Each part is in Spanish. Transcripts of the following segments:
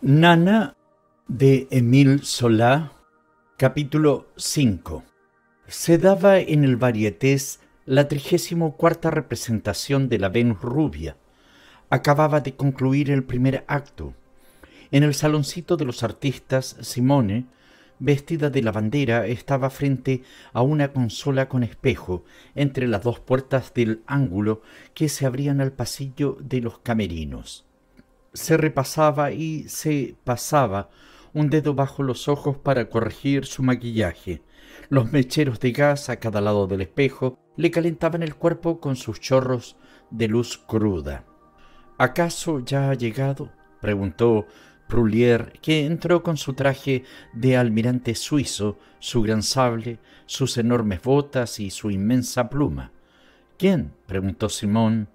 Nana de EMIL Solá, capítulo 5. Se daba en el varietés la trigésimo cuarta representación de la Venus Rubia. Acababa de concluir el primer acto. En el saloncito de los artistas, Simone, vestida de bandera, estaba frente a una consola con espejo entre las dos puertas del ángulo que se abrían al pasillo de los camerinos se repasaba y se pasaba un dedo bajo los ojos para corregir su maquillaje. Los mecheros de gas a cada lado del espejo le calentaban el cuerpo con sus chorros de luz cruda. ¿Acaso ya ha llegado? preguntó Prulier, que entró con su traje de almirante suizo, su gran sable, sus enormes botas y su inmensa pluma. ¿Quién? preguntó Simón,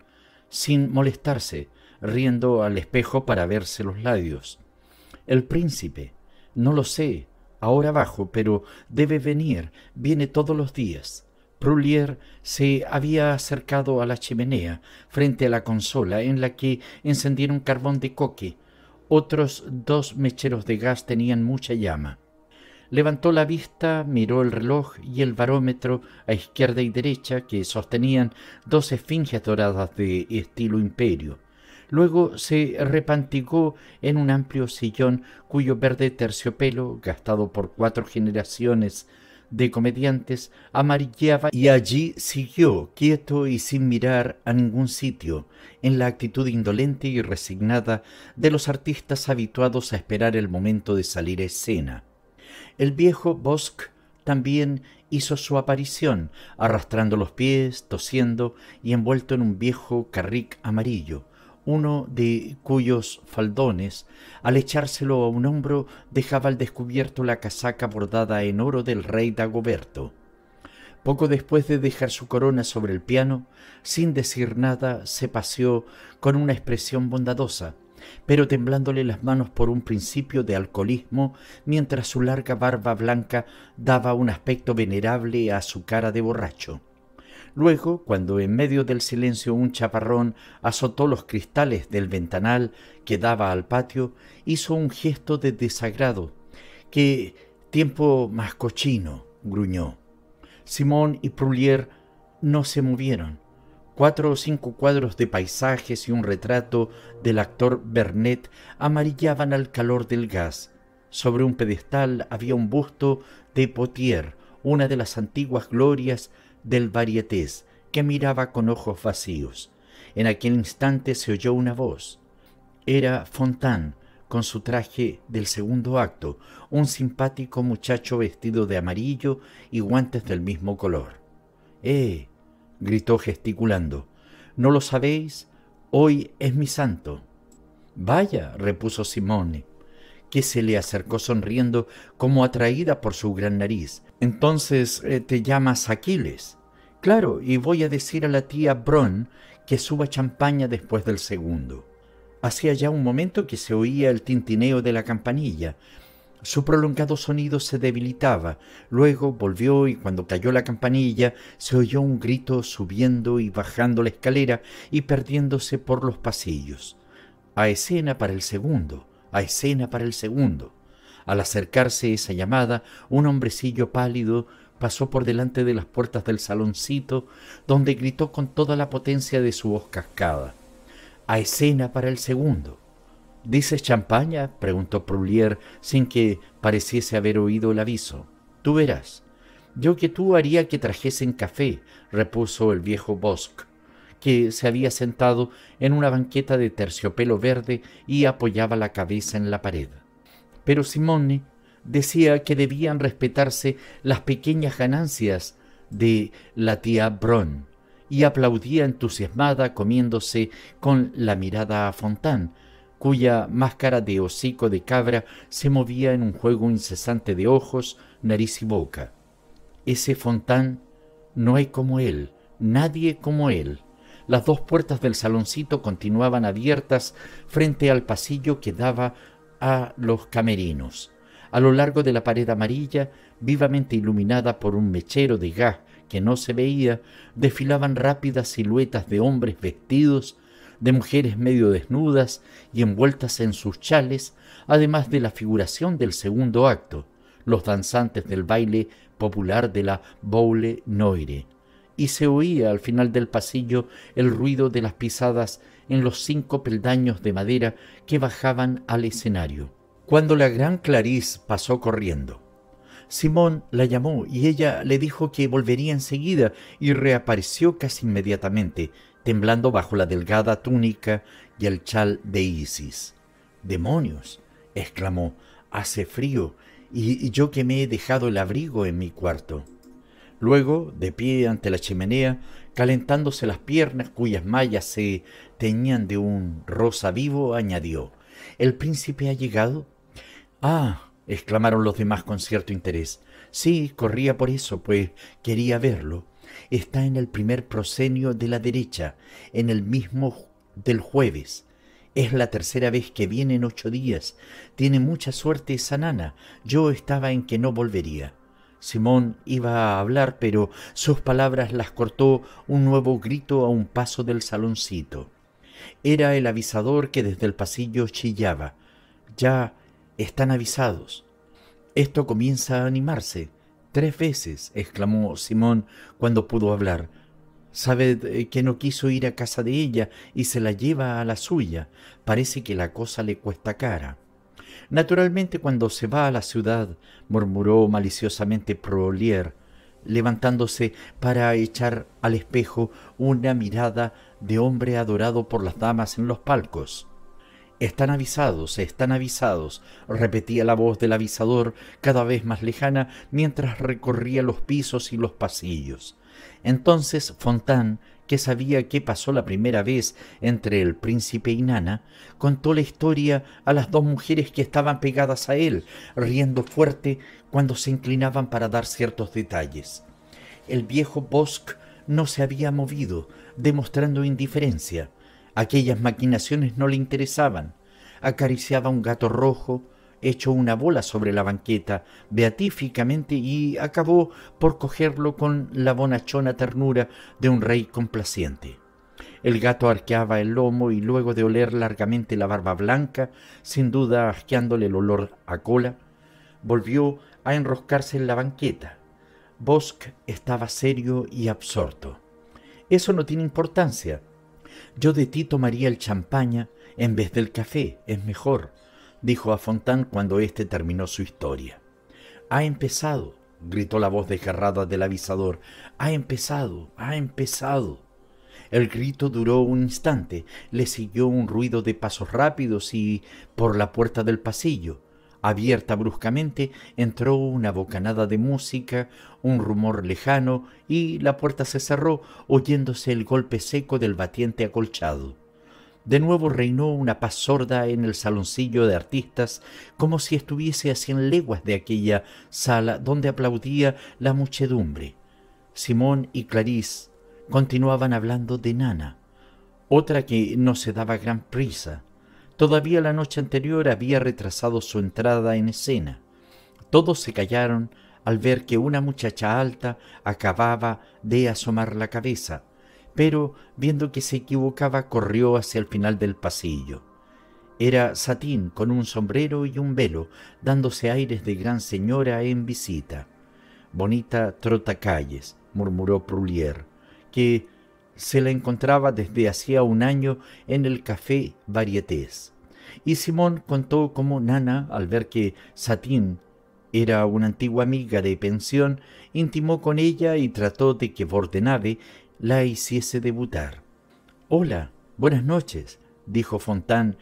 sin molestarse, riendo al espejo para verse los labios. El príncipe, no lo sé, ahora bajo, pero debe venir, viene todos los días. Prulier se había acercado a la chimenea, frente a la consola, en la que encendieron carbón de coque. Otros dos mecheros de gas tenían mucha llama. Levantó la vista, miró el reloj y el barómetro a izquierda y derecha que sostenían dos esfinges doradas de estilo imperio. Luego se repantigó en un amplio sillón cuyo verde terciopelo, gastado por cuatro generaciones de comediantes, amarilleaba y allí siguió, quieto y sin mirar a ningún sitio, en la actitud indolente y resignada de los artistas habituados a esperar el momento de salir escena. El viejo Bosque también hizo su aparición, arrastrando los pies, tosiendo y envuelto en un viejo carrick amarillo uno de cuyos faldones, al echárselo a un hombro, dejaba al descubierto la casaca bordada en oro del rey Dagoberto. Poco después de dejar su corona sobre el piano, sin decir nada, se paseó con una expresión bondadosa, pero temblándole las manos por un principio de alcoholismo, mientras su larga barba blanca daba un aspecto venerable a su cara de borracho. Luego, cuando en medio del silencio un chaparrón azotó los cristales del ventanal que daba al patio, hizo un gesto de desagrado. que tiempo más cochino! gruñó. Simón y Prulier no se movieron. Cuatro o cinco cuadros de paisajes y un retrato del actor Bernet amarillaban al calor del gas. Sobre un pedestal había un busto de Potier, una de las antiguas glorias del varietés que miraba con ojos vacíos. En aquel instante se oyó una voz. Era Fontán, con su traje del segundo acto, un simpático muchacho vestido de amarillo y guantes del mismo color. ¡Eh! gritó gesticulando. ¿No lo sabéis? Hoy es mi santo. Vaya, repuso Simone, que se le acercó sonriendo como atraída por su gran nariz, entonces eh, te llamas Aquiles. Claro, y voy a decir a la tía Bron que suba champaña después del segundo. Hacía ya un momento que se oía el tintineo de la campanilla. Su prolongado sonido se debilitaba, luego volvió y cuando cayó la campanilla se oyó un grito subiendo y bajando la escalera y perdiéndose por los pasillos. A escena para el segundo, a escena para el segundo. Al acercarse esa llamada, un hombrecillo pálido pasó por delante de las puertas del saloncito, donde gritó con toda la potencia de su voz cascada. A escena para el segundo. ¿Dices champaña? preguntó Prulier, sin que pareciese haber oído el aviso. Tú verás. Yo que tú haría que trajesen café, repuso el viejo Bosque, que se había sentado en una banqueta de terciopelo verde y apoyaba la cabeza en la pared pero Simone decía que debían respetarse las pequeñas ganancias de la tía Bron y aplaudía entusiasmada comiéndose con la mirada a Fontán, cuya máscara de hocico de cabra se movía en un juego incesante de ojos, nariz y boca. Ese Fontán no hay como él, nadie como él. Las dos puertas del saloncito continuaban abiertas frente al pasillo que daba a los camerinos. A lo largo de la pared amarilla, vivamente iluminada por un mechero de gas que no se veía, desfilaban rápidas siluetas de hombres vestidos, de mujeres medio desnudas y envueltas en sus chales, además de la figuración del segundo acto, los danzantes del baile popular de la Boule Noire. Y se oía al final del pasillo el ruido de las pisadas en los cinco peldaños de madera que bajaban al escenario. Cuando la gran Clarís pasó corriendo, Simón la llamó y ella le dijo que volvería enseguida y reapareció casi inmediatamente, temblando bajo la delgada túnica y el chal de Isis. ¡Demonios! exclamó. Hace frío y yo que me he dejado el abrigo en mi cuarto. Luego, de pie ante la chimenea, Calentándose las piernas cuyas mallas se teñían de un rosa vivo, añadió, ¿El príncipe ha llegado? Ah, exclamaron los demás con cierto interés. Sí, corría por eso, pues quería verlo. Está en el primer prosenio de la derecha, en el mismo del jueves. Es la tercera vez que viene en ocho días. Tiene mucha suerte esa nana. Yo estaba en que no volvería. Simón iba a hablar, pero sus palabras las cortó un nuevo grito a un paso del saloncito. Era el avisador que desde el pasillo chillaba. Ya están avisados. Esto comienza a animarse. Tres veces, exclamó Simón cuando pudo hablar. Sabed eh, que no quiso ir a casa de ella y se la lleva a la suya. Parece que la cosa le cuesta cara. Naturalmente cuando se va a la ciudad, murmuró maliciosamente Prolier, levantándose para echar al espejo una mirada de hombre adorado por las damas en los palcos. Están avisados, están avisados, repetía la voz del avisador cada vez más lejana mientras recorría los pisos y los pasillos. Entonces Fontán que sabía qué pasó la primera vez entre el príncipe y Nana, contó la historia a las dos mujeres que estaban pegadas a él, riendo fuerte cuando se inclinaban para dar ciertos detalles. El viejo Bosque no se había movido, demostrando indiferencia. Aquellas maquinaciones no le interesaban. Acariciaba un gato rojo, hecho una bola sobre la banqueta, beatíficamente, y acabó por cogerlo con la bonachona ternura de un rey complaciente. El gato arqueaba el lomo y luego de oler largamente la barba blanca, sin duda asqueándole el olor a cola, volvió a enroscarse en la banqueta. Bosque estaba serio y absorto. Eso no tiene importancia. Yo de ti tomaría el champaña en vez del café, es mejor, dijo a Fontán cuando éste terminó su historia. Ha empezado, gritó la voz desgarrada del avisador. Ha empezado, ha empezado. El grito duró un instante, le siguió un ruido de pasos rápidos y, por la puerta del pasillo, abierta bruscamente, entró una bocanada de música, un rumor lejano, y la puerta se cerró, oyéndose el golpe seco del batiente acolchado. De nuevo reinó una paz sorda en el saloncillo de artistas, como si estuviese a cien leguas de aquella sala donde aplaudía la muchedumbre. Simón y Clarís continuaban hablando de Nana, otra que no se daba gran prisa. Todavía la noche anterior había retrasado su entrada en escena. Todos se callaron al ver que una muchacha alta acababa de asomar la cabeza, pero viendo que se equivocaba corrió hacia el final del pasillo. Era Satín con un sombrero y un velo, dándose aires de gran señora en visita. Bonita trotacalles, murmuró Prulier, que se la encontraba desde hacía un año en el café Varietés. Y Simón contó cómo Nana, al ver que Satín era una antigua amiga de pensión, intimó con ella y trató de que Bordenave la hiciese debutar. Hola, buenas noches, dijo Fontán,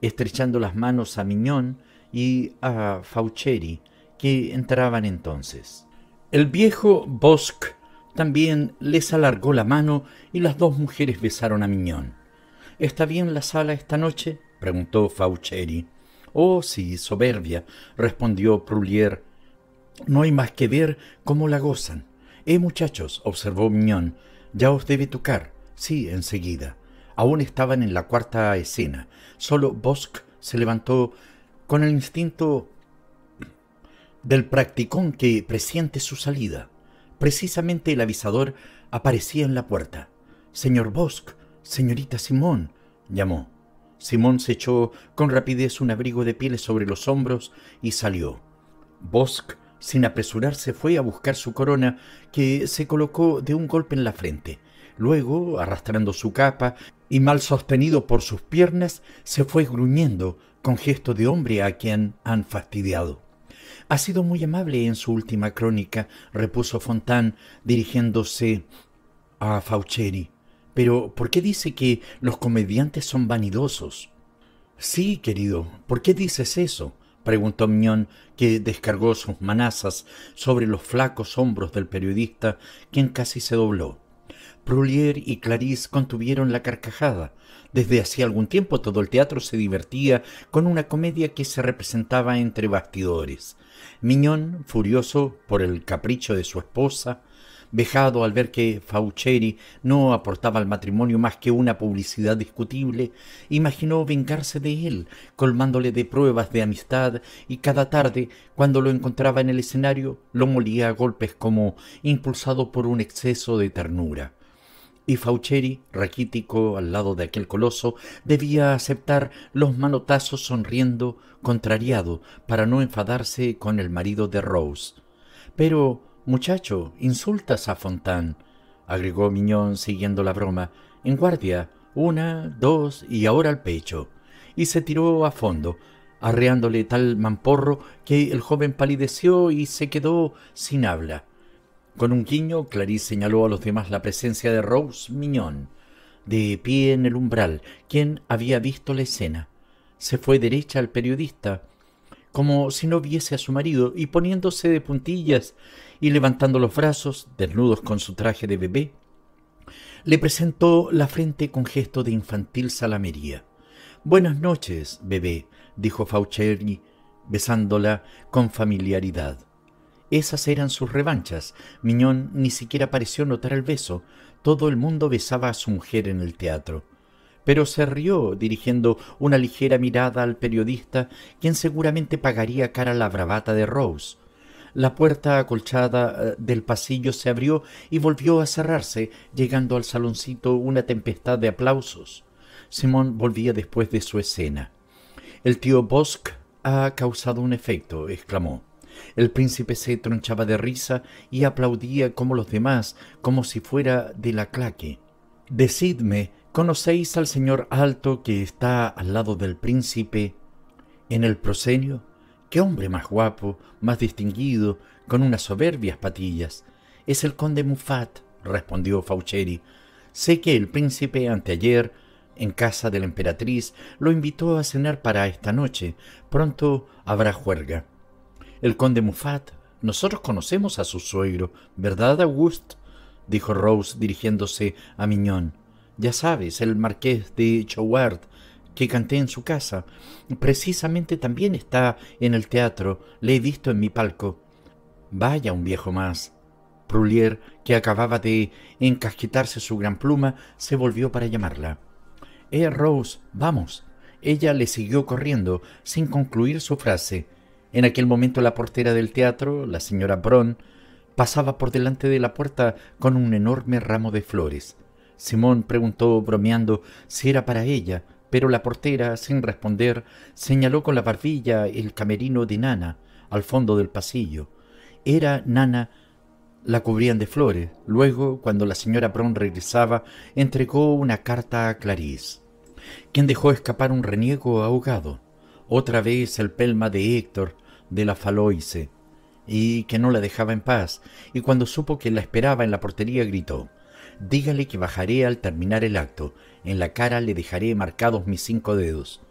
estrechando las manos a Miñón y a Faucheri, que entraban entonces. El viejo Bosque también les alargó la mano y las dos mujeres besaron a Miñón. ¿Está bien la sala esta noche? preguntó Faucheri. Oh, sí, soberbia, respondió Prulier. No hay más que ver cómo la gozan. Eh, muchachos, observó Miñón, ya os debe tocar. Sí, enseguida. Aún estaban en la cuarta escena. Solo Bosque se levantó con el instinto del practicón que presiente su salida. Precisamente el avisador aparecía en la puerta. Señor Bosque, señorita Simón, llamó. Simón se echó con rapidez un abrigo de pieles sobre los hombros y salió. Bosque. Sin apresurarse fue a buscar su corona, que se colocó de un golpe en la frente. Luego, arrastrando su capa y mal sostenido por sus piernas, se fue gruñendo con gesto de hombre a quien han fastidiado. Ha sido muy amable en su última crónica, repuso Fontán, dirigiéndose a Faucheri. Pero, ¿por qué dice que los comediantes son vanidosos? Sí, querido, ¿por qué dices eso? preguntó Miñón, que descargó sus manazas sobre los flacos hombros del periodista, quien casi se dobló. Prulier y Clarice contuvieron la carcajada. Desde hacía algún tiempo todo el teatro se divertía con una comedia que se representaba entre bastidores. Miñón, furioso por el capricho de su esposa, vejado al ver que Faucheri no aportaba al matrimonio más que una publicidad discutible, imaginó vengarse de él, colmándole de pruebas de amistad y cada tarde, cuando lo encontraba en el escenario, lo molía a golpes como impulsado por un exceso de ternura. Y Faucheri, raquítico al lado de aquel coloso, debía aceptar los manotazos sonriendo, contrariado, para no enfadarse con el marido de Rose. Pero Muchacho, insultas a Fontán, agregó Miñón siguiendo la broma. En guardia, una, dos y ahora al pecho. Y se tiró a fondo, arreándole tal mamporro que el joven palideció y se quedó sin habla. Con un guiño, Clarice señaló a los demás la presencia de Rose Miñón, de pie en el umbral, quien había visto la escena. Se fue derecha al periodista, como si no viese a su marido, y poniéndose de puntillas y levantando los brazos, desnudos con su traje de bebé, le presentó la frente con gesto de infantil salamería. Buenas noches, bebé, dijo Fauchery, besándola con familiaridad. Esas eran sus revanchas. Miñón ni siquiera pareció notar el beso. Todo el mundo besaba a su mujer en el teatro pero se rió dirigiendo una ligera mirada al periodista, quien seguramente pagaría cara la bravata de Rose. La puerta acolchada eh, del pasillo se abrió y volvió a cerrarse, llegando al saloncito una tempestad de aplausos. Simón volvía después de su escena. El tío Bosque ha causado un efecto, exclamó. El príncipe se tronchaba de risa y aplaudía como los demás, como si fuera de la claque. Decidme, ¿Conocéis al Señor alto que está al lado del príncipe en el proscenio? Qué hombre más guapo, más distinguido, con unas soberbias patillas. Es el conde Mufat, respondió Faucheri. Sé que el príncipe anteayer, en casa de la emperatriz, lo invitó a cenar para esta noche. Pronto habrá juerga. El conde Mufat, nosotros conocemos a su suegro, ¿verdad, August? dijo Rose dirigiéndose a Miñón ya sabes, el marqués de Chouard, que canté en su casa, precisamente también está en el teatro, le he visto en mi palco. Vaya un viejo más. Prulier, que acababa de encasquetarse su gran pluma, se volvió para llamarla. Eh, Rose, vamos. Ella le siguió corriendo, sin concluir su frase. En aquel momento la portera del teatro, la señora Bron, pasaba por delante de la puerta con un enorme ramo de flores. Simón preguntó bromeando si era para ella, pero la portera, sin responder, señaló con la barbilla el camerino de Nana, al fondo del pasillo. Era Nana, la cubrían de flores. Luego, cuando la señora Brown regresaba, entregó una carta a Clarice, quien dejó escapar un reniego ahogado. Otra vez el pelma de Héctor, de la Faloise, y que no la dejaba en paz, y cuando supo que la esperaba en la portería gritó Dígale que bajaré al terminar el acto. En la cara le dejaré marcados mis cinco dedos.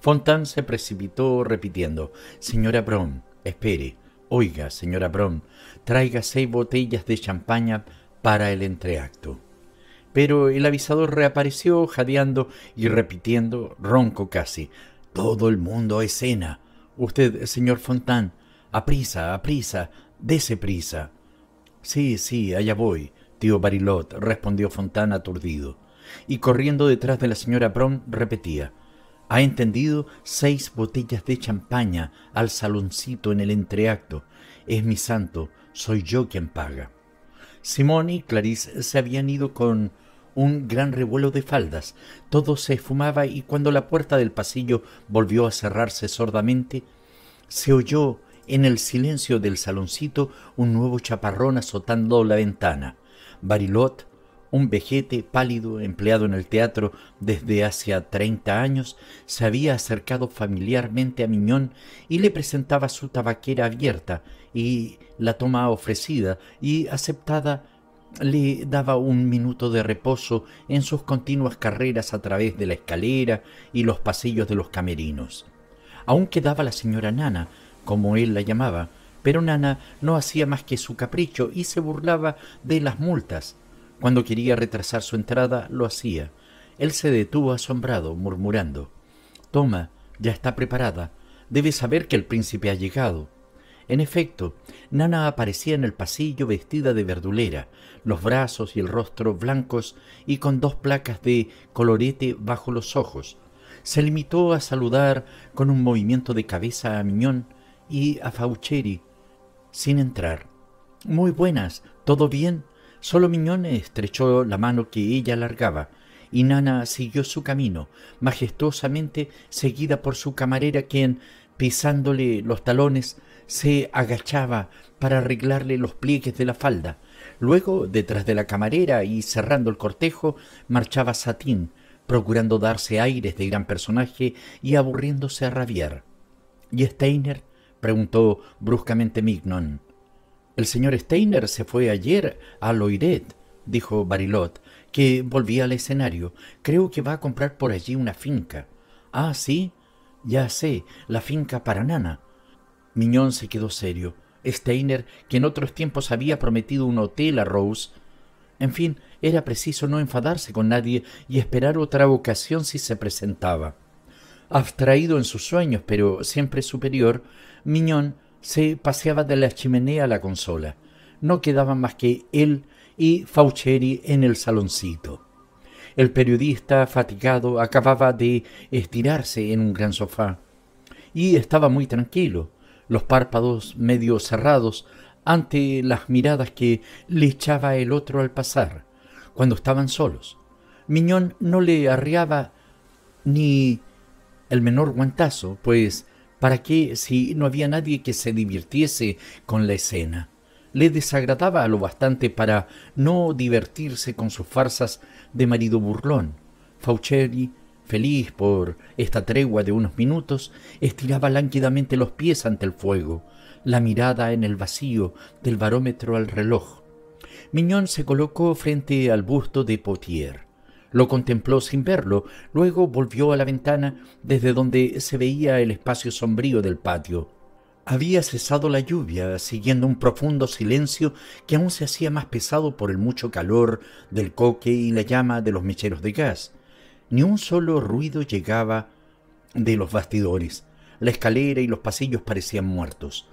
Fontán se precipitó repitiendo, Señora Brown, espere. Oiga, señora Brown, traiga seis botellas de champaña para el entreacto. Pero el avisador reapareció jadeando y repitiendo, ronco casi, Todo el mundo a escena. Usted, señor Fontán, a prisa. dese prisa. Sí, sí, allá voy. Tío Barilot, respondió Fontana aturdido. Y corriendo detrás de la señora Brom repetía, ha entendido seis botellas de champaña al saloncito en el entreacto. Es mi santo, soy yo quien paga. Simón y Clarice se habían ido con un gran revuelo de faldas. Todo se esfumaba y cuando la puerta del pasillo volvió a cerrarse sordamente, se oyó en el silencio del saloncito un nuevo chaparrón azotando la ventana. Barilot, un vejete pálido empleado en el teatro desde hacía treinta años, se había acercado familiarmente a Miñón y le presentaba su tabaquera abierta y la toma ofrecida y aceptada le daba un minuto de reposo en sus continuas carreras a través de la escalera y los pasillos de los camerinos. Aún quedaba la señora Nana, como él la llamaba, pero Nana no hacía más que su capricho y se burlaba de las multas. Cuando quería retrasar su entrada, lo hacía. Él se detuvo asombrado, murmurando Toma, ya está preparada. Debes saber que el príncipe ha llegado. En efecto, Nana aparecía en el pasillo vestida de verdulera, los brazos y el rostro blancos y con dos placas de colorete bajo los ojos. Se limitó a saludar con un movimiento de cabeza a Miñón y a Faucheri, sin entrar. Muy buenas, ¿todo bien? Solo Miñón estrechó la mano que ella alargaba, y Nana siguió su camino, majestuosamente seguida por su camarera quien, pisándole los talones, se agachaba para arreglarle los pliegues de la falda. Luego, detrás de la camarera y cerrando el cortejo, marchaba Satín, procurando darse aires de gran personaje y aburriéndose a rabiar. Y Steiner preguntó bruscamente Mignon. El señor Steiner se fue ayer a Loiret, dijo Barilot, que volvía al escenario. Creo que va a comprar por allí una finca. Ah, sí, ya sé, la finca Paranana. Miñón se quedó serio. Steiner, que en otros tiempos había prometido un hotel a Rose. En fin, era preciso no enfadarse con nadie y esperar otra ocasión si se presentaba. Abstraído en sus sueños, pero siempre superior, Miñón se paseaba de la chimenea a la consola. No quedaban más que él y Faucheri en el saloncito. El periodista, fatigado, acababa de estirarse en un gran sofá y estaba muy tranquilo, los párpados medio cerrados ante las miradas que le echaba el otro al pasar, cuando estaban solos. Miñón no le arriaba ni el menor guantazo, pues ¿Para qué si no había nadie que se divirtiese con la escena? Le desagradaba lo bastante para no divertirse con sus farsas de marido burlón. Fauchery, feliz por esta tregua de unos minutos, estiraba lánguidamente los pies ante el fuego, la mirada en el vacío del barómetro al reloj. Miñón se colocó frente al busto de Potier. Lo contempló sin verlo, luego volvió a la ventana desde donde se veía el espacio sombrío del patio. Había cesado la lluvia, siguiendo un profundo silencio que aún se hacía más pesado por el mucho calor del coque y la llama de los mecheros de gas. Ni un solo ruido llegaba de los bastidores. La escalera y los pasillos parecían muertos.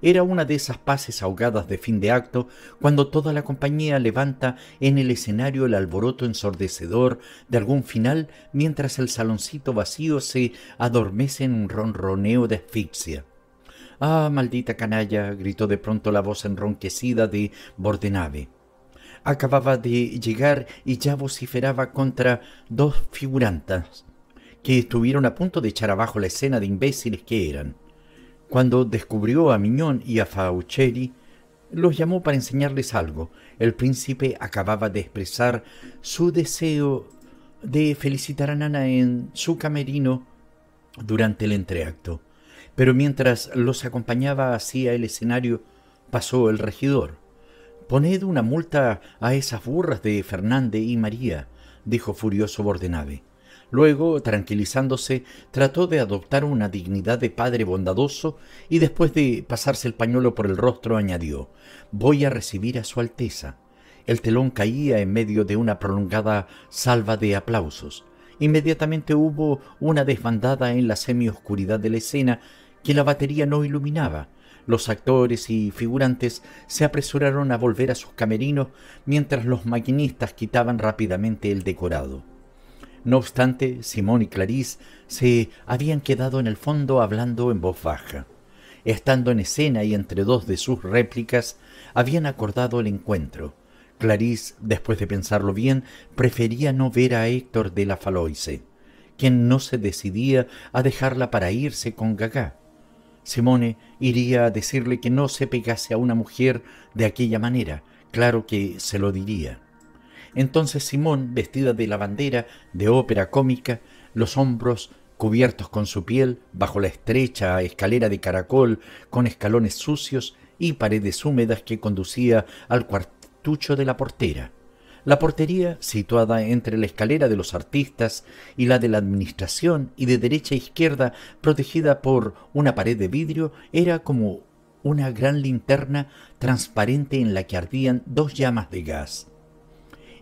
Era una de esas paces ahogadas de fin de acto cuando toda la compañía levanta en el escenario el alboroto ensordecedor de algún final mientras el saloncito vacío se adormece en un ronroneo de asfixia. Ah, maldita canalla, gritó de pronto la voz enronquecida de Bordenave. Acababa de llegar y ya vociferaba contra dos figurantas que estuvieron a punto de echar abajo la escena de imbéciles que eran. Cuando descubrió a Miñón y a Faucheri, los llamó para enseñarles algo. El príncipe acababa de expresar su deseo de felicitar a Nana en su camerino durante el entreacto. Pero mientras los acompañaba hacia el escenario, pasó el regidor. Poned una multa a esas burras de Fernández y María, dijo furioso Bordenave. Luego, tranquilizándose, trató de adoptar una dignidad de padre bondadoso y después de pasarse el pañuelo por el rostro añadió, voy a recibir a Su Alteza. El telón caía en medio de una prolongada salva de aplausos. Inmediatamente hubo una desbandada en la semioscuridad de la escena que la batería no iluminaba. Los actores y figurantes se apresuraron a volver a sus camerinos mientras los maquinistas quitaban rápidamente el decorado. No obstante, Simón y Clarice se habían quedado en el fondo hablando en voz baja. Estando en escena y entre dos de sus réplicas, habían acordado el encuentro. Clarice, después de pensarlo bien, prefería no ver a Héctor de la Faloise, quien no se decidía a dejarla para irse con Gagá. Simone iría a decirle que no se pegase a una mujer de aquella manera, claro que se lo diría. Entonces Simón, vestida de lavandera, de ópera cómica, los hombros cubiertos con su piel, bajo la estrecha escalera de caracol, con escalones sucios y paredes húmedas que conducía al cuartucho de la portera. La portería, situada entre la escalera de los artistas y la de la administración y de derecha a izquierda, protegida por una pared de vidrio, era como una gran linterna transparente en la que ardían dos llamas de gas.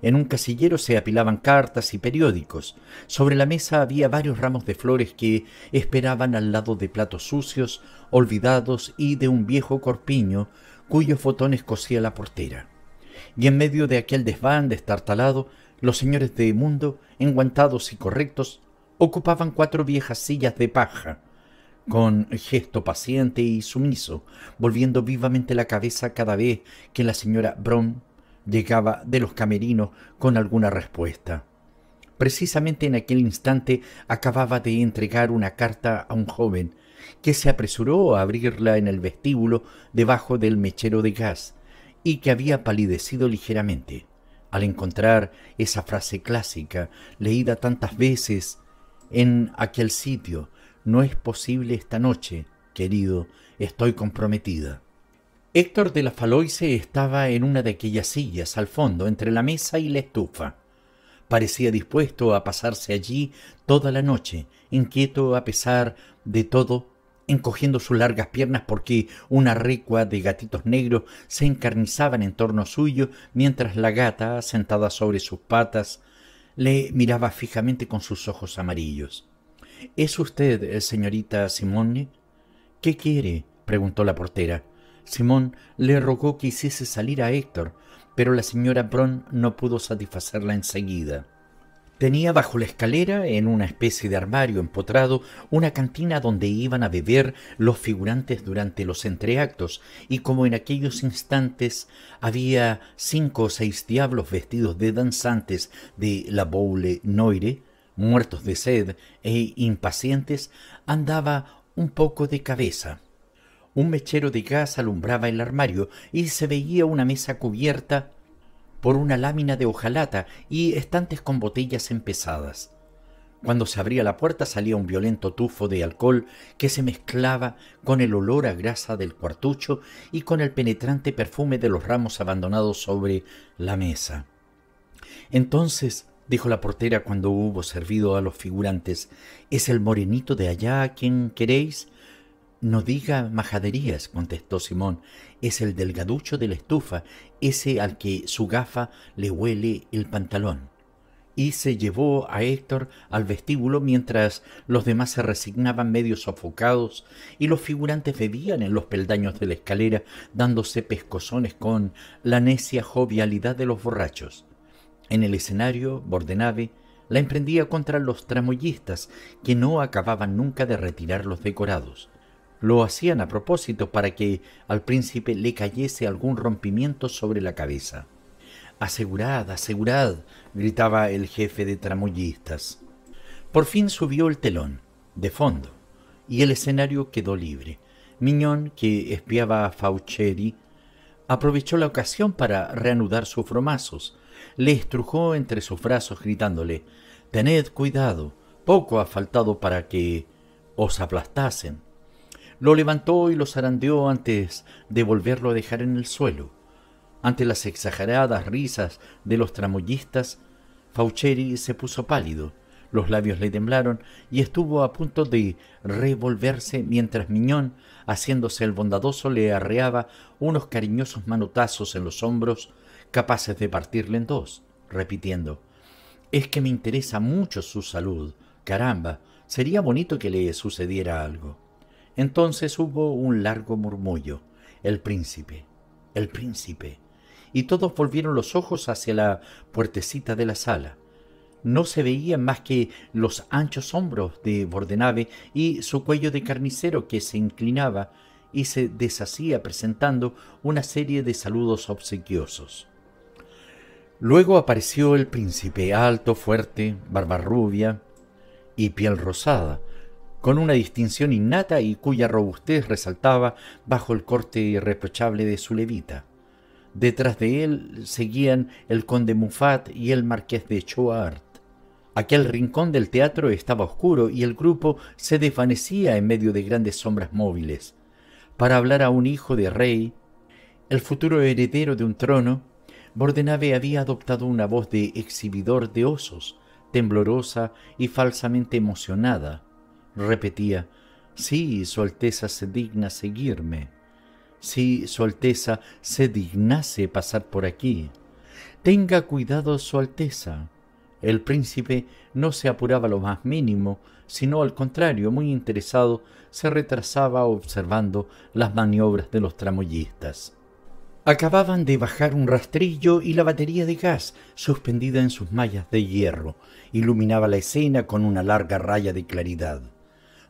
En un casillero se apilaban cartas y periódicos. Sobre la mesa había varios ramos de flores que esperaban al lado de platos sucios, olvidados y de un viejo corpiño cuyos fotones cosía la portera. Y en medio de aquel desván destartalado, los señores de Mundo, enguantados y correctos, ocupaban cuatro viejas sillas de paja, con gesto paciente y sumiso, volviendo vivamente la cabeza cada vez que la señora Brom llegaba de los camerinos con alguna respuesta. Precisamente en aquel instante acababa de entregar una carta a un joven, que se apresuró a abrirla en el vestíbulo debajo del mechero de gas, y que había palidecido ligeramente. Al encontrar esa frase clásica, leída tantas veces en aquel sitio, no es posible esta noche, querido, estoy comprometida. Héctor de la Faloise estaba en una de aquellas sillas al fondo, entre la mesa y la estufa. Parecía dispuesto a pasarse allí toda la noche, inquieto a pesar de todo, encogiendo sus largas piernas porque una recua de gatitos negros se encarnizaban en torno suyo, mientras la gata, sentada sobre sus patas, le miraba fijamente con sus ojos amarillos. ¿Es usted, eh, señorita Simone? ¿Qué quiere? preguntó la portera. Simón le rogó que hiciese salir a Héctor, pero la señora Bron no pudo satisfacerla enseguida. Tenía bajo la escalera, en una especie de armario empotrado, una cantina donde iban a beber los figurantes durante los entreactos, y como en aquellos instantes había cinco o seis diablos vestidos de danzantes de la Boule Noire, muertos de sed e impacientes, andaba un poco de cabeza. Un mechero de gas alumbraba el armario y se veía una mesa cubierta por una lámina de hojalata y estantes con botellas empezadas. Cuando se abría la puerta salía un violento tufo de alcohol que se mezclaba con el olor a grasa del cuartucho y con el penetrante perfume de los ramos abandonados sobre la mesa. Entonces, dijo la portera cuando hubo servido a los figurantes, ¿es el morenito de allá a quien queréis? No diga majaderías, contestó Simón. Es el delgaducho de la estufa, ese al que su gafa le huele el pantalón. Y se llevó a Héctor al vestíbulo mientras los demás se resignaban medio sofocados y los figurantes bebían en los peldaños de la escalera, dándose pescozones con la necia jovialidad de los borrachos. En el escenario, Bordenave la emprendía contra los tramoyistas, que no acababan nunca de retirar los decorados lo hacían a propósito para que al príncipe le cayese algún rompimiento sobre la cabeza. Asegurad, asegurad, gritaba el jefe de tramoyistas. Por fin subió el telón, de fondo, y el escenario quedó libre. Miñón, que espiaba a Faucheri, aprovechó la ocasión para reanudar sus fromazos. Le estrujó entre sus brazos gritándole, Tened cuidado, poco ha faltado para que os aplastasen. Lo levantó y lo zarandeó antes de volverlo a dejar en el suelo. Ante las exageradas risas de los tramoyistas, Faucheri se puso pálido, los labios le temblaron y estuvo a punto de revolverse mientras Miñón, haciéndose el bondadoso, le arreaba unos cariñosos manotazos en los hombros, capaces de partirle en dos, repitiendo, Es que me interesa mucho su salud, caramba, sería bonito que le sucediera algo. Entonces hubo un largo murmullo. El príncipe, el príncipe. Y todos volvieron los ojos hacia la puertecita de la sala. No se veían más que los anchos hombros de Bordenave y su cuello de carnicero que se inclinaba y se deshacía presentando una serie de saludos obsequiosos. Luego apareció el príncipe alto, fuerte, barba rubia y piel rosada, con una distinción innata y cuya robustez resaltaba bajo el corte irreprochable de su levita. Detrás de él seguían el conde Muffat y el marqués de Choart. Aquel rincón del teatro estaba oscuro y el grupo se desvanecía en medio de grandes sombras móviles. Para hablar a un hijo de rey, el futuro heredero de un trono, Bordenave había adoptado una voz de exhibidor de osos, temblorosa y falsamente emocionada repetía, sí, Su Alteza se digna seguirme, si Su Alteza se dignase pasar por aquí. Tenga cuidado, Su Alteza. El príncipe no se apuraba lo más mínimo, sino al contrario, muy interesado, se retrasaba observando las maniobras de los tramoyistas. Acababan de bajar un rastrillo y la batería de gas, suspendida en sus mallas de hierro, iluminaba la escena con una larga raya de claridad.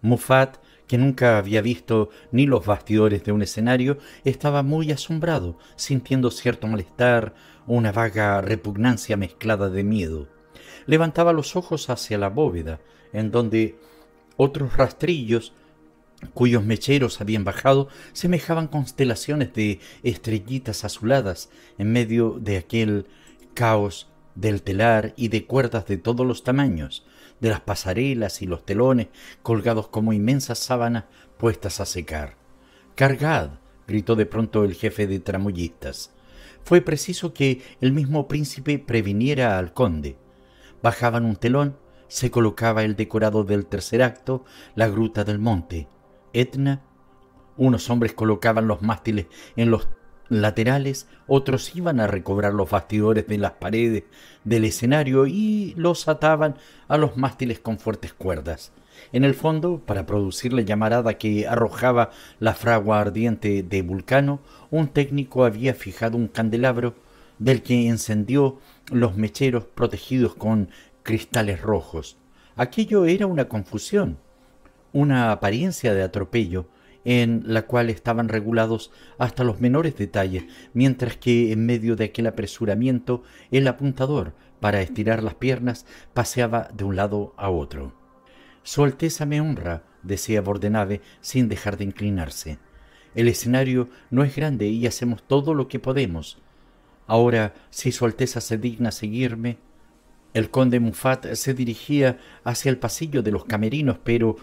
Mufat, que nunca había visto ni los bastidores de un escenario, estaba muy asombrado, sintiendo cierto malestar, una vaga repugnancia mezclada de miedo. Levantaba los ojos hacia la bóveda, en donde otros rastrillos cuyos mecheros habían bajado semejaban constelaciones de estrellitas azuladas en medio de aquel caos del telar y de cuerdas de todos los tamaños, de las pasarelas y los telones colgados como inmensas sábanas puestas a secar. ¡Cargad! gritó de pronto el jefe de tramullistas. Fue preciso que el mismo príncipe previniera al conde. Bajaban un telón, se colocaba el decorado del tercer acto, la gruta del monte. Etna unos hombres colocaban los mástiles en los laterales, otros iban a recobrar los bastidores de las paredes del escenario y los ataban a los mástiles con fuertes cuerdas. En el fondo, para producir la llamarada que arrojaba la fragua ardiente de Vulcano, un técnico había fijado un candelabro del que encendió los mecheros protegidos con cristales rojos. Aquello era una confusión, una apariencia de atropello, en la cual estaban regulados hasta los menores detalles, mientras que en medio de aquel apresuramiento el apuntador, para estirar las piernas, paseaba de un lado a otro. Su Alteza me honra, decía Bordenave sin dejar de inclinarse. El escenario no es grande y hacemos todo lo que podemos. Ahora, si Su Alteza se digna seguirme. El conde Mufat se dirigía hacia el pasillo de los camerinos, pero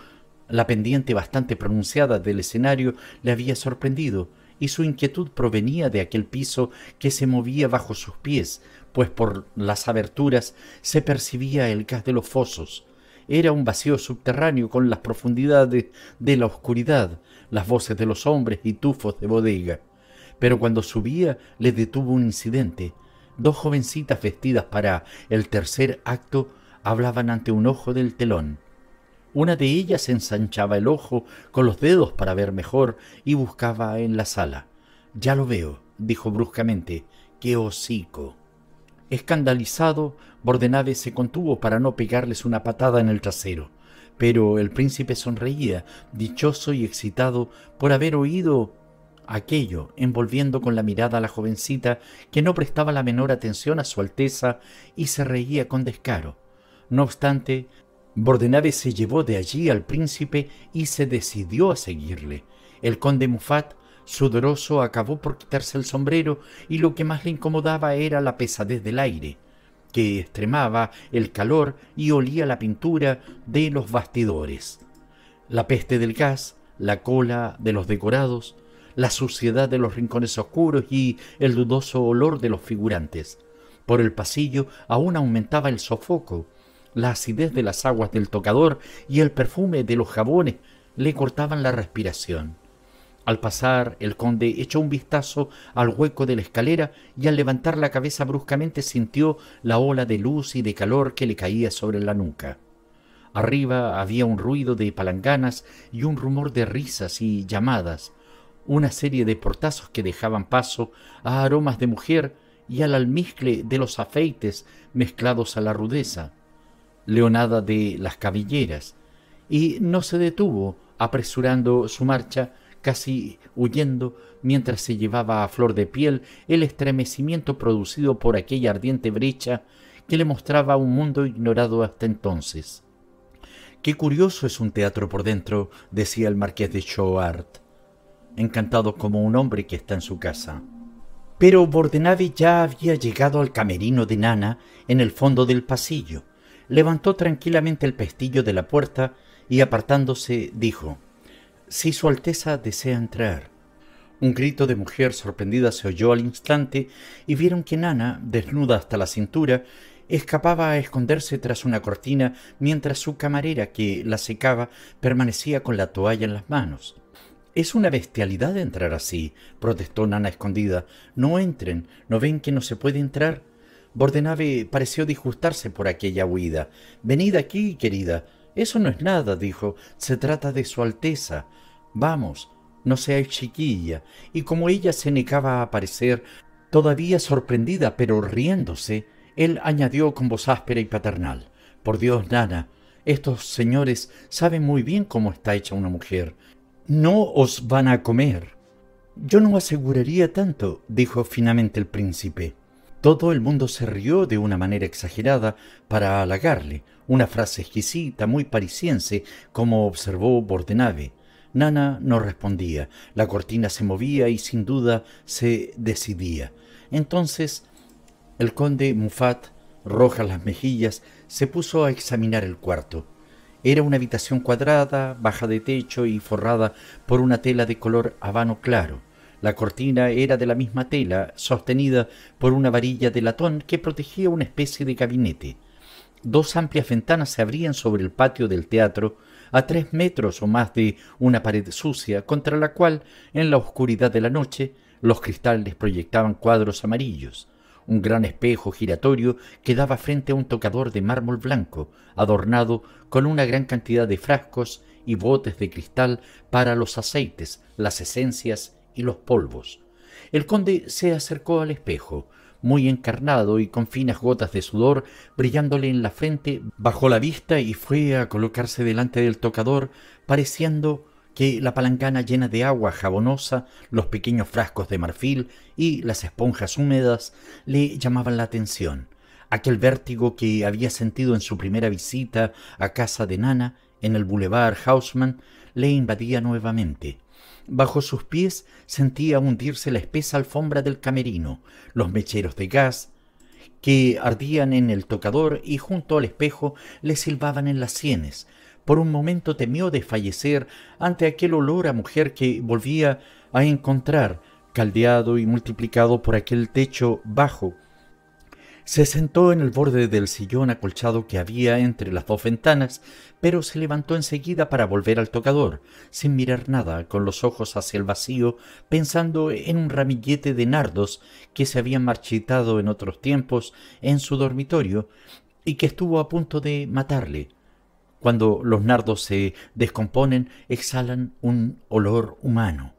la pendiente bastante pronunciada del escenario le había sorprendido, y su inquietud provenía de aquel piso que se movía bajo sus pies, pues por las aberturas se percibía el gas de los fosos. Era un vacío subterráneo con las profundidades de la oscuridad, las voces de los hombres y tufos de bodega. Pero cuando subía le detuvo un incidente. Dos jovencitas vestidas para el tercer acto hablaban ante un ojo del telón. Una de ellas ensanchaba el ojo con los dedos para ver mejor y buscaba en la sala. Ya lo veo, dijo bruscamente, qué hocico. Escandalizado, Bordenave se contuvo para no pegarles una patada en el trasero, pero el príncipe sonreía, dichoso y excitado por haber oído aquello, envolviendo con la mirada a la jovencita que no prestaba la menor atención a su Alteza y se reía con descaro. No obstante, Bordenave se llevó de allí al príncipe y se decidió a seguirle. El conde Mufat, sudoroso, acabó por quitarse el sombrero y lo que más le incomodaba era la pesadez del aire, que extremaba el calor y olía la pintura de los bastidores. La peste del gas, la cola de los decorados, la suciedad de los rincones oscuros y el dudoso olor de los figurantes. Por el pasillo aún aumentaba el sofoco, la acidez de las aguas del tocador y el perfume de los jabones le cortaban la respiración. Al pasar, el conde echó un vistazo al hueco de la escalera y al levantar la cabeza bruscamente sintió la ola de luz y de calor que le caía sobre la nuca. Arriba había un ruido de palanganas y un rumor de risas y llamadas, una serie de portazos que dejaban paso a aromas de mujer y al almizcle de los afeites mezclados a la rudeza. Leonada de las Cabelleras, y no se detuvo, apresurando su marcha, casi huyendo, mientras se llevaba a flor de piel el estremecimiento producido por aquella ardiente brecha que le mostraba un mundo ignorado hasta entonces. Qué curioso es un teatro por dentro, decía el marqués de Chouart, encantado como un hombre que está en su casa. Pero Bordenave ya había llegado al camerino de Nana en el fondo del pasillo levantó tranquilamente el pestillo de la puerta y apartándose dijo, Si Su Alteza desea entrar. Un grito de mujer sorprendida se oyó al instante y vieron que Nana, desnuda hasta la cintura, escapaba a esconderse tras una cortina mientras su camarera que la secaba permanecía con la toalla en las manos. Es una bestialidad entrar así, protestó Nana escondida. No entren, ¿no ven que no se puede entrar? Bordenave pareció disgustarse por aquella huida. Venid aquí, querida. Eso no es nada, dijo. Se trata de Su Alteza. Vamos, no seáis chiquilla. Y como ella se negaba a aparecer, todavía sorprendida pero riéndose, él añadió con voz áspera y paternal. Por Dios, Nana, estos señores saben muy bien cómo está hecha una mujer. No os van a comer. Yo no aseguraría tanto, dijo finamente el príncipe. Todo el mundo se rió de una manera exagerada para halagarle, una frase exquisita, muy parisiense, como observó Bordenave. Nana no respondía, la cortina se movía y sin duda se decidía. Entonces, el conde Mufat, roja las mejillas, se puso a examinar el cuarto. Era una habitación cuadrada, baja de techo y forrada por una tela de color habano claro. La cortina era de la misma tela, sostenida por una varilla de latón que protegía una especie de gabinete. Dos amplias ventanas se abrían sobre el patio del teatro, a tres metros o más de una pared sucia, contra la cual, en la oscuridad de la noche, los cristales proyectaban cuadros amarillos. Un gran espejo giratorio quedaba frente a un tocador de mármol blanco, adornado con una gran cantidad de frascos y botes de cristal para los aceites, las esencias y los polvos. El conde se acercó al espejo, muy encarnado y con finas gotas de sudor brillándole en la frente, bajó la vista y fue a colocarse delante del tocador, pareciendo que la palangana llena de agua jabonosa, los pequeños frascos de marfil y las esponjas húmedas le llamaban la atención. Aquel vértigo que había sentido en su primera visita a casa de Nana en el Boulevard Haussmann, le invadía nuevamente. Bajo sus pies sentía hundirse la espesa alfombra del camerino, los mecheros de gas que ardían en el tocador y junto al espejo le silbaban en las sienes. Por un momento temió de fallecer ante aquel olor a mujer que volvía a encontrar, caldeado y multiplicado por aquel techo bajo. Se sentó en el borde del sillón acolchado que había entre las dos ventanas, pero se levantó enseguida para volver al tocador, sin mirar nada, con los ojos hacia el vacío, pensando en un ramillete de nardos que se habían marchitado en otros tiempos en su dormitorio y que estuvo a punto de matarle. Cuando los nardos se descomponen, exhalan un olor humano.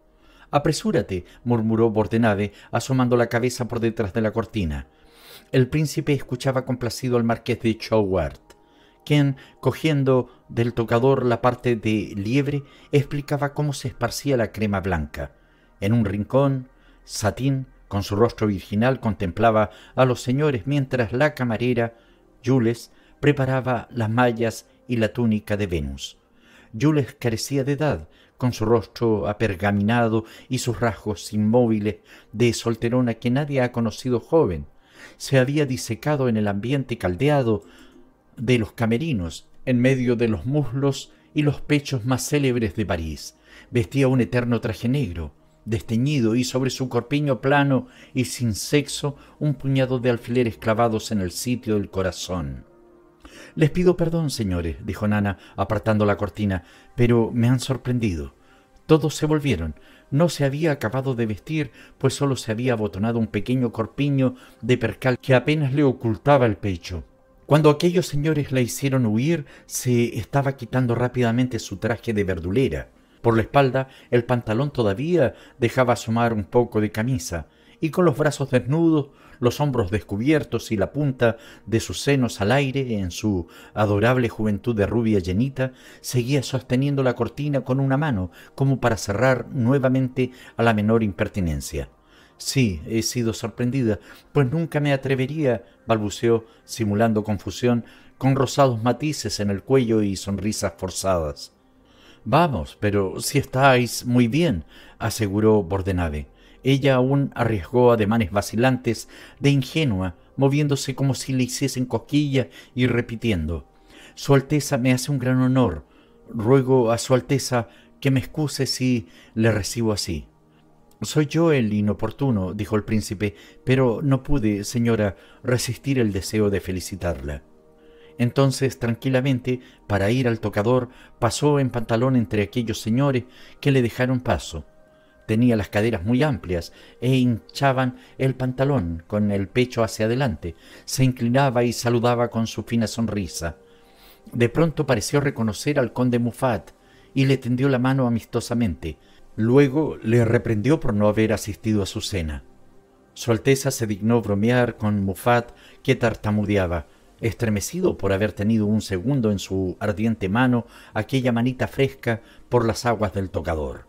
Apresúrate, murmuró Bordenave, asomando la cabeza por detrás de la cortina. El príncipe escuchaba complacido al marqués de Choward quien, cogiendo del tocador la parte de liebre, explicaba cómo se esparcía la crema blanca. En un rincón, Satín, con su rostro virginal, contemplaba a los señores mientras la camarera, Jules, preparaba las mallas y la túnica de Venus. Jules carecía de edad, con su rostro apergaminado y sus rasgos inmóviles de solterona que nadie ha conocido joven. Se había disecado en el ambiente caldeado, de los camerinos, en medio de los muslos y los pechos más célebres de París. Vestía un eterno traje negro, desteñido, y sobre su corpiño plano y sin sexo un puñado de alfileres clavados en el sitio del corazón. Les pido perdón, señores, dijo Nana, apartando la cortina, pero me han sorprendido. Todos se volvieron. No se había acabado de vestir, pues solo se había abotonado un pequeño corpiño de percal que apenas le ocultaba el pecho. Cuando aquellos señores la hicieron huir, se estaba quitando rápidamente su traje de verdulera. Por la espalda, el pantalón todavía dejaba asomar un poco de camisa, y con los brazos desnudos, los hombros descubiertos y la punta de sus senos al aire, en su adorable juventud de rubia llenita, seguía sosteniendo la cortina con una mano, como para cerrar nuevamente a la menor impertinencia. Sí, he sido sorprendida, pues nunca me atrevería, balbuceó, simulando confusión, con rosados matices en el cuello y sonrisas forzadas. Vamos, pero si estáis muy bien, aseguró Bordenave. Ella aún arriesgó ademanes vacilantes de ingenua, moviéndose como si le hiciesen cosquilla y repitiendo Su Alteza me hace un gran honor. Ruego a Su Alteza que me excuse si le recibo así. Soy yo el inoportuno, dijo el príncipe, pero no pude, señora, resistir el deseo de felicitarla. Entonces, tranquilamente, para ir al tocador, pasó en pantalón entre aquellos señores que le dejaron paso. Tenía las caderas muy amplias e hinchaban el pantalón con el pecho hacia adelante. Se inclinaba y saludaba con su fina sonrisa. De pronto pareció reconocer al conde Mufat y le tendió la mano amistosamente. Luego le reprendió por no haber asistido a su cena. Su Alteza se dignó bromear con Mufat, que tartamudeaba, estremecido por haber tenido un segundo en su ardiente mano aquella manita fresca por las aguas del tocador.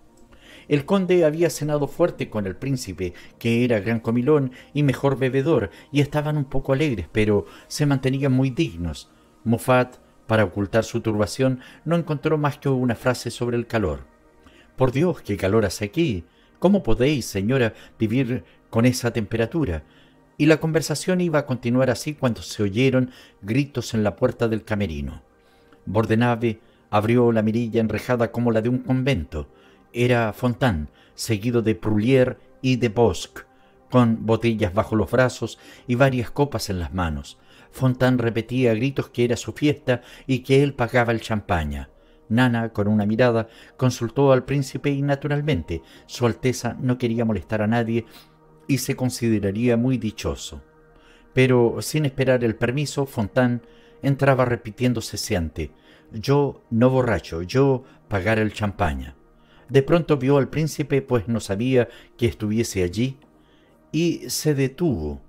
El conde había cenado fuerte con el príncipe, que era gran comilón y mejor bebedor, y estaban un poco alegres, pero se mantenían muy dignos. Mufat, para ocultar su turbación, no encontró más que una frase sobre el calor. Por Dios, qué calor hace aquí. ¿Cómo podéis, señora, vivir con esa temperatura? Y la conversación iba a continuar así cuando se oyeron gritos en la puerta del camerino. Bordenave abrió la mirilla enrejada como la de un convento. Era Fontan seguido de Prulier y de Bosque, con botellas bajo los brazos y varias copas en las manos. Fontan repetía a gritos que era su fiesta y que él pagaba el champaña. Nana, con una mirada, consultó al príncipe y naturalmente Su Alteza no quería molestar a nadie y se consideraría muy dichoso. Pero sin esperar el permiso, Fontán entraba repitiendo ante yo no borracho, yo pagar el champaña. De pronto vio al príncipe, pues no sabía que estuviese allí, y se detuvo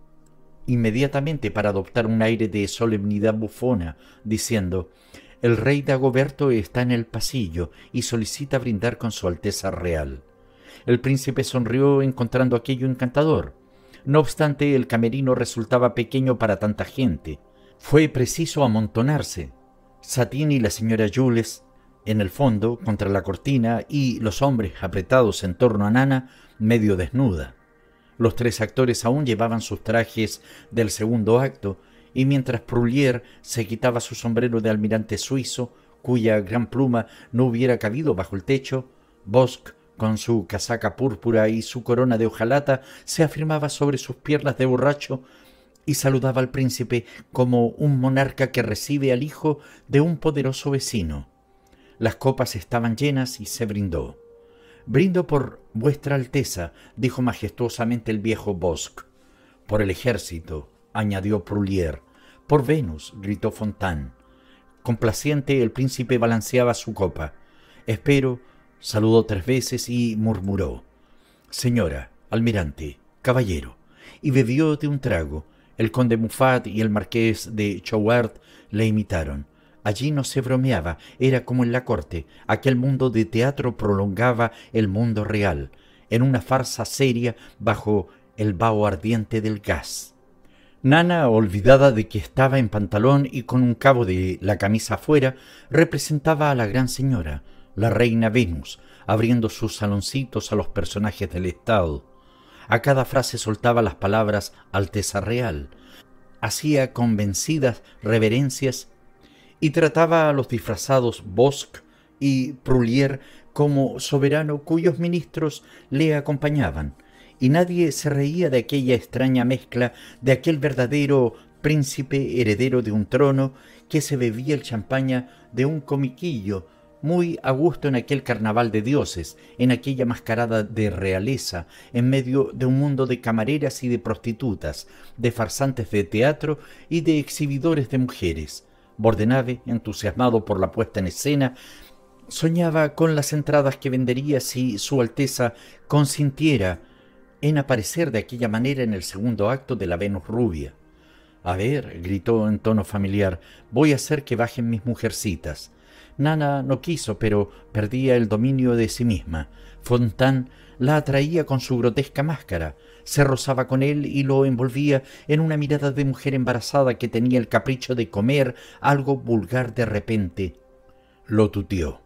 inmediatamente para adoptar un aire de solemnidad bufona, diciendo el rey Dagoberto está en el pasillo y solicita brindar con su Alteza Real. El príncipe sonrió encontrando aquello encantador. No obstante, el camerino resultaba pequeño para tanta gente. Fue preciso amontonarse. Satín y la señora Jules, en el fondo, contra la cortina, y los hombres apretados en torno a Nana, medio desnuda. Los tres actores aún llevaban sus trajes del segundo acto, y mientras Prullier se quitaba su sombrero de almirante suizo, cuya gran pluma no hubiera cabido bajo el techo, Bosque, con su casaca púrpura y su corona de hojalata, se afirmaba sobre sus piernas de borracho y saludaba al príncipe como un monarca que recibe al hijo de un poderoso vecino. Las copas estaban llenas y se brindó. Brindo por vuestra Alteza, dijo majestuosamente el viejo Bosque. Por el ejército, añadió Prulier. Por Venus, gritó Fontán. Complaciente, el príncipe balanceaba su copa. Espero, saludó tres veces y murmuró. Señora, almirante, caballero. Y bebió de un trago. El conde Muffat y el marqués de Chouart le imitaron. Allí no se bromeaba, era como en la corte. Aquel mundo de teatro prolongaba el mundo real, en una farsa seria bajo el vaho ardiente del gas. Nana, olvidada de que estaba en pantalón y con un cabo de la camisa afuera, representaba a la gran señora, la reina Venus, abriendo sus saloncitos a los personajes del Estado. A cada frase soltaba las palabras Alteza Real, hacía convencidas reverencias y trataba a los disfrazados Bosque y Prulier como soberano cuyos ministros le acompañaban, y nadie se reía de aquella extraña mezcla de aquel verdadero príncipe heredero de un trono que se bebía el champaña de un comiquillo muy a gusto en aquel carnaval de dioses, en aquella mascarada de realeza, en medio de un mundo de camareras y de prostitutas, de farsantes de teatro y de exhibidores de mujeres. Bordenave, entusiasmado por la puesta en escena, soñaba con las entradas que vendería si Su Alteza consintiera en aparecer de aquella manera en el segundo acto de la Venus rubia. A ver, gritó en tono familiar, voy a hacer que bajen mis mujercitas. Nana no quiso, pero perdía el dominio de sí misma. Fontán la atraía con su grotesca máscara, se rozaba con él y lo envolvía en una mirada de mujer embarazada que tenía el capricho de comer algo vulgar de repente. Lo tuteó.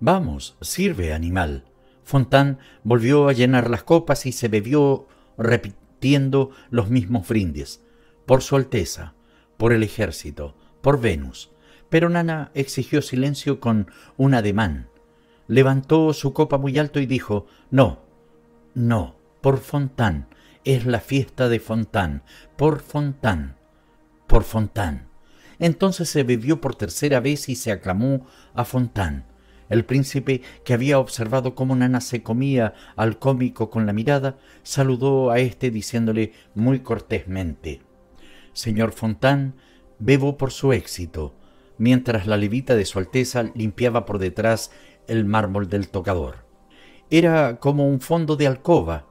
Vamos, sirve, animal. Fontán volvió a llenar las copas y se bebió repitiendo los mismos brindes. Por Su Alteza, por el ejército, por Venus. Pero Nana exigió silencio con un ademán. Levantó su copa muy alto y dijo, no, no, por Fontán, es la fiesta de Fontán, por Fontán, por Fontán. Entonces se bebió por tercera vez y se aclamó a Fontán. El príncipe, que había observado cómo Nana se comía al cómico con la mirada, saludó a éste diciéndole muy cortésmente Señor Fontán, bebo por su éxito, mientras la levita de Su Alteza limpiaba por detrás el mármol del tocador. Era como un fondo de alcoba,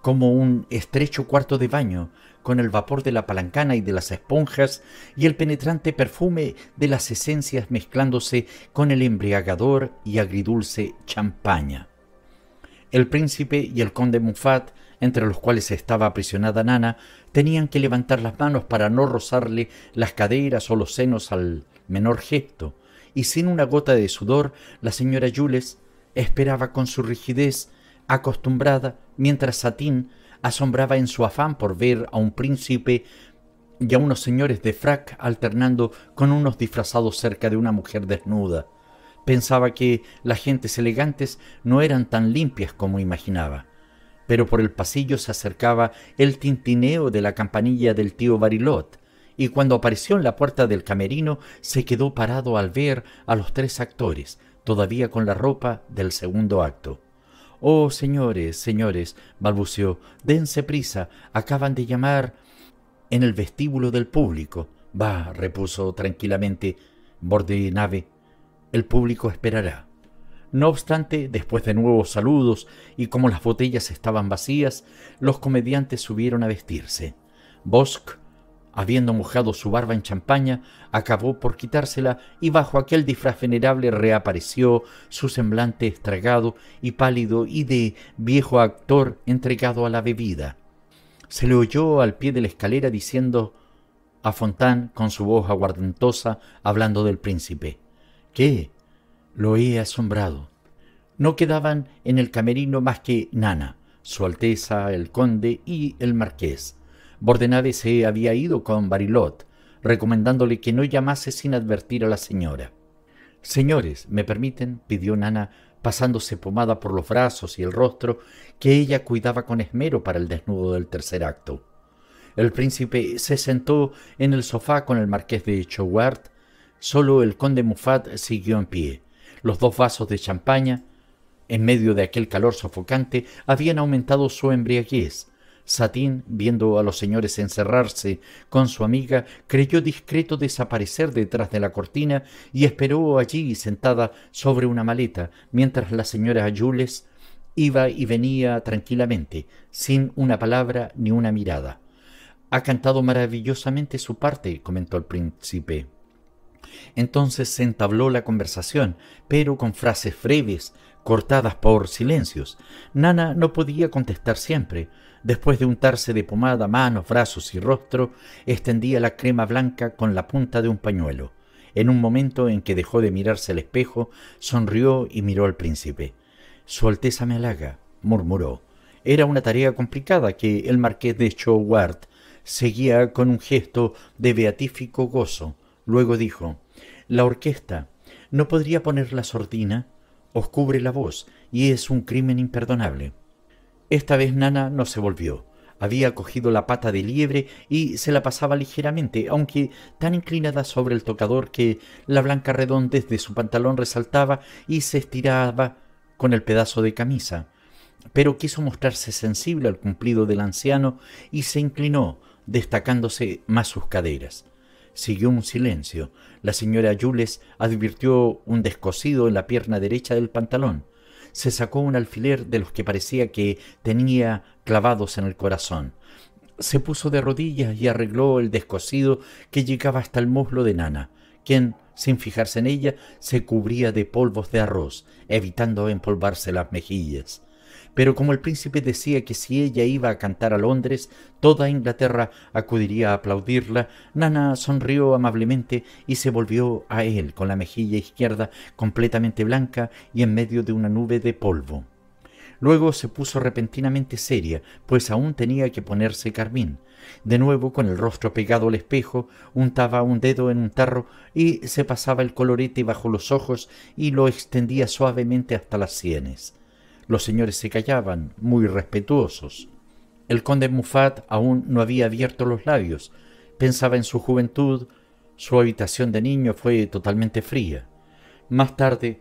como un estrecho cuarto de baño con el vapor de la palancana y de las esponjas y el penetrante perfume de las esencias mezclándose con el embriagador y agridulce champaña. El príncipe y el conde Mufat, entre los cuales estaba aprisionada Nana, tenían que levantar las manos para no rozarle las caderas o los senos al menor gesto, y sin una gota de sudor, la señora Yules esperaba con su rigidez acostumbrada mientras Satín asombraba en su afán por ver a un príncipe y a unos señores de frac alternando con unos disfrazados cerca de una mujer desnuda. Pensaba que las gentes elegantes no eran tan limpias como imaginaba. Pero por el pasillo se acercaba el tintineo de la campanilla del tío Barilot, y cuando apareció en la puerta del camerino se quedó parado al ver a los tres actores, todavía con la ropa del segundo acto. Oh, señores, señores, balbuceó, dense prisa, acaban de llamar en el vestíbulo del público. Va, repuso tranquilamente Borde Nave, el público esperará. No obstante, después de nuevos saludos y como las botellas estaban vacías, los comediantes subieron a vestirse. —¡Bosque! Habiendo mojado su barba en champaña, acabó por quitársela y bajo aquel disfraz venerable reapareció su semblante estragado y pálido y de viejo actor entregado a la bebida. Se le oyó al pie de la escalera diciendo a Fontán con su voz aguardentosa hablando del príncipe. ¿Qué? Lo he asombrado. No quedaban en el camerino más que Nana, Su Alteza el Conde y el Marqués Bordenade se había ido con Barilot, recomendándole que no llamase sin advertir a la señora. Señores, ¿me permiten? pidió Nana, pasándose pomada por los brazos y el rostro que ella cuidaba con esmero para el desnudo del tercer acto. El príncipe se sentó en el sofá con el marqués de Chouart. Solo el conde Muffat siguió en pie. Los dos vasos de champaña, en medio de aquel calor sofocante, habían aumentado su embriaguez Satín, viendo a los señores encerrarse con su amiga, creyó discreto desaparecer detrás de la cortina y esperó allí sentada sobre una maleta, mientras la señora Ayules iba y venía tranquilamente, sin una palabra ni una mirada. Ha cantado maravillosamente su parte, comentó el príncipe. Entonces se entabló la conversación, pero con frases breves, cortadas por silencios. Nana no podía contestar siempre. Después de untarse de pomada manos, brazos y rostro, extendía la crema blanca con la punta de un pañuelo. En un momento en que dejó de mirarse al espejo, sonrió y miró al príncipe. Su Alteza me halaga, murmuró. Era una tarea complicada que el marqués de Choward seguía con un gesto de beatífico gozo. Luego dijo La orquesta. ¿No podría poner la sordina? Os cubre la voz y es un crimen imperdonable. Esta vez Nana no se volvió. Había cogido la pata de liebre y se la pasaba ligeramente, aunque tan inclinada sobre el tocador que la blanca redondez de su pantalón resaltaba y se estiraba con el pedazo de camisa. Pero quiso mostrarse sensible al cumplido del anciano y se inclinó, destacándose más sus caderas. Siguió un silencio. La señora Yules advirtió un descosido en la pierna derecha del pantalón se sacó un alfiler de los que parecía que tenía clavados en el corazón. Se puso de rodillas y arregló el descosido que llegaba hasta el muslo de Nana, quien, sin fijarse en ella, se cubría de polvos de arroz, evitando empolvarse las mejillas. Pero como el príncipe decía que si ella iba a cantar a Londres, toda Inglaterra acudiría a aplaudirla, Nana sonrió amablemente y se volvió a él con la mejilla izquierda completamente blanca y en medio de una nube de polvo. Luego se puso repentinamente seria, pues aún tenía que ponerse carmín. De nuevo, con el rostro pegado al espejo, untaba un dedo en un tarro y se pasaba el colorete bajo los ojos y lo extendía suavemente hasta las sienes. Los señores se callaban, muy respetuosos. El conde Mufat aún no había abierto los labios. Pensaba en su juventud. Su habitación de niño fue totalmente fría. Más tarde,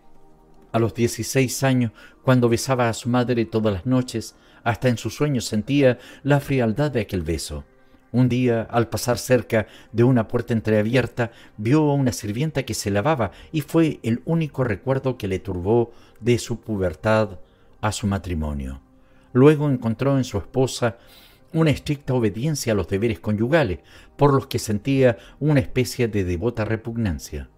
a los 16 años, cuando besaba a su madre todas las noches, hasta en sus sueños sentía la frialdad de aquel beso. Un día, al pasar cerca de una puerta entreabierta, vio a una sirvienta que se lavaba y fue el único recuerdo que le turbó de su pubertad a su matrimonio. Luego encontró en su esposa una estricta obediencia a los deberes conyugales, por los que sentía una especie de devota repugnancia.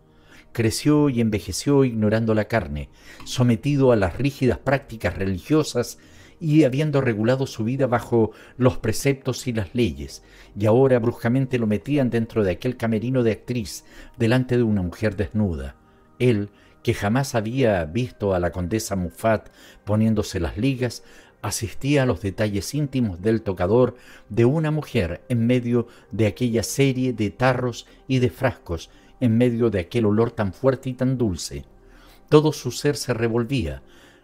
Creció y envejeció ignorando la carne, sometido a las rígidas prácticas religiosas y habiendo regulado su vida bajo los preceptos y las leyes, y ahora bruscamente lo metían dentro de aquel camerino de actriz, delante de una mujer desnuda. Él que jamás había visto a la condesa Muffat poniéndose las ligas, asistía a los detalles íntimos del tocador de una mujer en medio de aquella serie de tarros y de frascos, en medio de aquel olor tan fuerte y tan dulce. Todo su ser se revolvía,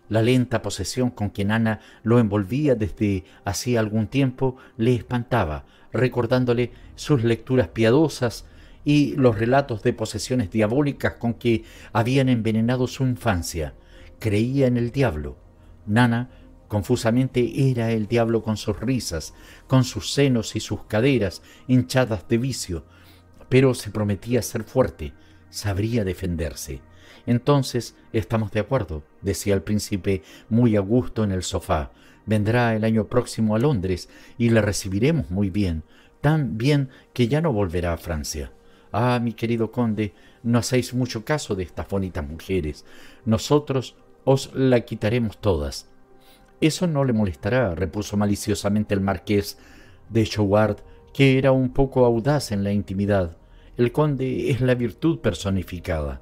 la lenta posesión con que Ana lo envolvía desde hacía algún tiempo le espantaba, recordándole sus lecturas piadosas y los relatos de posesiones diabólicas con que habían envenenado su infancia. Creía en el diablo. Nana confusamente era el diablo con sus risas, con sus senos y sus caderas hinchadas de vicio, pero se prometía ser fuerte, sabría defenderse. Entonces, estamos de acuerdo, decía el príncipe muy a gusto en el sofá. Vendrá el año próximo a Londres y la recibiremos muy bien, tan bien que ya no volverá a Francia. Ah, mi querido conde, no hacéis mucho caso de estas bonitas mujeres. Nosotros os la quitaremos todas. Eso no le molestará, repuso maliciosamente el marqués de Choward, que era un poco audaz en la intimidad. El conde es la virtud personificada.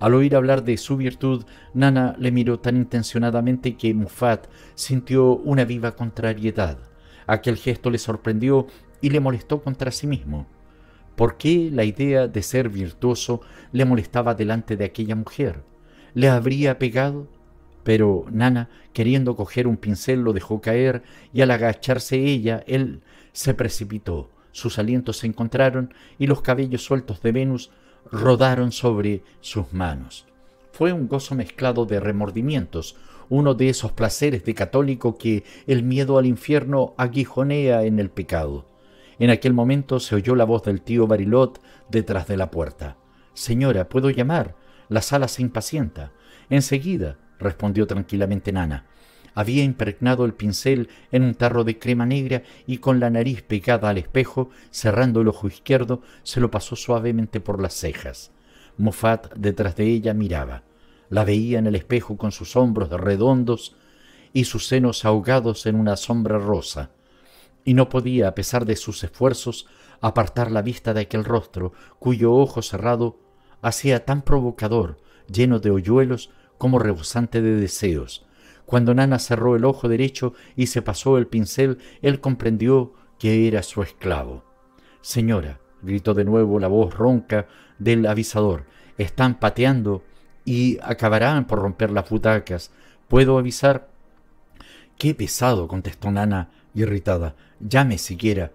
Al oír hablar de su virtud, Nana le miró tan intencionadamente que Mufat sintió una viva contrariedad. Aquel gesto le sorprendió y le molestó contra sí mismo. ¿Por qué la idea de ser virtuoso le molestaba delante de aquella mujer? ¿Le habría pegado? Pero Nana, queriendo coger un pincel, lo dejó caer y al agacharse ella, él se precipitó. Sus alientos se encontraron y los cabellos sueltos de Venus rodaron sobre sus manos. Fue un gozo mezclado de remordimientos, uno de esos placeres de católico que el miedo al infierno aguijonea en el pecado. En aquel momento se oyó la voz del tío Barilot detrás de la puerta. Señora, ¿puedo llamar? La sala se impacienta. Enseguida, respondió tranquilamente Nana. Había impregnado el pincel en un tarro de crema negra y con la nariz pegada al espejo, cerrando el ojo izquierdo, se lo pasó suavemente por las cejas. Moffat detrás de ella miraba. La veía en el espejo con sus hombros redondos y sus senos ahogados en una sombra rosa y no podía, a pesar de sus esfuerzos, apartar la vista de aquel rostro cuyo ojo cerrado hacía tan provocador, lleno de hoyuelos, como rebosante de deseos. Cuando Nana cerró el ojo derecho y se pasó el pincel, él comprendió que era su esclavo. Señora, gritó de nuevo la voz ronca del avisador, están pateando y acabarán por romper las butacas. ¿Puedo avisar? Qué pesado, contestó Nana irritada. Llame siquiera.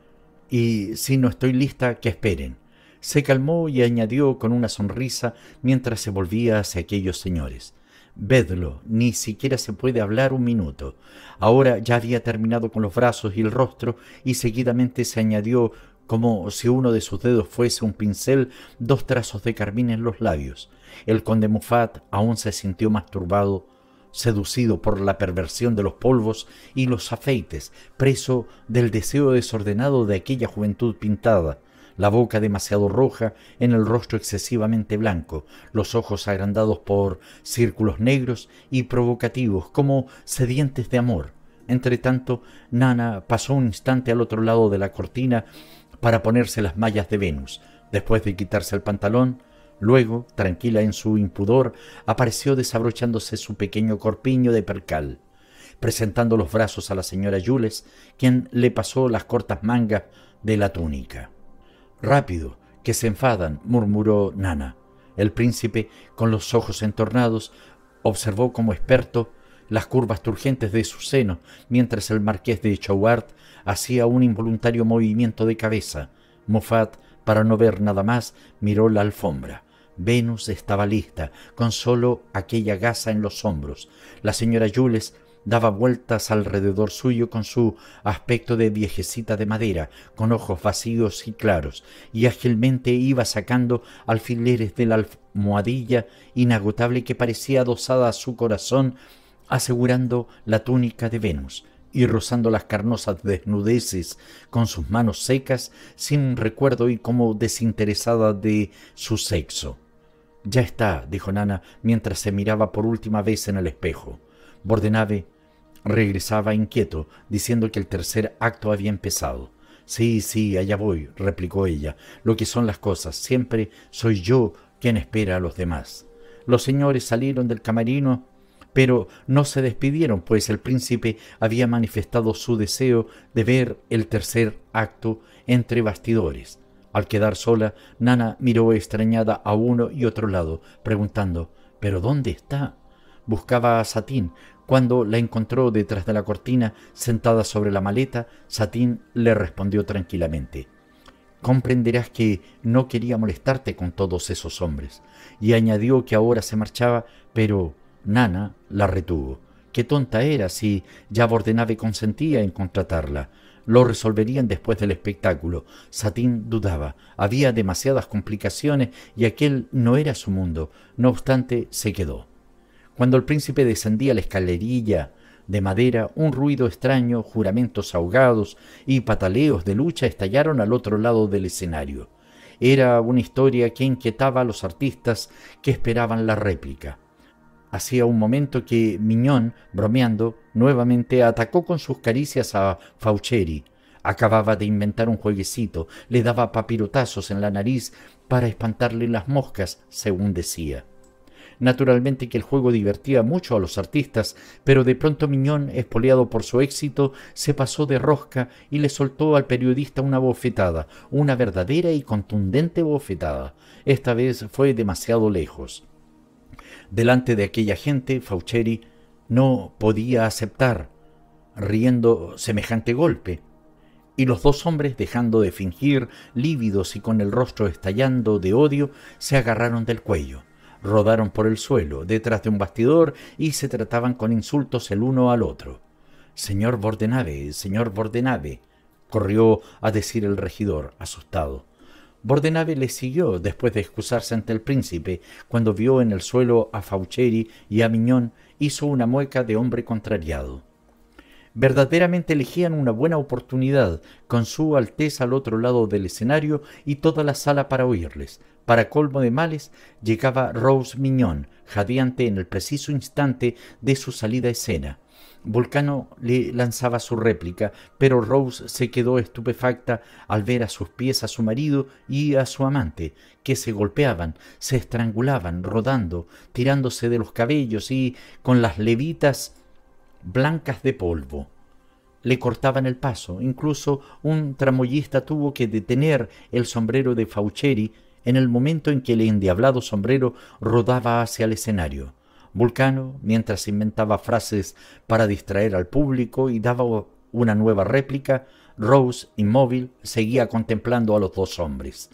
Y si no estoy lista, que esperen. Se calmó y añadió con una sonrisa mientras se volvía hacia aquellos señores. Vedlo, ni siquiera se puede hablar un minuto. Ahora ya había terminado con los brazos y el rostro y seguidamente se añadió, como si uno de sus dedos fuese un pincel, dos trazos de carmín en los labios. El conde Mufat aún se sintió más turbado seducido por la perversión de los polvos y los afeites, preso del deseo desordenado de aquella juventud pintada, la boca demasiado roja en el rostro excesivamente blanco, los ojos agrandados por círculos negros y provocativos como sedientes de amor. Entretanto, Nana pasó un instante al otro lado de la cortina para ponerse las mallas de Venus. Después de quitarse el pantalón, Luego, tranquila en su impudor, apareció desabrochándose su pequeño corpiño de percal, presentando los brazos a la señora Yules, quien le pasó las cortas mangas de la túnica. Rápido, que se enfadan, murmuró Nana. El príncipe, con los ojos entornados, observó como experto las curvas turgentes de su seno, mientras el marqués de Chouart hacía un involuntario movimiento de cabeza. Moffat, para no ver nada más, miró la alfombra. Venus estaba lista, con solo aquella gasa en los hombros. La señora Jules daba vueltas alrededor suyo con su aspecto de viejecita de madera, con ojos vacíos y claros, y ágilmente iba sacando alfileres de la almohadilla inagotable que parecía adosada a su corazón, asegurando la túnica de Venus y rozando las carnosas desnudeces con sus manos secas, sin recuerdo y como desinteresada de su sexo. Ya está, dijo Nana mientras se miraba por última vez en el espejo. Bordenave regresaba inquieto, diciendo que el tercer acto había empezado. Sí, sí, allá voy, replicó ella. Lo que son las cosas, siempre soy yo quien espera a los demás. Los señores salieron del camarino, pero no se despidieron, pues el príncipe había manifestado su deseo de ver el tercer acto entre bastidores. Al quedar sola, Nana miró extrañada a uno y otro lado, preguntando ¿Pero dónde está? Buscaba a Satín. Cuando la encontró detrás de la cortina, sentada sobre la maleta, Satín le respondió tranquilamente comprenderás que no quería molestarte con todos esos hombres. Y añadió que ahora se marchaba, pero Nana la retuvo. Qué tonta era si ya Bordenave consentía en contratarla lo resolverían después del espectáculo. Satín dudaba, había demasiadas complicaciones y aquel no era su mundo. No obstante, se quedó. Cuando el príncipe descendía la escalerilla de madera, un ruido extraño, juramentos ahogados y pataleos de lucha estallaron al otro lado del escenario. Era una historia que inquietaba a los artistas que esperaban la réplica hacía un momento que Miñón, bromeando, nuevamente atacó con sus caricias a Faucheri. Acababa de inventar un jueguecito, le daba papirotazos en la nariz para espantarle las moscas, según decía. Naturalmente que el juego divertía mucho a los artistas, pero de pronto Miñón, espoleado por su éxito, se pasó de rosca y le soltó al periodista una bofetada, una verdadera y contundente bofetada. Esta vez fue demasiado lejos. Delante de aquella gente, Faucheri no podía aceptar, riendo semejante golpe, y los dos hombres, dejando de fingir, lívidos y con el rostro estallando de odio, se agarraron del cuello, rodaron por el suelo, detrás de un bastidor, y se trataban con insultos el uno al otro. Señor Bordenave, señor Bordenave, corrió a decir el regidor, asustado. Bordenave le siguió después de excusarse ante el príncipe. Cuando vio en el suelo a Faucheri y a Miñón, hizo una mueca de hombre contrariado. Verdaderamente elegían una buena oportunidad, con su Alteza al otro lado del escenario y toda la sala para oírles. Para colmo de males, llegaba Rose Miñón, jadeante en el preciso instante de su salida a escena. Volcano le lanzaba su réplica, pero Rose se quedó estupefacta al ver a sus pies a su marido y a su amante, que se golpeaban, se estrangulaban, rodando, tirándose de los cabellos y con las levitas blancas de polvo. Le cortaban el paso, incluso un tramoyista tuvo que detener el sombrero de Fauchery en el momento en que el endiablado sombrero rodaba hacia el escenario. Vulcano, mientras inventaba frases para distraer al público y daba una nueva réplica, Rose, inmóvil, seguía contemplando a los dos hombres.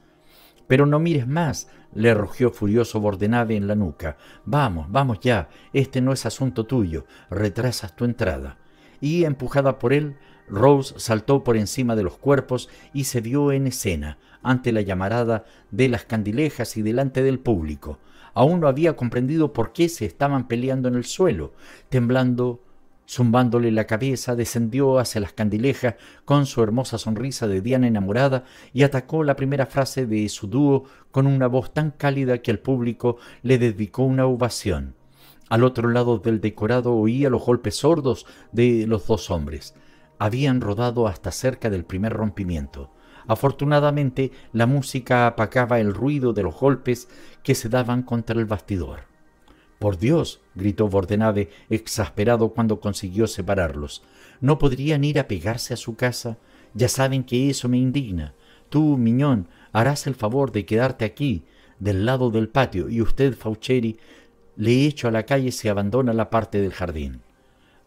Pero no mires más, le rugió furioso Bordenave en la nuca. Vamos, vamos ya, este no es asunto tuyo, retrasas tu entrada. Y, empujada por él, Rose saltó por encima de los cuerpos y se vio en escena, ante la llamarada de las candilejas y delante del público aún no había comprendido por qué se estaban peleando en el suelo. Temblando, zumbándole la cabeza, descendió hacia las candilejas con su hermosa sonrisa de Diana enamorada y atacó la primera frase de su dúo con una voz tan cálida que el público le dedicó una ovación. Al otro lado del decorado oía los golpes sordos de los dos hombres. Habían rodado hasta cerca del primer rompimiento. Afortunadamente, la música apacaba el ruido de los golpes que se daban contra el bastidor. Por Dios, gritó Bordenave, exasperado cuando consiguió separarlos. ¿No podrían ir a pegarse a su casa? Ya saben que eso me indigna. Tú, Miñón, harás el favor de quedarte aquí, del lado del patio, y usted, Faucheri, le echo a la calle se abandona la parte del jardín.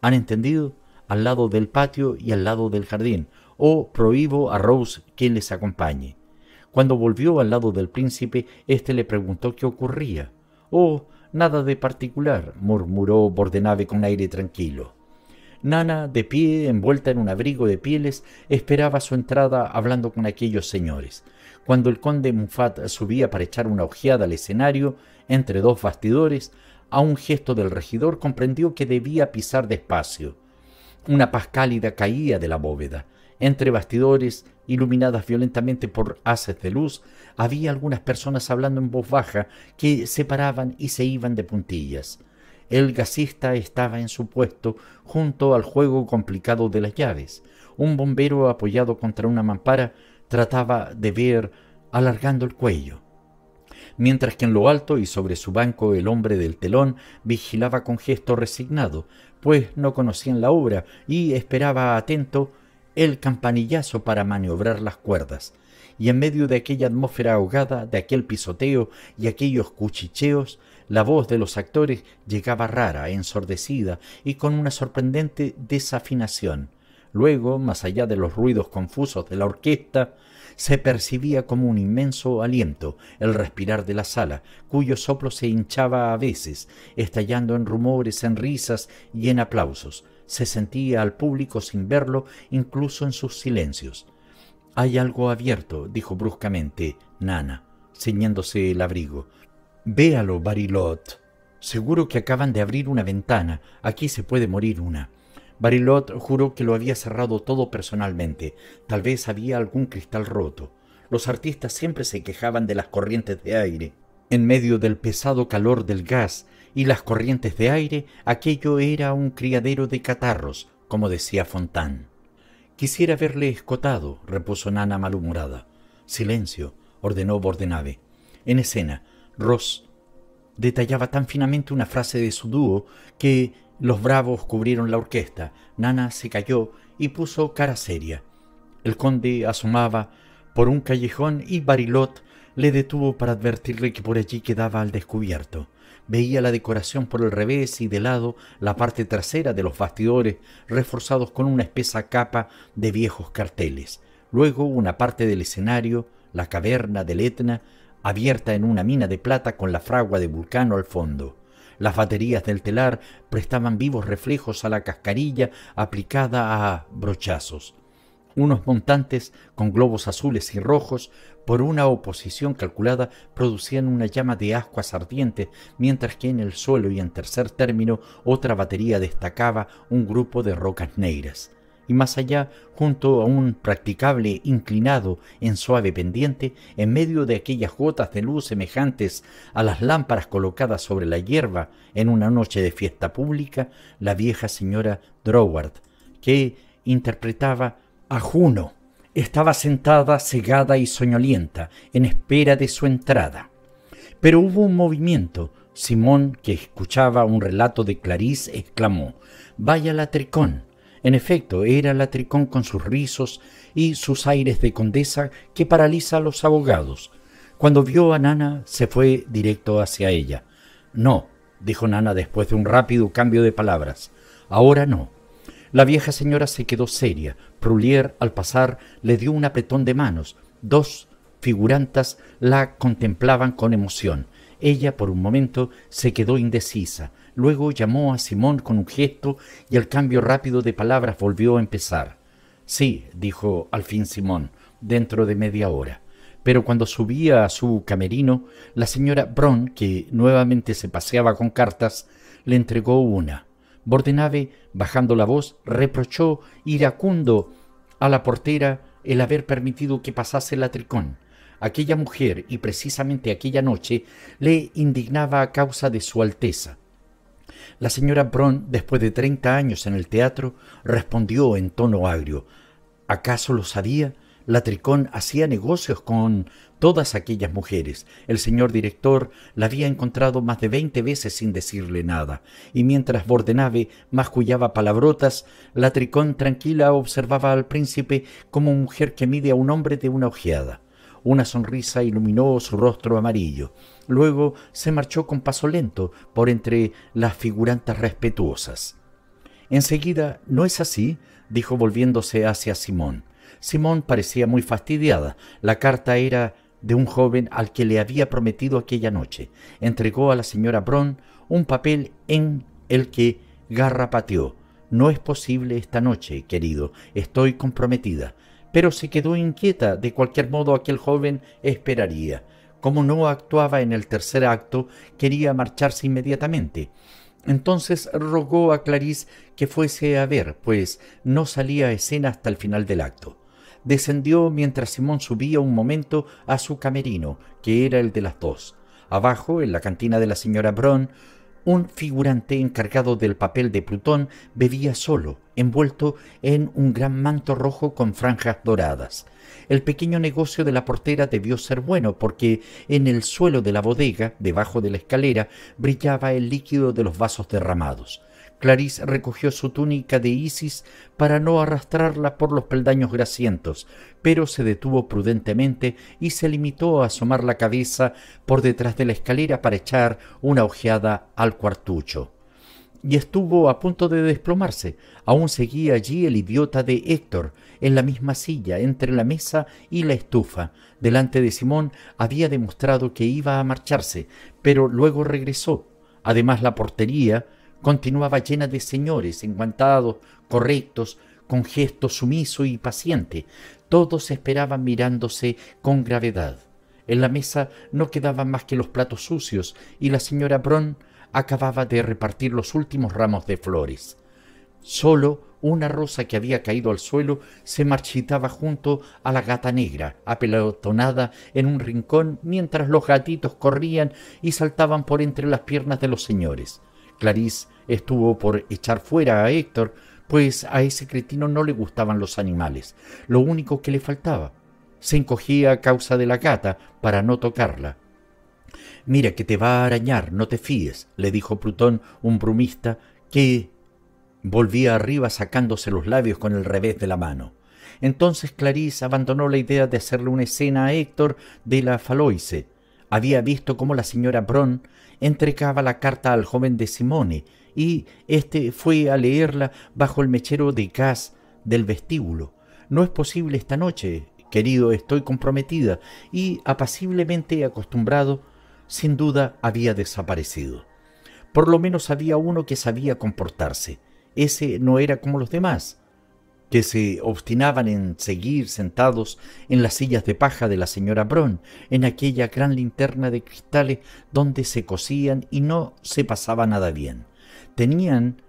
¿Han entendido? Al lado del patio y al lado del jardín o prohíbo a Rose que les acompañe. Cuando volvió al lado del príncipe, éste le preguntó qué ocurría. Oh, nada de particular, murmuró Bordenave con aire tranquilo. Nana, de pie, envuelta en un abrigo de pieles, esperaba su entrada hablando con aquellos señores. Cuando el conde Mufat subía para echar una ojeada al escenario, entre dos bastidores, a un gesto del regidor comprendió que debía pisar despacio. Una paz cálida caía de la bóveda. Entre bastidores, iluminadas violentamente por haces de luz, había algunas personas hablando en voz baja que se paraban y se iban de puntillas. El gasista estaba en su puesto junto al juego complicado de las llaves. Un bombero apoyado contra una mampara trataba de ver alargando el cuello. Mientras que en lo alto y sobre su banco el hombre del telón vigilaba con gesto resignado, pues no conocían la obra y esperaba atento el campanillazo para maniobrar las cuerdas, y en medio de aquella atmósfera ahogada, de aquel pisoteo y aquellos cuchicheos, la voz de los actores llegaba rara, ensordecida y con una sorprendente desafinación. Luego, más allá de los ruidos confusos de la orquesta, se percibía como un inmenso aliento el respirar de la sala, cuyo soplo se hinchaba a veces, estallando en rumores, en risas y en aplausos se sentía al público sin verlo, incluso en sus silencios. Hay algo abierto, dijo bruscamente Nana, ceñiéndose el abrigo. Véalo, Barilot. Seguro que acaban de abrir una ventana. Aquí se puede morir una. Barilot juró que lo había cerrado todo personalmente. Tal vez había algún cristal roto. Los artistas siempre se quejaban de las corrientes de aire. En medio del pesado calor del gas, y las corrientes de aire, aquello era un criadero de catarros, como decía Fontán. Quisiera verle escotado, repuso Nana malhumorada. Silencio, ordenó Bordenave. En escena, Ross detallaba tan finamente una frase de su dúo que los bravos cubrieron la orquesta. Nana se calló y puso cara seria. El conde asomaba por un callejón y Barilot le detuvo para advertirle que por allí quedaba al descubierto. Veía la decoración por el revés y de lado la parte trasera de los bastidores reforzados con una espesa capa de viejos carteles. Luego una parte del escenario, la caverna del Etna, abierta en una mina de plata con la fragua de Vulcano al fondo. Las baterías del telar prestaban vivos reflejos a la cascarilla aplicada a brochazos. Unos montantes con globos azules y rojos por una oposición calculada producían una llama de ascuas ardientes, mientras que en el suelo y en tercer término otra batería destacaba un grupo de rocas negras. Y más allá, junto a un practicable inclinado en suave pendiente, en medio de aquellas gotas de luz semejantes a las lámparas colocadas sobre la hierba en una noche de fiesta pública, la vieja señora Droward, que interpretaba a Juno estaba sentada, cegada y soñolienta, en espera de su entrada. Pero hubo un movimiento. Simón, que escuchaba un relato de Clarice, exclamó, Vaya la Tricón. En efecto, era la Tricón con sus rizos y sus aires de condesa que paraliza a los abogados. Cuando vio a Nana, se fue directo hacia ella. No, dijo Nana después de un rápido cambio de palabras. Ahora no. La vieja señora se quedó seria. Prulier, al pasar, le dio un apretón de manos. Dos figurantas la contemplaban con emoción. Ella, por un momento, se quedó indecisa. Luego llamó a Simón con un gesto y el cambio rápido de palabras volvió a empezar. Sí, dijo al fin Simón, dentro de media hora. Pero cuando subía a su camerino, la señora Bron, que nuevamente se paseaba con cartas, le entregó una. Bordenave, bajando la voz, reprochó iracundo a la portera el haber permitido que pasase la tricón. Aquella mujer, y precisamente aquella noche, le indignaba a causa de su alteza. La señora Bron, después de treinta años en el teatro, respondió en tono agrio. ¿Acaso lo sabía? La Tricón hacía negocios con todas aquellas mujeres. El señor director la había encontrado más de veinte veces sin decirle nada, y mientras Bordenave mascullaba palabrotas, la tricón tranquila observaba al príncipe como mujer que mide a un hombre de una ojeada. Una sonrisa iluminó su rostro amarillo. Luego se marchó con paso lento por entre las figurantas respetuosas. Enseguida, ¿no es así? dijo volviéndose hacia Simón. Simón parecía muy fastidiada. La carta era de un joven al que le había prometido aquella noche. Entregó a la señora Bron un papel en el que garrapateó. No es posible esta noche, querido, estoy comprometida. Pero se quedó inquieta, de cualquier modo aquel joven esperaría. Como no actuaba en el tercer acto, quería marcharse inmediatamente. Entonces rogó a Clarice que fuese a ver, pues no salía escena hasta el final del acto descendió mientras Simón subía un momento a su camerino, que era el de las dos. Abajo, en la cantina de la señora Brown, un figurante encargado del papel de Plutón bebía solo, envuelto en un gran manto rojo con franjas doradas. El pequeño negocio de la portera debió ser bueno porque en el suelo de la bodega, debajo de la escalera, brillaba el líquido de los vasos derramados. Clarice recogió su túnica de Isis para no arrastrarla por los peldaños grasientos, pero se detuvo prudentemente y se limitó a asomar la cabeza por detrás de la escalera para echar una ojeada al cuartucho. Y estuvo a punto de desplomarse. Aún seguía allí el idiota de Héctor, en la misma silla, entre la mesa y la estufa. Delante de Simón había demostrado que iba a marcharse, pero luego regresó. Además, la portería, continuaba llena de señores enguantados, correctos, con gesto sumiso y paciente. Todos esperaban mirándose con gravedad. En la mesa no quedaban más que los platos sucios y la señora Bron acababa de repartir los últimos ramos de flores. Solo una rosa que había caído al suelo se marchitaba junto a la gata negra, apelotonada en un rincón, mientras los gatitos corrían y saltaban por entre las piernas de los señores. Clarice estuvo por echar fuera a Héctor, pues a ese cretino no le gustaban los animales, lo único que le faltaba. Se encogía a causa de la gata para no tocarla. Mira que te va a arañar, no te fíes, le dijo Plutón, un brumista, que volvía arriba sacándose los labios con el revés de la mano. Entonces Clarice abandonó la idea de hacerle una escena a Héctor de la faloise. Había visto cómo la señora Bron entregaba la carta al joven de Simone y éste fue a leerla bajo el mechero de gas del vestíbulo. No es posible esta noche, querido, estoy comprometida, y apaciblemente acostumbrado, sin duda había desaparecido. Por lo menos había uno que sabía comportarse. Ese no era como los demás, que se obstinaban en seguir sentados en las sillas de paja de la señora Bron, en aquella gran linterna de cristales donde se cosían y no se pasaba nada bien tenían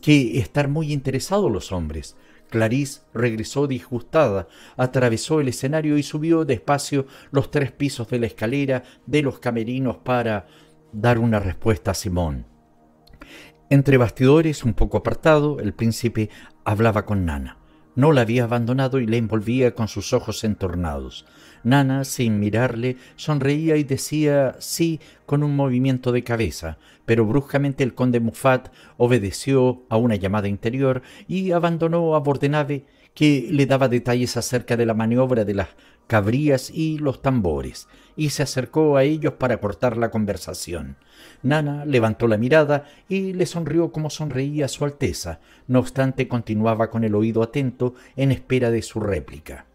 que estar muy interesados los hombres. Clarice regresó disgustada, atravesó el escenario y subió despacio los tres pisos de la escalera de los camerinos para dar una respuesta a Simón. Entre bastidores, un poco apartado, el príncipe hablaba con Nana. No la había abandonado y la envolvía con sus ojos entornados. Nana, sin mirarle, sonreía y decía sí con un movimiento de cabeza pero bruscamente el conde Mufat obedeció a una llamada interior y abandonó a Bordenave, que le daba detalles acerca de la maniobra de las cabrías y los tambores, y se acercó a ellos para cortar la conversación. Nana levantó la mirada y le sonrió como sonreía su Alteza, no obstante continuaba con el oído atento en espera de su réplica.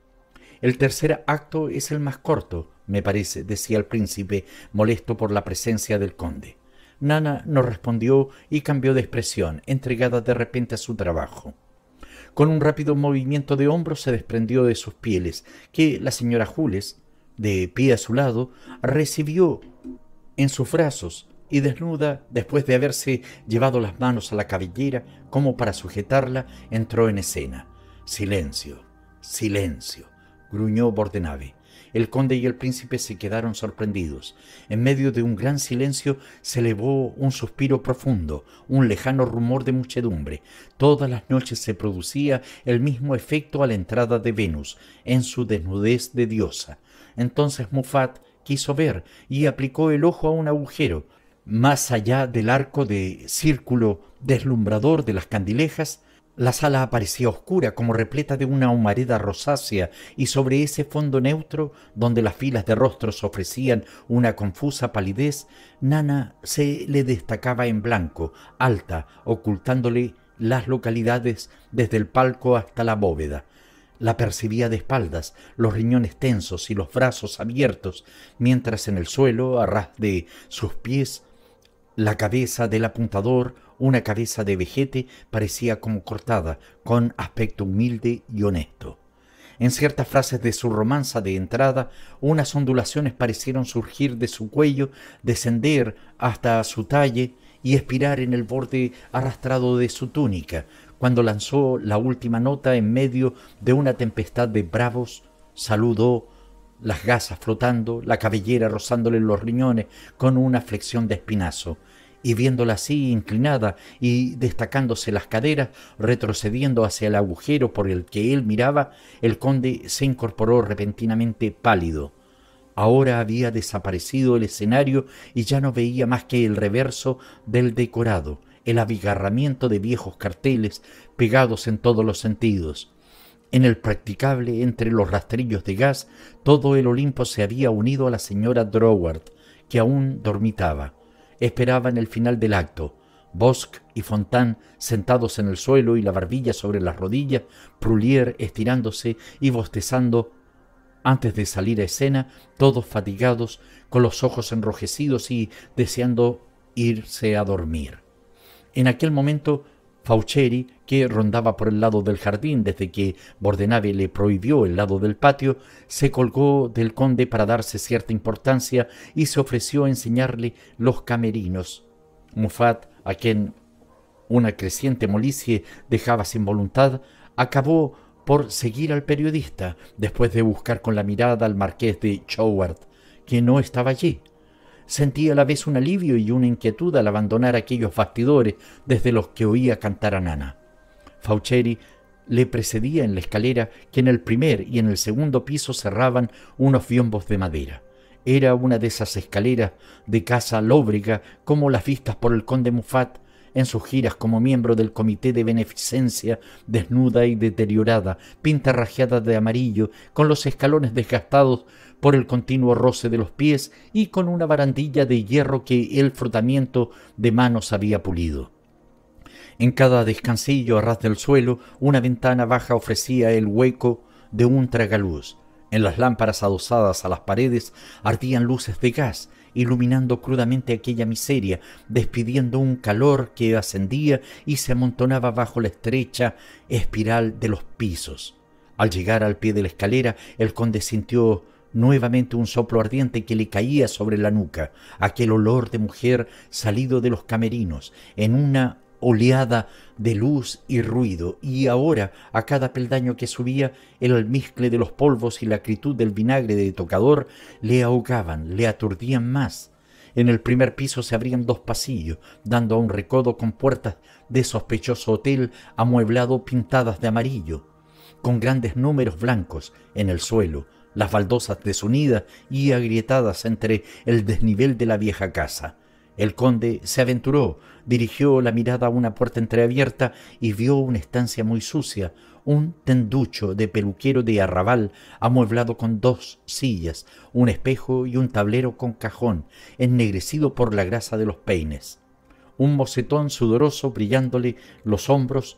El tercer acto es el más corto, me parece, decía el príncipe, molesto por la presencia del conde. Nana no respondió y cambió de expresión, entregada de repente a su trabajo. Con un rápido movimiento de hombros se desprendió de sus pieles, que la señora Jules, de pie a su lado, recibió en sus brazos y desnuda, después de haberse llevado las manos a la cabellera como para sujetarla, entró en escena. Silencio, silencio, gruñó Bordenave. El conde y el príncipe se quedaron sorprendidos. En medio de un gran silencio se elevó un suspiro profundo, un lejano rumor de muchedumbre. Todas las noches se producía el mismo efecto a la entrada de Venus, en su desnudez de diosa. Entonces Mufat quiso ver y aplicó el ojo a un agujero. Más allá del arco de círculo deslumbrador de las candilejas, la sala aparecía oscura, como repleta de una humareda rosácea, y sobre ese fondo neutro, donde las filas de rostros ofrecían una confusa palidez, Nana se le destacaba en blanco, alta, ocultándole las localidades desde el palco hasta la bóveda. La percibía de espaldas, los riñones tensos y los brazos abiertos, mientras en el suelo, a ras de sus pies, la cabeza del apuntador una cabeza de vejete parecía como cortada, con aspecto humilde y honesto. En ciertas frases de su romanza de entrada, unas ondulaciones parecieron surgir de su cuello, descender hasta su talle y expirar en el borde arrastrado de su túnica, cuando lanzó la última nota en medio de una tempestad de bravos, saludó, las gasas flotando, la cabellera rozándole los riñones con una flexión de espinazo y viéndola así inclinada y destacándose las caderas, retrocediendo hacia el agujero por el que él miraba, el conde se incorporó repentinamente pálido. Ahora había desaparecido el escenario y ya no veía más que el reverso del decorado, el abigarramiento de viejos carteles pegados en todos los sentidos. En el practicable, entre los rastrillos de gas, todo el Olimpo se había unido a la señora Droward, que aún dormitaba esperaban el final del acto. Bosque y Fontan sentados en el suelo y la barbilla sobre las rodillas, Prulier estirándose y bostezando. Antes de salir a escena, todos fatigados, con los ojos enrojecidos y deseando irse a dormir. En aquel momento Faucheri, que rondaba por el lado del jardín desde que Bordenave le prohibió el lado del patio, se colgó del conde para darse cierta importancia y se ofreció a enseñarle los camerinos. Mufat, a quien una creciente molicie dejaba sin voluntad, acabó por seguir al periodista después de buscar con la mirada al marqués de Choward, que no estaba allí. Sentía a la vez un alivio y una inquietud al abandonar aquellos bastidores desde los que oía cantar a Nana. Faucheri le precedía en la escalera que en el primer y en el segundo piso cerraban unos biombos de madera. Era una de esas escaleras de casa lóbrega como las vistas por el conde Muffat, en sus giras como miembro del comité de beneficencia, desnuda y deteriorada, pinta pintarrajeada de amarillo, con los escalones desgastados por el continuo roce de los pies y con una barandilla de hierro que el frotamiento de manos había pulido. En cada descansillo a ras del suelo, una ventana baja ofrecía el hueco de un tragaluz. En las lámparas adosadas a las paredes ardían luces de gas, iluminando crudamente aquella miseria, despidiendo un calor que ascendía y se amontonaba bajo la estrecha espiral de los pisos. Al llegar al pie de la escalera, el conde sintió Nuevamente un soplo ardiente que le caía sobre la nuca, aquel olor de mujer salido de los camerinos, en una oleada de luz y ruido, y ahora, a cada peldaño que subía, el almizcle de los polvos y la acritud del vinagre de tocador le ahogaban, le aturdían más. En el primer piso se abrían dos pasillos, dando a un recodo con puertas de sospechoso hotel amueblado pintadas de amarillo, con grandes números blancos en el suelo, las baldosas desunidas y agrietadas entre el desnivel de la vieja casa. El conde se aventuró, dirigió la mirada a una puerta entreabierta y vio una estancia muy sucia, un tenducho de peluquero de arrabal amueblado con dos sillas, un espejo y un tablero con cajón, ennegrecido por la grasa de los peines. Un mocetón sudoroso brillándole los hombros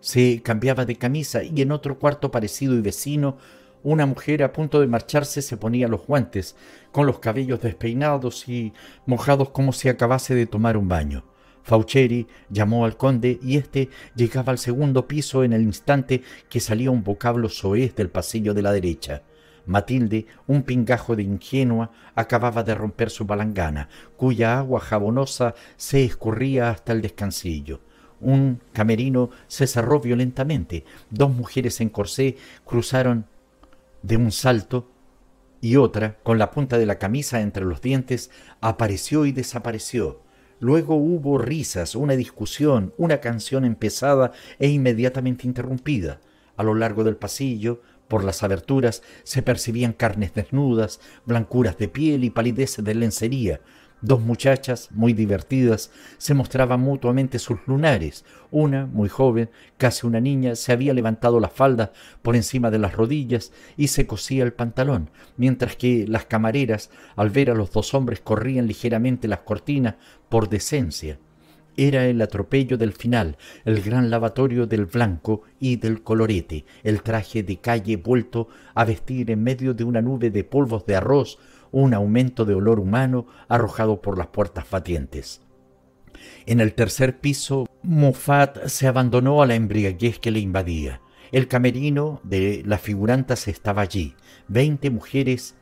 se cambiaba de camisa y en otro cuarto parecido y vecino una mujer a punto de marcharse se ponía los guantes, con los cabellos despeinados y mojados como si acabase de tomar un baño. Faucheri llamó al conde y éste llegaba al segundo piso en el instante que salía un vocablo soez del pasillo de la derecha. Matilde, un pingajo de ingenua, acababa de romper su palangana, cuya agua jabonosa se escurría hasta el descansillo. Un camerino se cerró violentamente. Dos mujeres en corsé cruzaron de un salto y otra, con la punta de la camisa entre los dientes, apareció y desapareció. Luego hubo risas, una discusión, una canción empezada e inmediatamente interrumpida. A lo largo del pasillo, por las aberturas, se percibían carnes desnudas, blancuras de piel y palideces de lencería. Dos muchachas, muy divertidas, se mostraban mutuamente sus lunares. Una, muy joven, casi una niña, se había levantado la falda por encima de las rodillas y se cosía el pantalón, mientras que las camareras, al ver a los dos hombres, corrían ligeramente las cortinas por decencia. Era el atropello del final, el gran lavatorio del blanco y del colorete, el traje de calle vuelto a vestir en medio de una nube de polvos de arroz, un aumento de olor humano arrojado por las puertas fatientes. En el tercer piso, Moffat se abandonó a la embriaguez que le invadía. El camerino de las figurantas estaba allí, veinte mujeres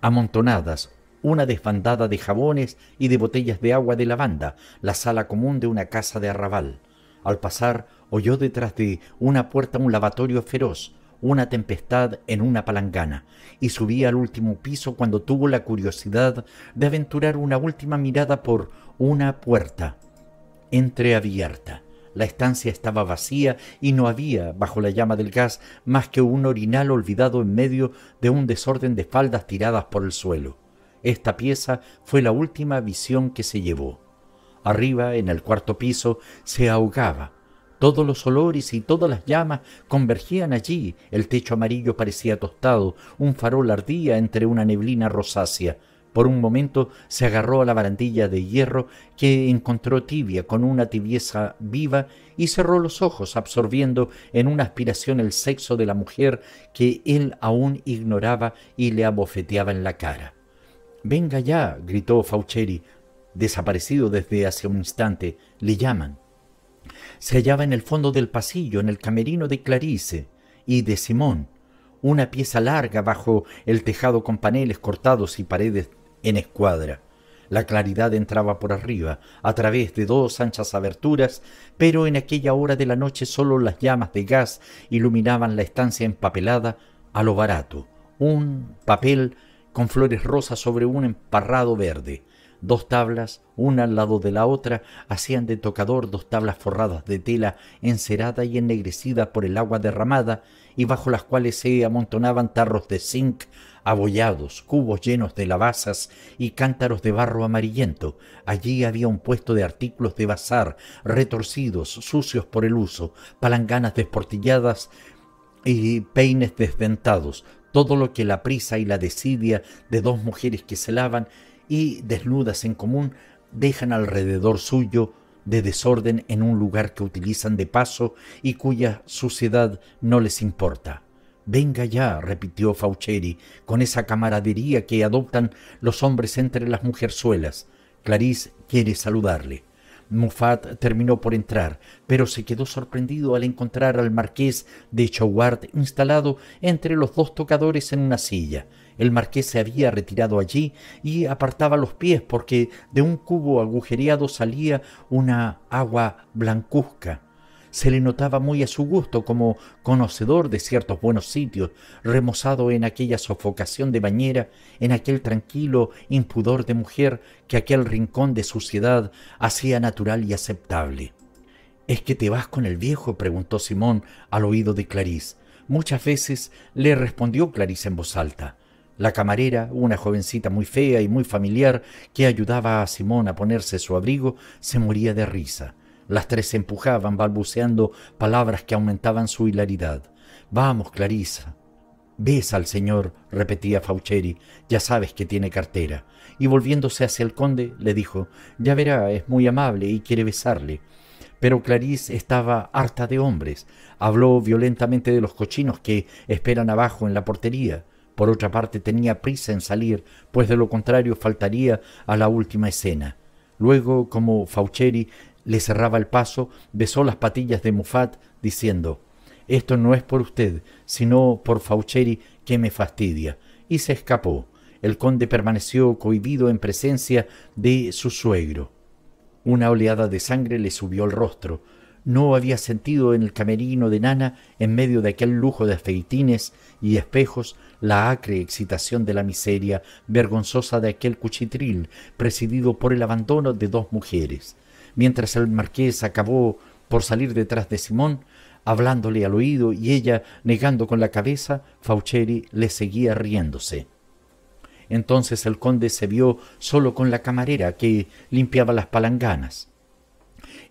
amontonadas, una desbandada de jabones y de botellas de agua de lavanda, la sala común de una casa de arrabal. Al pasar, oyó detrás de una puerta un lavatorio feroz, una tempestad en una palangana y subí al último piso cuando tuvo la curiosidad de aventurar una última mirada por una puerta entreabierta. La estancia estaba vacía y no había, bajo la llama del gas, más que un orinal olvidado en medio de un desorden de faldas tiradas por el suelo. Esta pieza fue la última visión que se llevó. Arriba, en el cuarto piso, se ahogaba todos los olores y todas las llamas convergían allí, el techo amarillo parecía tostado, un farol ardía entre una neblina rosácea. Por un momento se agarró a la barandilla de hierro que encontró tibia con una tibieza viva y cerró los ojos absorbiendo en una aspiración el sexo de la mujer que él aún ignoraba y le abofeteaba en la cara. Venga ya, gritó Faucheri, desaparecido desde hace un instante, le llaman se hallaba en el fondo del pasillo, en el camerino de Clarice y de Simón, una pieza larga bajo el tejado con paneles cortados y paredes en escuadra. La claridad entraba por arriba, a través de dos anchas aberturas, pero en aquella hora de la noche solo las llamas de gas iluminaban la estancia empapelada a lo barato, un papel con flores rosas sobre un emparrado verde. Dos tablas, una al lado de la otra, hacían de tocador dos tablas forradas de tela encerada y ennegrecida por el agua derramada, y bajo las cuales se amontonaban tarros de zinc abollados, cubos llenos de lavazas y cántaros de barro amarillento. Allí había un puesto de artículos de bazar, retorcidos, sucios por el uso, palanganas desportilladas y peines desdentados, todo lo que la prisa y la desidia de dos mujeres que se lavan y desnudas en común dejan alrededor suyo de desorden en un lugar que utilizan de paso y cuya suciedad no les importa. Venga ya, repitió Faucheri, con esa camaradería que adoptan los hombres entre las mujerzuelas. Clarice quiere saludarle. Muffat terminó por entrar, pero se quedó sorprendido al encontrar al marqués de Chouart instalado entre los dos tocadores en una silla. El marqués se había retirado allí y apartaba los pies porque de un cubo agujereado salía una agua blancuzca. Se le notaba muy a su gusto como conocedor de ciertos buenos sitios, remozado en aquella sofocación de bañera, en aquel tranquilo impudor de mujer que aquel rincón de suciedad hacía natural y aceptable. ¿Es que te vas con el viejo? preguntó Simón al oído de Clarice. Muchas veces le respondió Clarice en voz alta. La camarera, una jovencita muy fea y muy familiar que ayudaba a Simón a ponerse su abrigo, se moría de risa. Las tres se empujaban, balbuceando palabras que aumentaban su hilaridad. Vamos, Clarisa. Besa al señor, repetía Faucheri, ya sabes que tiene cartera. Y volviéndose hacia el conde, le dijo, ya verá, es muy amable y quiere besarle. Pero Clarice estaba harta de hombres. Habló violentamente de los cochinos que esperan abajo en la portería. Por otra parte, tenía prisa en salir, pues de lo contrario faltaría a la última escena. Luego, como Faucheri le cerraba el paso, besó las patillas de Mufat, diciendo Esto no es por usted, sino por Faucheri que me fastidia, y se escapó. El conde permaneció cohibido en presencia de su suegro. Una oleada de sangre le subió al rostro, no había sentido en el camerino de Nana, en medio de aquel lujo de afeitines y espejos, la acre excitación de la miseria vergonzosa de aquel cuchitril presidido por el abandono de dos mujeres. Mientras el marqués acabó por salir detrás de Simón, hablándole al oído y ella negando con la cabeza, Faucheri le seguía riéndose. Entonces el conde se vio solo con la camarera que limpiaba las palanganas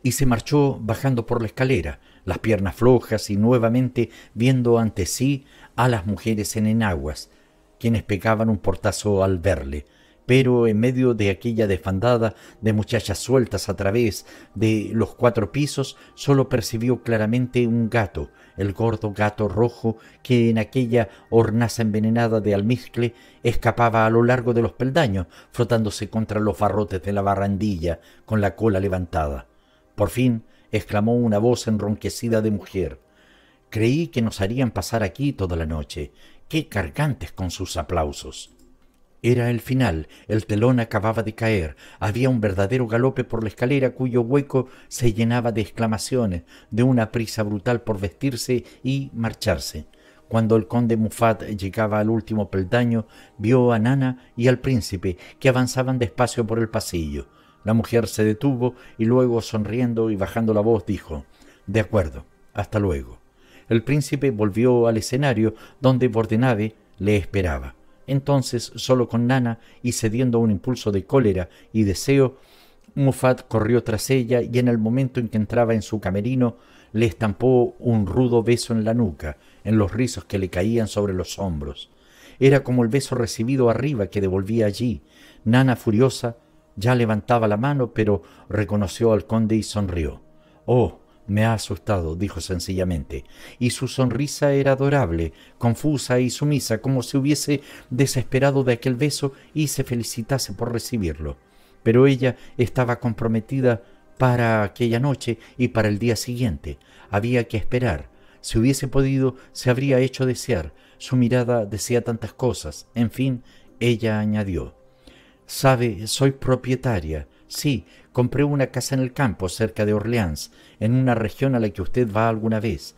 y se marchó bajando por la escalera, las piernas flojas y nuevamente viendo ante sí a las mujeres en enaguas, quienes pegaban un portazo al verle, pero en medio de aquella desfandada de muchachas sueltas a través de los cuatro pisos, solo percibió claramente un gato, el gordo gato rojo que en aquella hornaza envenenada de almizcle escapaba a lo largo de los peldaños, frotándose contra los barrotes de la barrandilla con la cola levantada. Por fin exclamó una voz enronquecida de mujer. Creí que nos harían pasar aquí toda la noche. ¡Qué cargantes con sus aplausos! Era el final, el telón acababa de caer, había un verdadero galope por la escalera cuyo hueco se llenaba de exclamaciones, de una prisa brutal por vestirse y marcharse. Cuando el conde Mufat llegaba al último peldaño, vio a Nana y al príncipe, que avanzaban despacio por el pasillo. La mujer se detuvo y luego, sonriendo y bajando la voz, dijo, De acuerdo, hasta luego el príncipe volvió al escenario donde Bordenave le esperaba. Entonces, solo con Nana y cediendo a un impulso de cólera y deseo, Mufat corrió tras ella y en el momento en que entraba en su camerino le estampó un rudo beso en la nuca, en los rizos que le caían sobre los hombros. Era como el beso recibido arriba que devolvía allí. Nana furiosa ya levantaba la mano, pero reconoció al conde y sonrió. Oh, me ha asustado, dijo sencillamente, y su sonrisa era adorable, confusa y sumisa, como si hubiese desesperado de aquel beso y se felicitase por recibirlo. Pero ella estaba comprometida para aquella noche y para el día siguiente. Había que esperar. Si hubiese podido, se habría hecho desear. Su mirada decía tantas cosas. En fin, ella añadió. Sabe, soy propietaria. Sí, Compré una casa en el campo, cerca de Orleans, en una región a la que usted va alguna vez.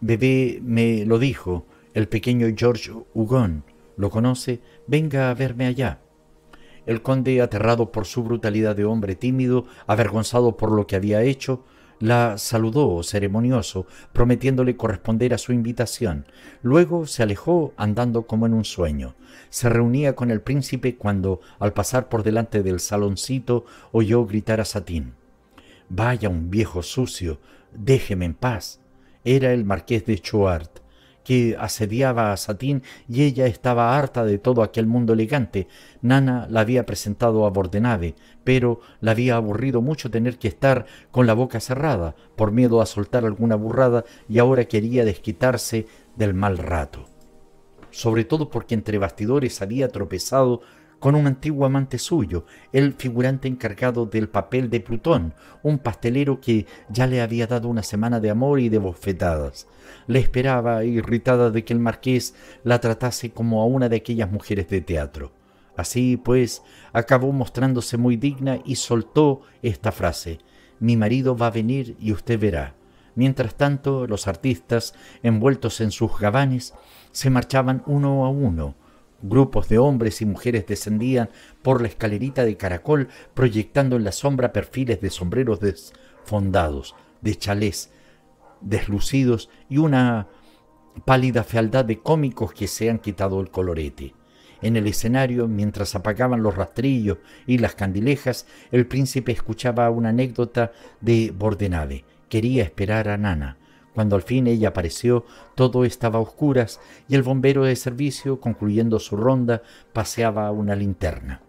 Bebé me lo dijo, el pequeño George Hugon. ¿Lo conoce? Venga a verme allá. El conde, aterrado por su brutalidad de hombre tímido, avergonzado por lo que había hecho, la saludó ceremonioso, prometiéndole corresponder a su invitación. Luego se alejó andando como en un sueño. Se reunía con el príncipe cuando, al pasar por delante del saloncito, oyó gritar a Satín. Vaya un viejo sucio, déjeme en paz. Era el marqués de que asediaba a Satín y ella estaba harta de todo aquel mundo elegante. Nana la había presentado a Bordenave, pero la había aburrido mucho tener que estar con la boca cerrada por miedo a soltar alguna burrada y ahora quería desquitarse del mal rato. Sobre todo porque entre bastidores había tropezado con un antiguo amante suyo, el figurante encargado del papel de Plutón, un pastelero que ya le había dado una semana de amor y de bofetadas. Le esperaba, irritada de que el marqués la tratase como a una de aquellas mujeres de teatro. Así pues, acabó mostrándose muy digna y soltó esta frase, mi marido va a venir y usted verá. Mientras tanto, los artistas, envueltos en sus gabanes, se marchaban uno a uno, Grupos de hombres y mujeres descendían por la escalerita de caracol, proyectando en la sombra perfiles de sombreros desfondados, de chalés deslucidos y una pálida fealdad de cómicos que se han quitado el colorete. En el escenario, mientras apagaban los rastrillos y las candilejas, el príncipe escuchaba una anécdota de Bordenave. Quería esperar a Nana, cuando al fin ella apareció, todo estaba a oscuras y el bombero de servicio, concluyendo su ronda, paseaba una linterna.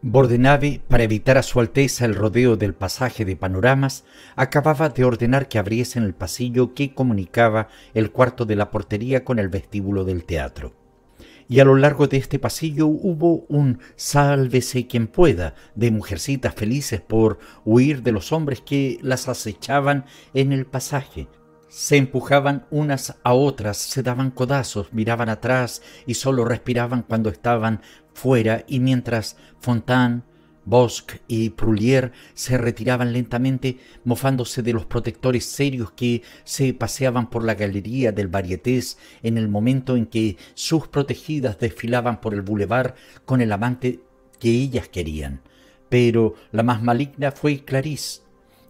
Bordenave, para evitar a su Alteza el rodeo del pasaje de panoramas, acababa de ordenar que abriesen el pasillo que comunicaba el cuarto de la portería con el vestíbulo del teatro. Y a lo largo de este pasillo hubo un sálvese quien pueda de mujercitas felices por huir de los hombres que las acechaban en el pasaje, se empujaban unas a otras, se daban codazos, miraban atrás y solo respiraban cuando estaban fuera y mientras Fontaine, Bosque y Prulier se retiraban lentamente, mofándose de los protectores serios que se paseaban por la galería del varietés en el momento en que sus protegidas desfilaban por el bulevar con el amante que ellas querían. Pero la más maligna fue Clarice,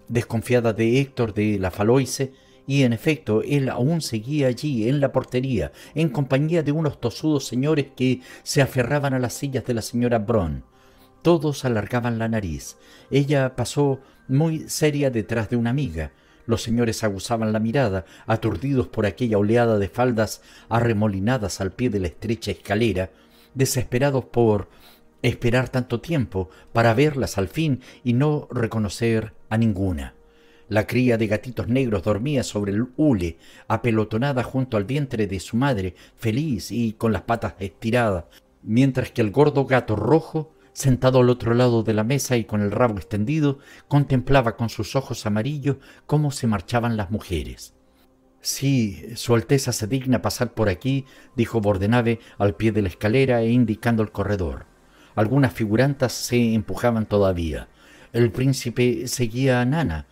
desconfiada de Héctor de la Faloise, y en efecto, él aún seguía allí, en la portería, en compañía de unos tosudos señores que se aferraban a las sillas de la señora Brown. Todos alargaban la nariz. Ella pasó muy seria detrás de una amiga. Los señores aguzaban la mirada, aturdidos por aquella oleada de faldas arremolinadas al pie de la estrecha escalera, desesperados por esperar tanto tiempo para verlas al fin y no reconocer a ninguna. La cría de gatitos negros dormía sobre el hule, apelotonada junto al vientre de su madre, feliz y con las patas estiradas, mientras que el gordo gato rojo, sentado al otro lado de la mesa y con el rabo extendido, contemplaba con sus ojos amarillos cómo se marchaban las mujeres. Sí, Su Alteza se digna pasar por aquí, dijo Bordenave al pie de la escalera e indicando el corredor. Algunas figurantas se empujaban todavía. El príncipe seguía a Nana,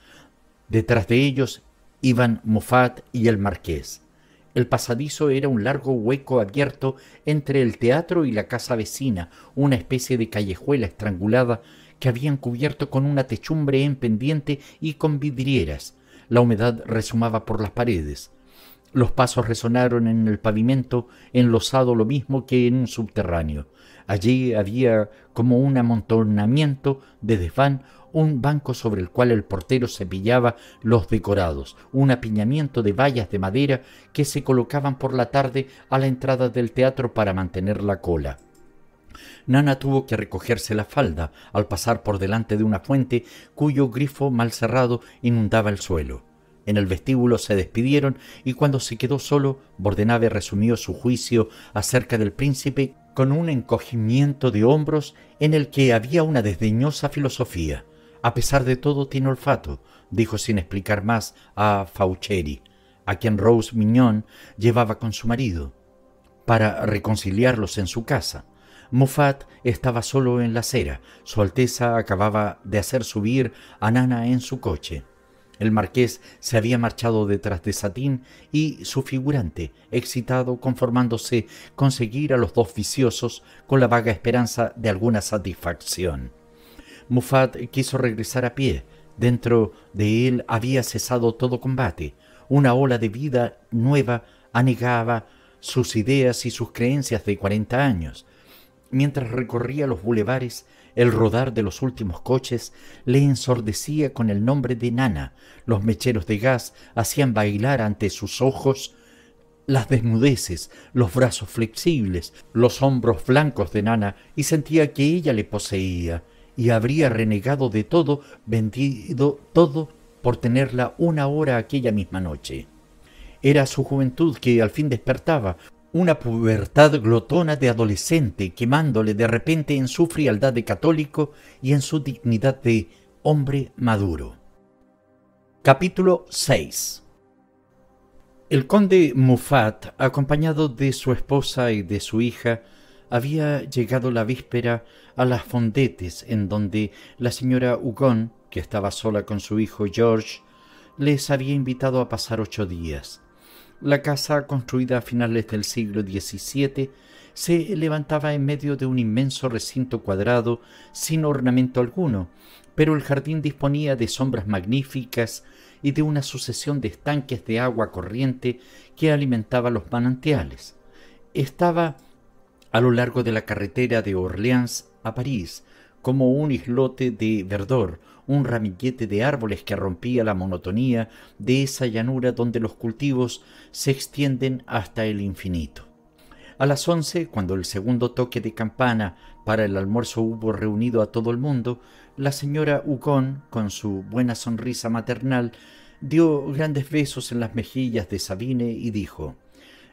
Detrás de ellos iban Mofat y el marqués. El pasadizo era un largo hueco abierto entre el teatro y la casa vecina, una especie de callejuela estrangulada que habían cubierto con una techumbre en pendiente y con vidrieras. La humedad resumaba por las paredes. Los pasos resonaron en el pavimento, enlosado lo mismo que en un subterráneo. Allí había como un amontonamiento de desván un banco sobre el cual el portero cepillaba los decorados, un apiñamiento de vallas de madera que se colocaban por la tarde a la entrada del teatro para mantener la cola. Nana tuvo que recogerse la falda al pasar por delante de una fuente cuyo grifo mal cerrado inundaba el suelo. En el vestíbulo se despidieron y cuando se quedó solo, Bordenave resumió su juicio acerca del príncipe con un encogimiento de hombros en el que había una desdeñosa filosofía. A pesar de todo, tiene olfato, dijo sin explicar más a Fauchery, a quien Rose Mignon llevaba con su marido, para reconciliarlos en su casa. Moffat estaba solo en la acera. Su Alteza acababa de hacer subir a Nana en su coche. El marqués se había marchado detrás de Satín y su figurante, excitado, conformándose conseguir a los dos viciosos con la vaga esperanza de alguna satisfacción. Mufat quiso regresar a pie. Dentro de él había cesado todo combate. Una ola de vida nueva anegaba sus ideas y sus creencias de cuarenta años. Mientras recorría los bulevares, el rodar de los últimos coches le ensordecía con el nombre de Nana. Los mecheros de gas hacían bailar ante sus ojos las desnudeces, los brazos flexibles, los hombros blancos de Nana y sentía que ella le poseía y habría renegado de todo, vendido todo por tenerla una hora aquella misma noche. Era su juventud que al fin despertaba, una pubertad glotona de adolescente quemándole de repente en su frialdad de católico y en su dignidad de hombre maduro. Capítulo 6 El conde Mufat, acompañado de su esposa y de su hija, había llegado la víspera a las fondetes en donde la señora Hugon, que estaba sola con su hijo George, les había invitado a pasar ocho días. La casa, construida a finales del siglo XVII, se levantaba en medio de un inmenso recinto cuadrado sin ornamento alguno, pero el jardín disponía de sombras magníficas y de una sucesión de estanques de agua corriente que alimentaba los manantiales. Estaba a lo largo de la carretera de Orleans a París, como un islote de verdor, un ramillete de árboles que rompía la monotonía de esa llanura donde los cultivos se extienden hasta el infinito. A las once, cuando el segundo toque de campana para el almuerzo hubo reunido a todo el mundo, la señora Hugon, con su buena sonrisa maternal, dio grandes besos en las mejillas de Sabine y dijo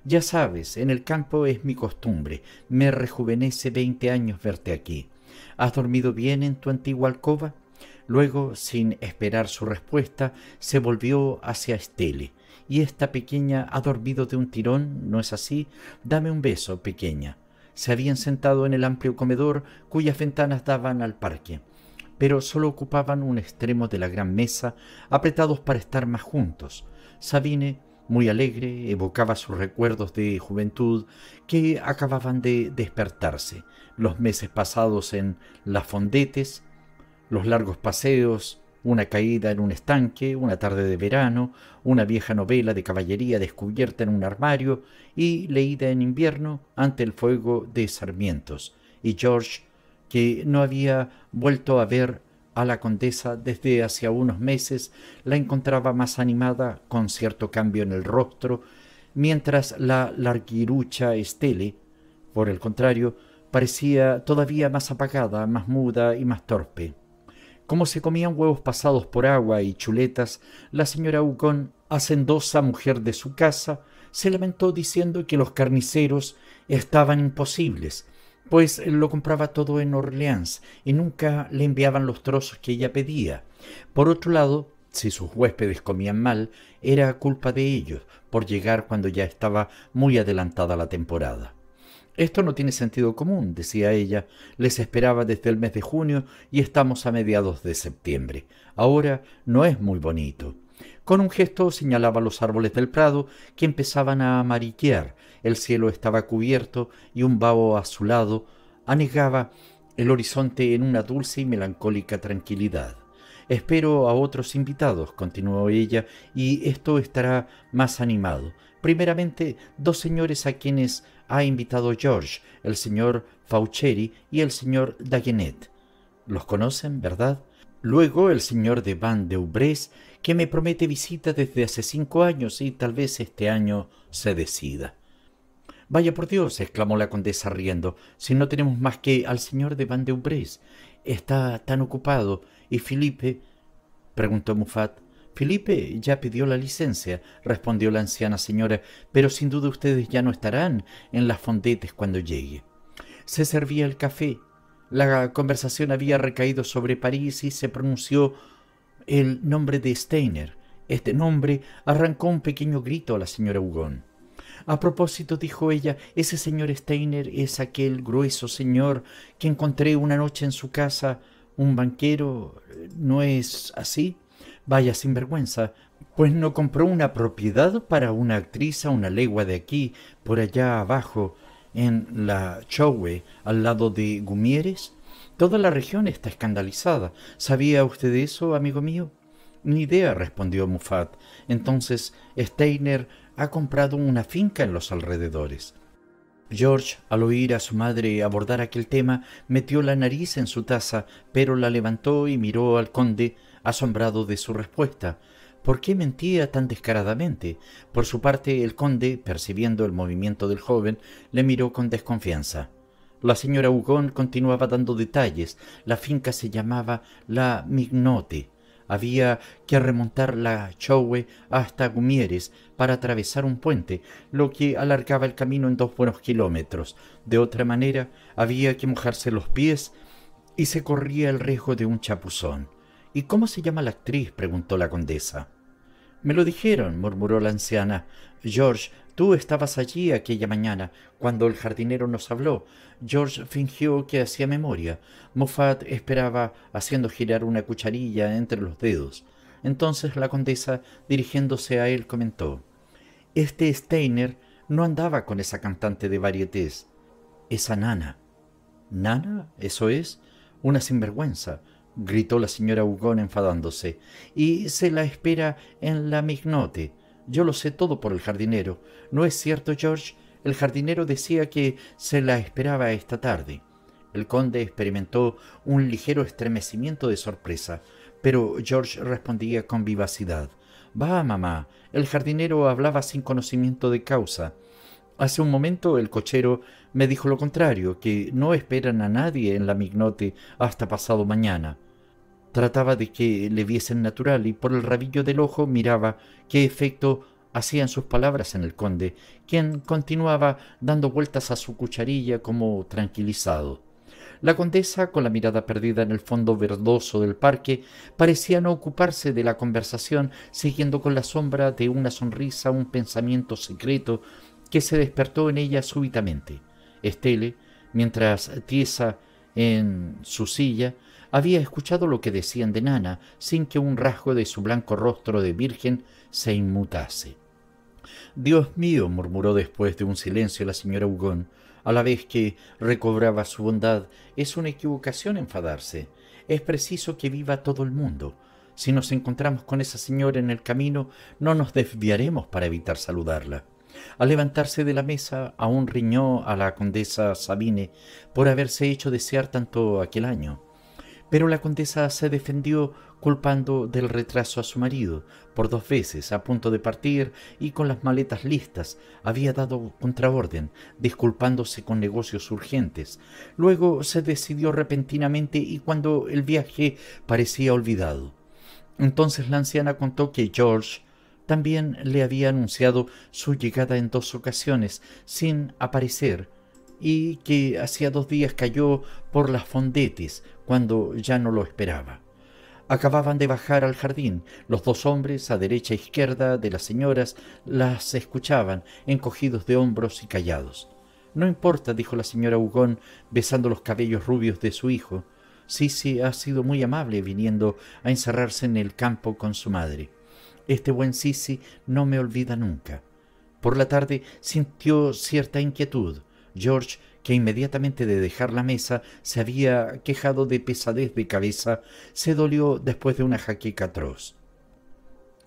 ya sabes, en el campo es mi costumbre. Me rejuvenece veinte años verte aquí. ¿Has dormido bien en tu antigua alcoba? Luego, sin esperar su respuesta, se volvió hacia Estelle. Y esta pequeña ha dormido de un tirón, ¿no es así? Dame un beso, pequeña. Se habían sentado en el amplio comedor cuyas ventanas daban al parque, pero solo ocupaban un extremo de la gran mesa, apretados para estar más juntos. Sabine muy alegre, evocaba sus recuerdos de juventud que acababan de despertarse, los meses pasados en las fondetes, los largos paseos, una caída en un estanque, una tarde de verano, una vieja novela de caballería descubierta en un armario y leída en invierno ante el fuego de Sarmientos, y George, que no había vuelto a ver a la condesa desde hacía unos meses la encontraba más animada, con cierto cambio en el rostro, mientras la larguirucha Estele, por el contrario, parecía todavía más apagada, más muda y más torpe. Como se comían huevos pasados por agua y chuletas, la señora Ucon, hacendosa mujer de su casa, se lamentó diciendo que los carniceros estaban imposibles pues lo compraba todo en Orleans y nunca le enviaban los trozos que ella pedía. Por otro lado, si sus huéspedes comían mal, era culpa de ellos por llegar cuando ya estaba muy adelantada la temporada. Esto no tiene sentido común, decía ella. Les esperaba desde el mes de junio y estamos a mediados de septiembre. Ahora no es muy bonito. Con un gesto señalaba los árboles del prado que empezaban a amarillear el cielo estaba cubierto y un vaho azulado anegaba el horizonte en una dulce y melancólica tranquilidad. Espero a otros invitados, continuó ella, y esto estará más animado. Primeramente, dos señores a quienes ha invitado George, el señor Faucheri y el señor Dagenet. Los conocen, ¿verdad? Luego el señor de Van de que me promete visita desde hace cinco años y tal vez este año se decida. Vaya por Dios, exclamó la condesa riendo, si no tenemos más que al señor de Van de Está tan ocupado. ¿Y Felipe? preguntó Mufat. Felipe ya pidió la licencia, respondió la anciana señora, pero sin duda ustedes ya no estarán en las fondetes cuando llegue. Se servía el café. La conversación había recaído sobre París y se pronunció el nombre de Steiner. Este nombre arrancó un pequeño grito a la señora Hugon. A propósito, dijo ella, ese señor Steiner es aquel grueso señor que encontré una noche en su casa. Un banquero, ¿no es así? Vaya sinvergüenza, pues no compró una propiedad para una actriz a una legua de aquí, por allá abajo, en la Chowe, al lado de Gumieres. Toda la región está escandalizada. ¿Sabía usted eso, amigo mío? Ni idea, respondió Mufat. Entonces Steiner ha comprado una finca en los alrededores. George, al oír a su madre abordar aquel tema, metió la nariz en su taza, pero la levantó y miró al conde, asombrado de su respuesta. ¿Por qué mentía tan descaradamente? Por su parte, el conde, percibiendo el movimiento del joven, le miró con desconfianza. La señora Hugon continuaba dando detalles. La finca se llamaba La Mignote. Había que remontar la Chowe hasta Gumieres para atravesar un puente, lo que alargaba el camino en dos buenos kilómetros. De otra manera, había que mojarse los pies y se corría el riesgo de un chapuzón. ¿Y cómo se llama la actriz? preguntó la condesa. Me lo dijeron, murmuró la anciana. George Tú estabas allí aquella mañana, cuando el jardinero nos habló. George fingió que hacía memoria. Moffat esperaba haciendo girar una cucharilla entre los dedos. Entonces la condesa, dirigiéndose a él, comentó: Este Steiner no andaba con esa cantante de varietés. Esa nana. ¿Nana? ¿Eso es? Una sinvergüenza gritó la señora Hugón enfadándose, y se la espera en la mignote. Yo lo sé todo por el jardinero. ¿No es cierto, George? El jardinero decía que se la esperaba esta tarde. El conde experimentó un ligero estremecimiento de sorpresa, pero George respondía con vivacidad. Va, mamá. El jardinero hablaba sin conocimiento de causa. Hace un momento el cochero me dijo lo contrario, que no esperan a nadie en la mignote hasta pasado mañana. Trataba de que le viesen natural y por el rabillo del ojo miraba qué efecto hacían sus palabras en el conde, quien continuaba dando vueltas a su cucharilla como tranquilizado. La condesa, con la mirada perdida en el fondo verdoso del parque, parecía no ocuparse de la conversación, siguiendo con la sombra de una sonrisa un pensamiento secreto que se despertó en ella súbitamente. Estele, mientras tiesa en su silla, había escuchado lo que decían de Nana sin que un rasgo de su blanco rostro de virgen se inmutase. Dios mío, murmuró después de un silencio la señora Hugón, a la vez que recobraba su bondad, es una equivocación enfadarse. Es preciso que viva todo el mundo. Si nos encontramos con esa señora en el camino, no nos desviaremos para evitar saludarla. Al levantarse de la mesa, aún riñó a la condesa Sabine por haberse hecho desear tanto aquel año pero la condesa se defendió culpando del retraso a su marido. Por dos veces, a punto de partir y con las maletas listas, había dado contraorden, disculpándose con negocios urgentes. Luego se decidió repentinamente y cuando el viaje parecía olvidado. Entonces la anciana contó que George también le había anunciado su llegada en dos ocasiones, sin aparecer, y que hacía dos días cayó por las fondetes, cuando ya no lo esperaba. Acababan de bajar al jardín. Los dos hombres, a derecha e izquierda de las señoras, las escuchaban, encogidos de hombros y callados. No importa, dijo la señora Hugón, besando los cabellos rubios de su hijo. Sisi ha sido muy amable viniendo a encerrarse en el campo con su madre. Este buen Sisi no me olvida nunca. Por la tarde sintió cierta inquietud. George que inmediatamente de dejar la mesa se había quejado de pesadez de cabeza, se dolió después de una jaqueca atroz.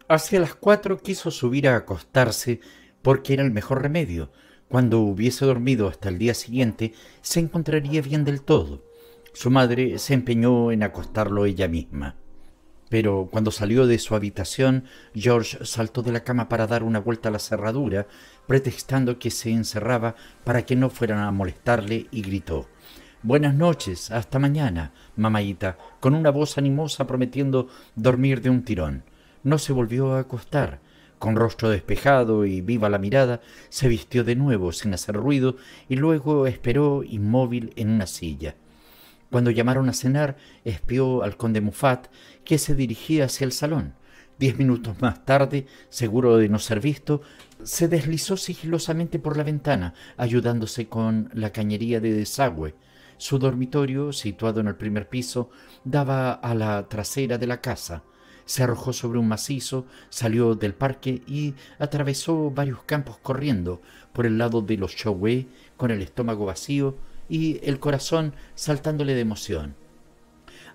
Hacia las cuatro quiso subir a acostarse porque era el mejor remedio. Cuando hubiese dormido hasta el día siguiente, se encontraría bien del todo. Su madre se empeñó en acostarlo ella misma. Pero cuando salió de su habitación, George saltó de la cama para dar una vuelta a la cerradura, pretextando que se encerraba para que no fueran a molestarle y gritó. Buenas noches, hasta mañana, mamaita, con una voz animosa prometiendo dormir de un tirón. No se volvió a acostar. Con rostro despejado y viva la mirada, se vistió de nuevo sin hacer ruido y luego esperó inmóvil en una silla. Cuando llamaron a cenar, espió al conde Mufat que se dirigía hacia el salón. Diez minutos más tarde, seguro de no ser visto, se deslizó sigilosamente por la ventana, ayudándose con la cañería de desagüe. Su dormitorio, situado en el primer piso, daba a la trasera de la casa. Se arrojó sobre un macizo, salió del parque y atravesó varios campos corriendo por el lado de los Chowé con el estómago vacío y el corazón saltándole de emoción.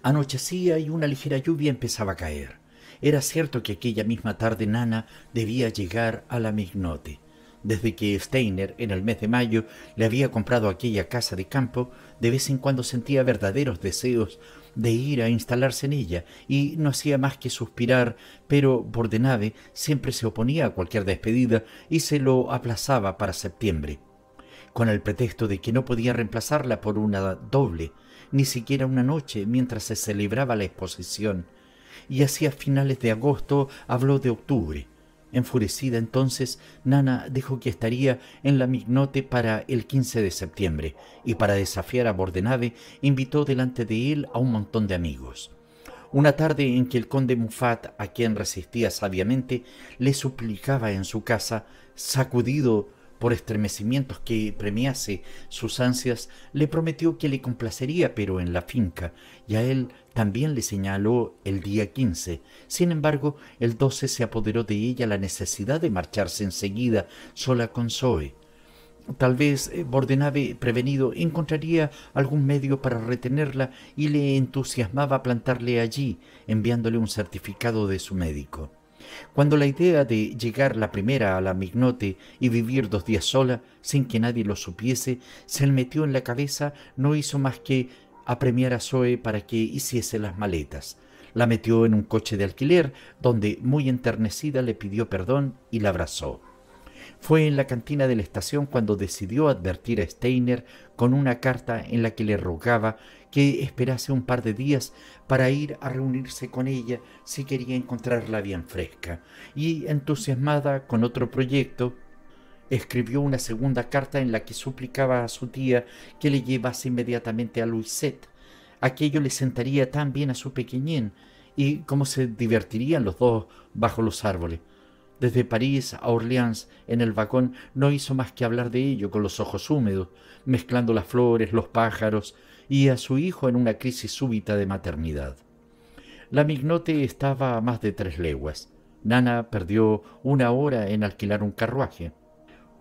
Anochecía y una ligera lluvia empezaba a caer. Era cierto que aquella misma tarde Nana debía llegar a la Mignote. Desde que Steiner, en el mes de mayo, le había comprado aquella casa de campo, de vez en cuando sentía verdaderos deseos de ir a instalarse en ella y no hacía más que suspirar, pero nave, siempre se oponía a cualquier despedida y se lo aplazaba para septiembre, con el pretexto de que no podía reemplazarla por una doble, ni siquiera una noche mientras se celebraba la exposición, y hacia finales de agosto habló de octubre. Enfurecida entonces, Nana dijo que estaría en la Mignote para el 15 de septiembre y para desafiar a Bordenade, invitó delante de él a un montón de amigos. Una tarde en que el conde Mufat, a quien resistía sabiamente, le suplicaba en su casa, sacudido por estremecimientos que premiase sus ansias, le prometió que le complacería, pero en la finca, y a él también le señaló el día 15. Sin embargo, el 12 se apoderó de ella la necesidad de marcharse enseguida, sola con Zoe. Tal vez eh, Bordenave, prevenido, encontraría algún medio para retenerla y le entusiasmaba plantarle allí, enviándole un certificado de su médico. Cuando la idea de llegar la primera a la mignote y vivir dos días sola, sin que nadie lo supiese, se le metió en la cabeza, no hizo más que apremiar a Zoe para que hiciese las maletas. La metió en un coche de alquiler, donde, muy enternecida, le pidió perdón y la abrazó. Fue en la cantina de la estación cuando decidió advertir a Steiner con una carta en la que le rogaba que esperase un par de días para ir a reunirse con ella si quería encontrarla bien fresca. Y entusiasmada con otro proyecto, escribió una segunda carta en la que suplicaba a su tía que le llevase inmediatamente a Luisette. Aquello le sentaría tan bien a su pequeñín y cómo se divertirían los dos bajo los árboles. Desde París a Orleans, en el vagón, no hizo más que hablar de ello con los ojos húmedos, mezclando las flores, los pájaros, y a su hijo en una crisis súbita de maternidad. La Mignote estaba a más de tres leguas. Nana perdió una hora en alquilar un carruaje,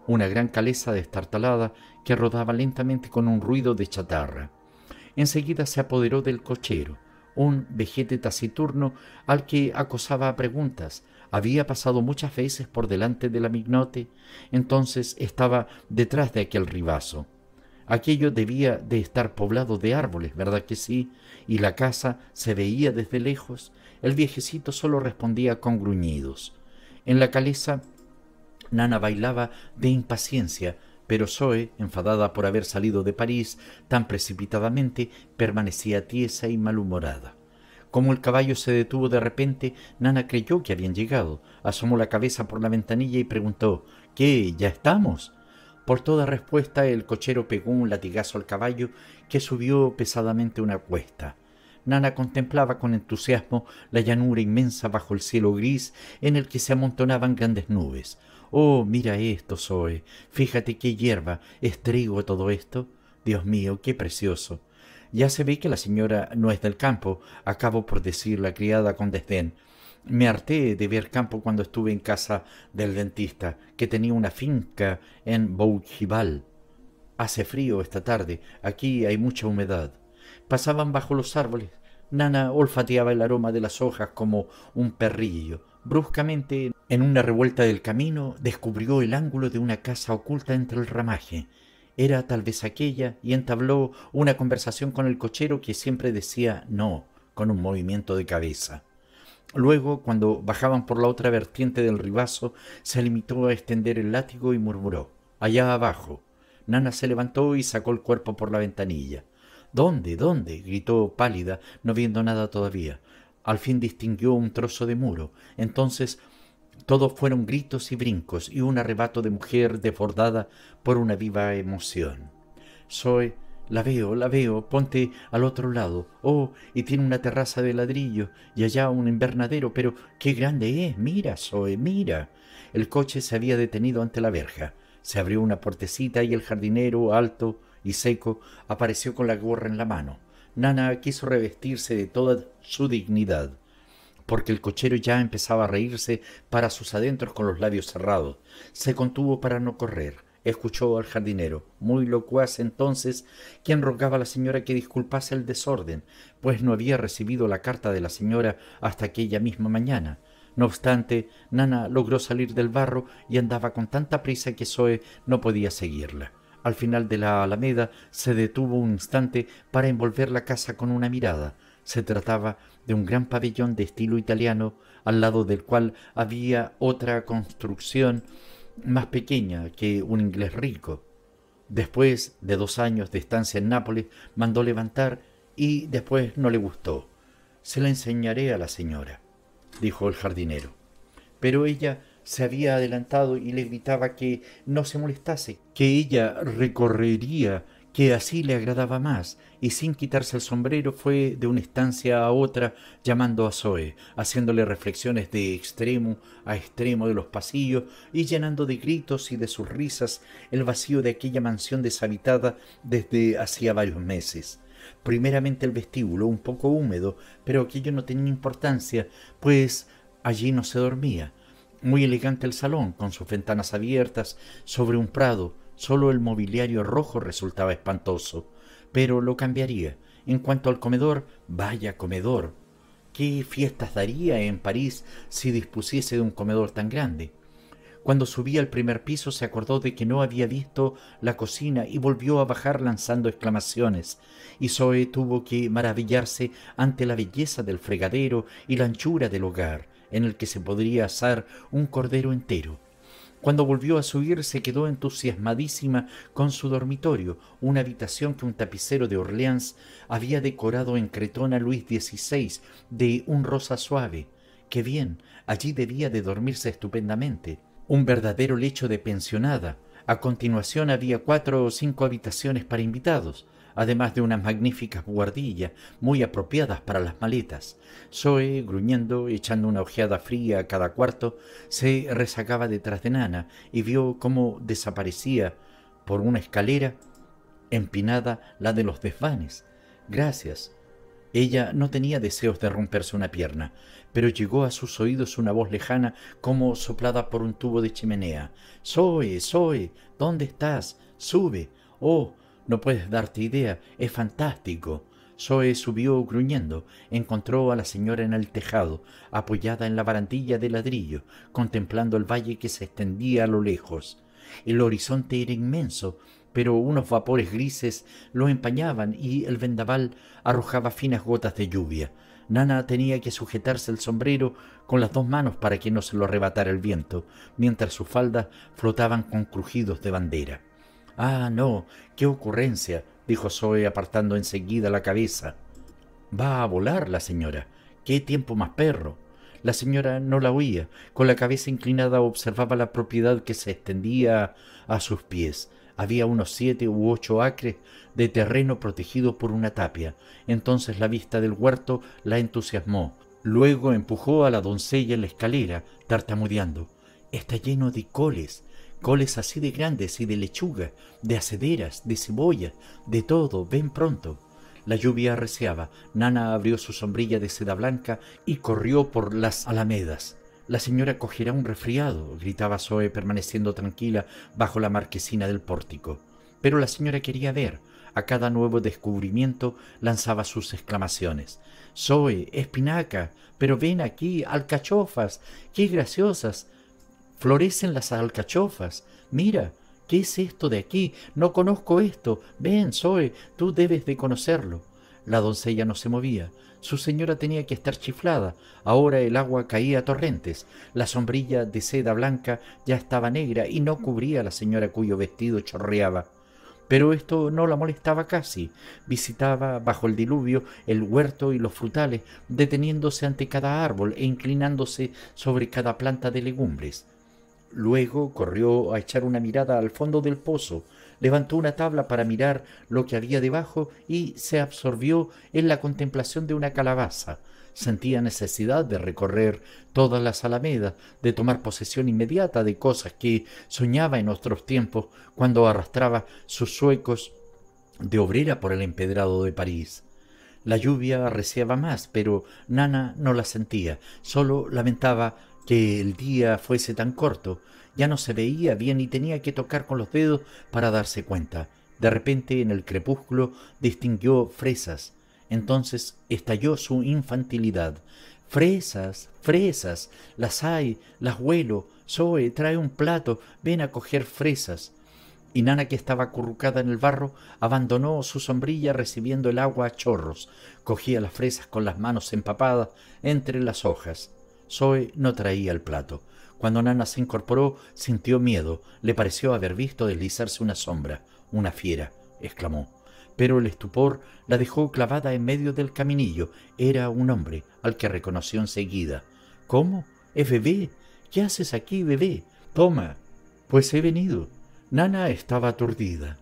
una gran caleza destartalada que rodaba lentamente con un ruido de chatarra. Enseguida se apoderó del cochero, un vejete taciturno al que acosaba preguntas. Había pasado muchas veces por delante de la mignote, entonces estaba detrás de aquel ribazo. Aquello debía de estar poblado de árboles, ¿verdad que sí? Y la casa se veía desde lejos. El viejecito solo respondía con gruñidos. En la caleza, Nana bailaba de impaciencia, pero Zoe, enfadada por haber salido de París tan precipitadamente, permanecía tiesa y malhumorada. Como el caballo se detuvo de repente, Nana creyó que habían llegado, asomó la cabeza por la ventanilla y preguntó ¿Qué? ¿Ya estamos? Por toda respuesta el cochero pegó un latigazo al caballo que subió pesadamente una cuesta. Nana contemplaba con entusiasmo la llanura inmensa bajo el cielo gris en el que se amontonaban grandes nubes. Oh, mira esto, Zoe. Fíjate qué hierba. Es trigo todo esto. Dios mío, qué precioso. Ya se ve que la señora no es del campo, acabo por decir la criada con desdén. Me harté de ver campo cuando estuve en casa del dentista, que tenía una finca en Bougival. Hace frío esta tarde, aquí hay mucha humedad. Pasaban bajo los árboles. Nana olfateaba el aroma de las hojas como un perrillo. Bruscamente, en una revuelta del camino, descubrió el ángulo de una casa oculta entre el ramaje. Era tal vez aquella y entabló una conversación con el cochero que siempre decía no, con un movimiento de cabeza. Luego, cuando bajaban por la otra vertiente del ribazo, se limitó a extender el látigo y murmuró, allá abajo. Nana se levantó y sacó el cuerpo por la ventanilla. ¿Dónde? ¿Dónde? gritó pálida, no viendo nada todavía. Al fin distinguió un trozo de muro. Entonces todos fueron gritos y brincos y un arrebato de mujer desbordada por una viva emoción. —Soy... La veo, la veo, ponte al otro lado. Oh, y tiene una terraza de ladrillo y allá un invernadero, pero qué grande es, mira, Zoe, mira. El coche se había detenido ante la verja. Se abrió una puertecita y el jardinero, alto y seco, apareció con la gorra en la mano. Nana quiso revestirse de toda su dignidad, porque el cochero ya empezaba a reírse para sus adentros con los labios cerrados. Se contuvo para no correr escuchó al jardinero, muy locuaz entonces, quien rogaba a la señora que disculpase el desorden, pues no había recibido la carta de la señora hasta aquella misma mañana. No obstante, Nana logró salir del barro y andaba con tanta prisa que Zoe no podía seguirla. Al final de la alameda se detuvo un instante para envolver la casa con una mirada. Se trataba de un gran pabellón de estilo italiano, al lado del cual había otra construcción más pequeña que un inglés rico. Después de dos años de estancia en Nápoles, mandó levantar y después no le gustó. Se la enseñaré a la señora, dijo el jardinero. Pero ella se había adelantado y le gritaba que no se molestase, que ella recorrería que así le agradaba más, y sin quitarse el sombrero fue de una estancia a otra llamando a Zoe, haciéndole reflexiones de extremo a extremo de los pasillos y llenando de gritos y de sus risas el vacío de aquella mansión deshabitada desde hacía varios meses. Primeramente el vestíbulo, un poco húmedo, pero aquello no tenía importancia, pues allí no se dormía. Muy elegante el salón, con sus ventanas abiertas, sobre un prado, Solo el mobiliario rojo resultaba espantoso, pero lo cambiaría. En cuanto al comedor, vaya comedor. ¿Qué fiestas daría en París si dispusiese de un comedor tan grande? Cuando subía al primer piso se acordó de que no había visto la cocina y volvió a bajar lanzando exclamaciones. Y Zoe tuvo que maravillarse ante la belleza del fregadero y la anchura del hogar, en el que se podría asar un cordero entero. Cuando volvió a subir se quedó entusiasmadísima con su dormitorio, una habitación que un tapicero de Orleans había decorado en Cretona Luis XVI de un rosa suave. ¡Qué bien! Allí debía de dormirse estupendamente. Un verdadero lecho de pensionada. A continuación había cuatro o cinco habitaciones para invitados además de unas magníficas guardillas muy apropiadas para las maletas. Zoe, gruñendo, echando una ojeada fría a cada cuarto, se resacaba detrás de Nana y vio cómo desaparecía por una escalera empinada la de los desvanes. Gracias. Ella no tenía deseos de romperse una pierna, pero llegó a sus oídos una voz lejana como soplada por un tubo de chimenea. Zoe, Zoe, ¿dónde estás? Sube. Oh, no puedes darte idea, es fantástico. Zoe subió gruñendo, encontró a la señora en el tejado, apoyada en la barandilla de ladrillo, contemplando el valle que se extendía a lo lejos. El horizonte era inmenso, pero unos vapores grises lo empañaban y el vendaval arrojaba finas gotas de lluvia. Nana tenía que sujetarse el sombrero con las dos manos para que no se lo arrebatara el viento, mientras sus faldas flotaban con crujidos de bandera. Ah, no, qué ocurrencia, dijo Zoe apartando enseguida la cabeza. Va a volar la señora. Qué tiempo más perro. La señora no la oía. Con la cabeza inclinada observaba la propiedad que se extendía a sus pies. Había unos siete u ocho acres de terreno protegido por una tapia. Entonces la vista del huerto la entusiasmó. Luego empujó a la doncella en la escalera, tartamudeando. Está lleno de coles coles así de grandes y de lechuga, de acederas, de cebolla, de todo, ven pronto. La lluvia arreciaba, Nana abrió su sombrilla de seda blanca y corrió por las alamedas. La señora cogerá un resfriado, gritaba Zoe permaneciendo tranquila bajo la marquesina del pórtico. Pero la señora quería ver, a cada nuevo descubrimiento lanzaba sus exclamaciones. Zoe, espinaca, pero ven aquí, alcachofas, qué graciosas, Florecen las alcachofas. Mira, ¿qué es esto de aquí? No conozco esto. Ven, Zoe, tú debes de conocerlo. La doncella no se movía. Su señora tenía que estar chiflada. Ahora el agua caía a torrentes. La sombrilla de seda blanca ya estaba negra y no cubría a la señora cuyo vestido chorreaba. Pero esto no la molestaba casi. Visitaba bajo el diluvio el huerto y los frutales, deteniéndose ante cada árbol e inclinándose sobre cada planta de legumbres. Luego corrió a echar una mirada al fondo del pozo, levantó una tabla para mirar lo que había debajo y se absorbió en la contemplación de una calabaza. Sentía necesidad de recorrer todas las alamedas, de tomar posesión inmediata de cosas que soñaba en otros tiempos cuando arrastraba sus suecos de obrera por el empedrado de París. La lluvia arreciaba más, pero Nana no la sentía, solo lamentaba que el día fuese tan corto. Ya no se veía bien y tenía que tocar con los dedos para darse cuenta. De repente, en el crepúsculo, distinguió fresas. Entonces estalló su infantilidad. Fresas, fresas, las hay, las huelo. Zoe, trae un plato, ven a coger fresas. Y Nana, que estaba acurrucada en el barro, abandonó su sombrilla recibiendo el agua a chorros. Cogía las fresas con las manos empapadas entre las hojas. Zoe no traía el plato. Cuando Nana se incorporó, sintió miedo. Le pareció haber visto deslizarse una sombra. Una fiera, exclamó. Pero el estupor la dejó clavada en medio del caminillo. Era un hombre, al que reconoció enseguida. ¿Cómo? ¿Es bebé? ¿Qué haces aquí, bebé? Toma. Pues he venido. Nana estaba aturdida.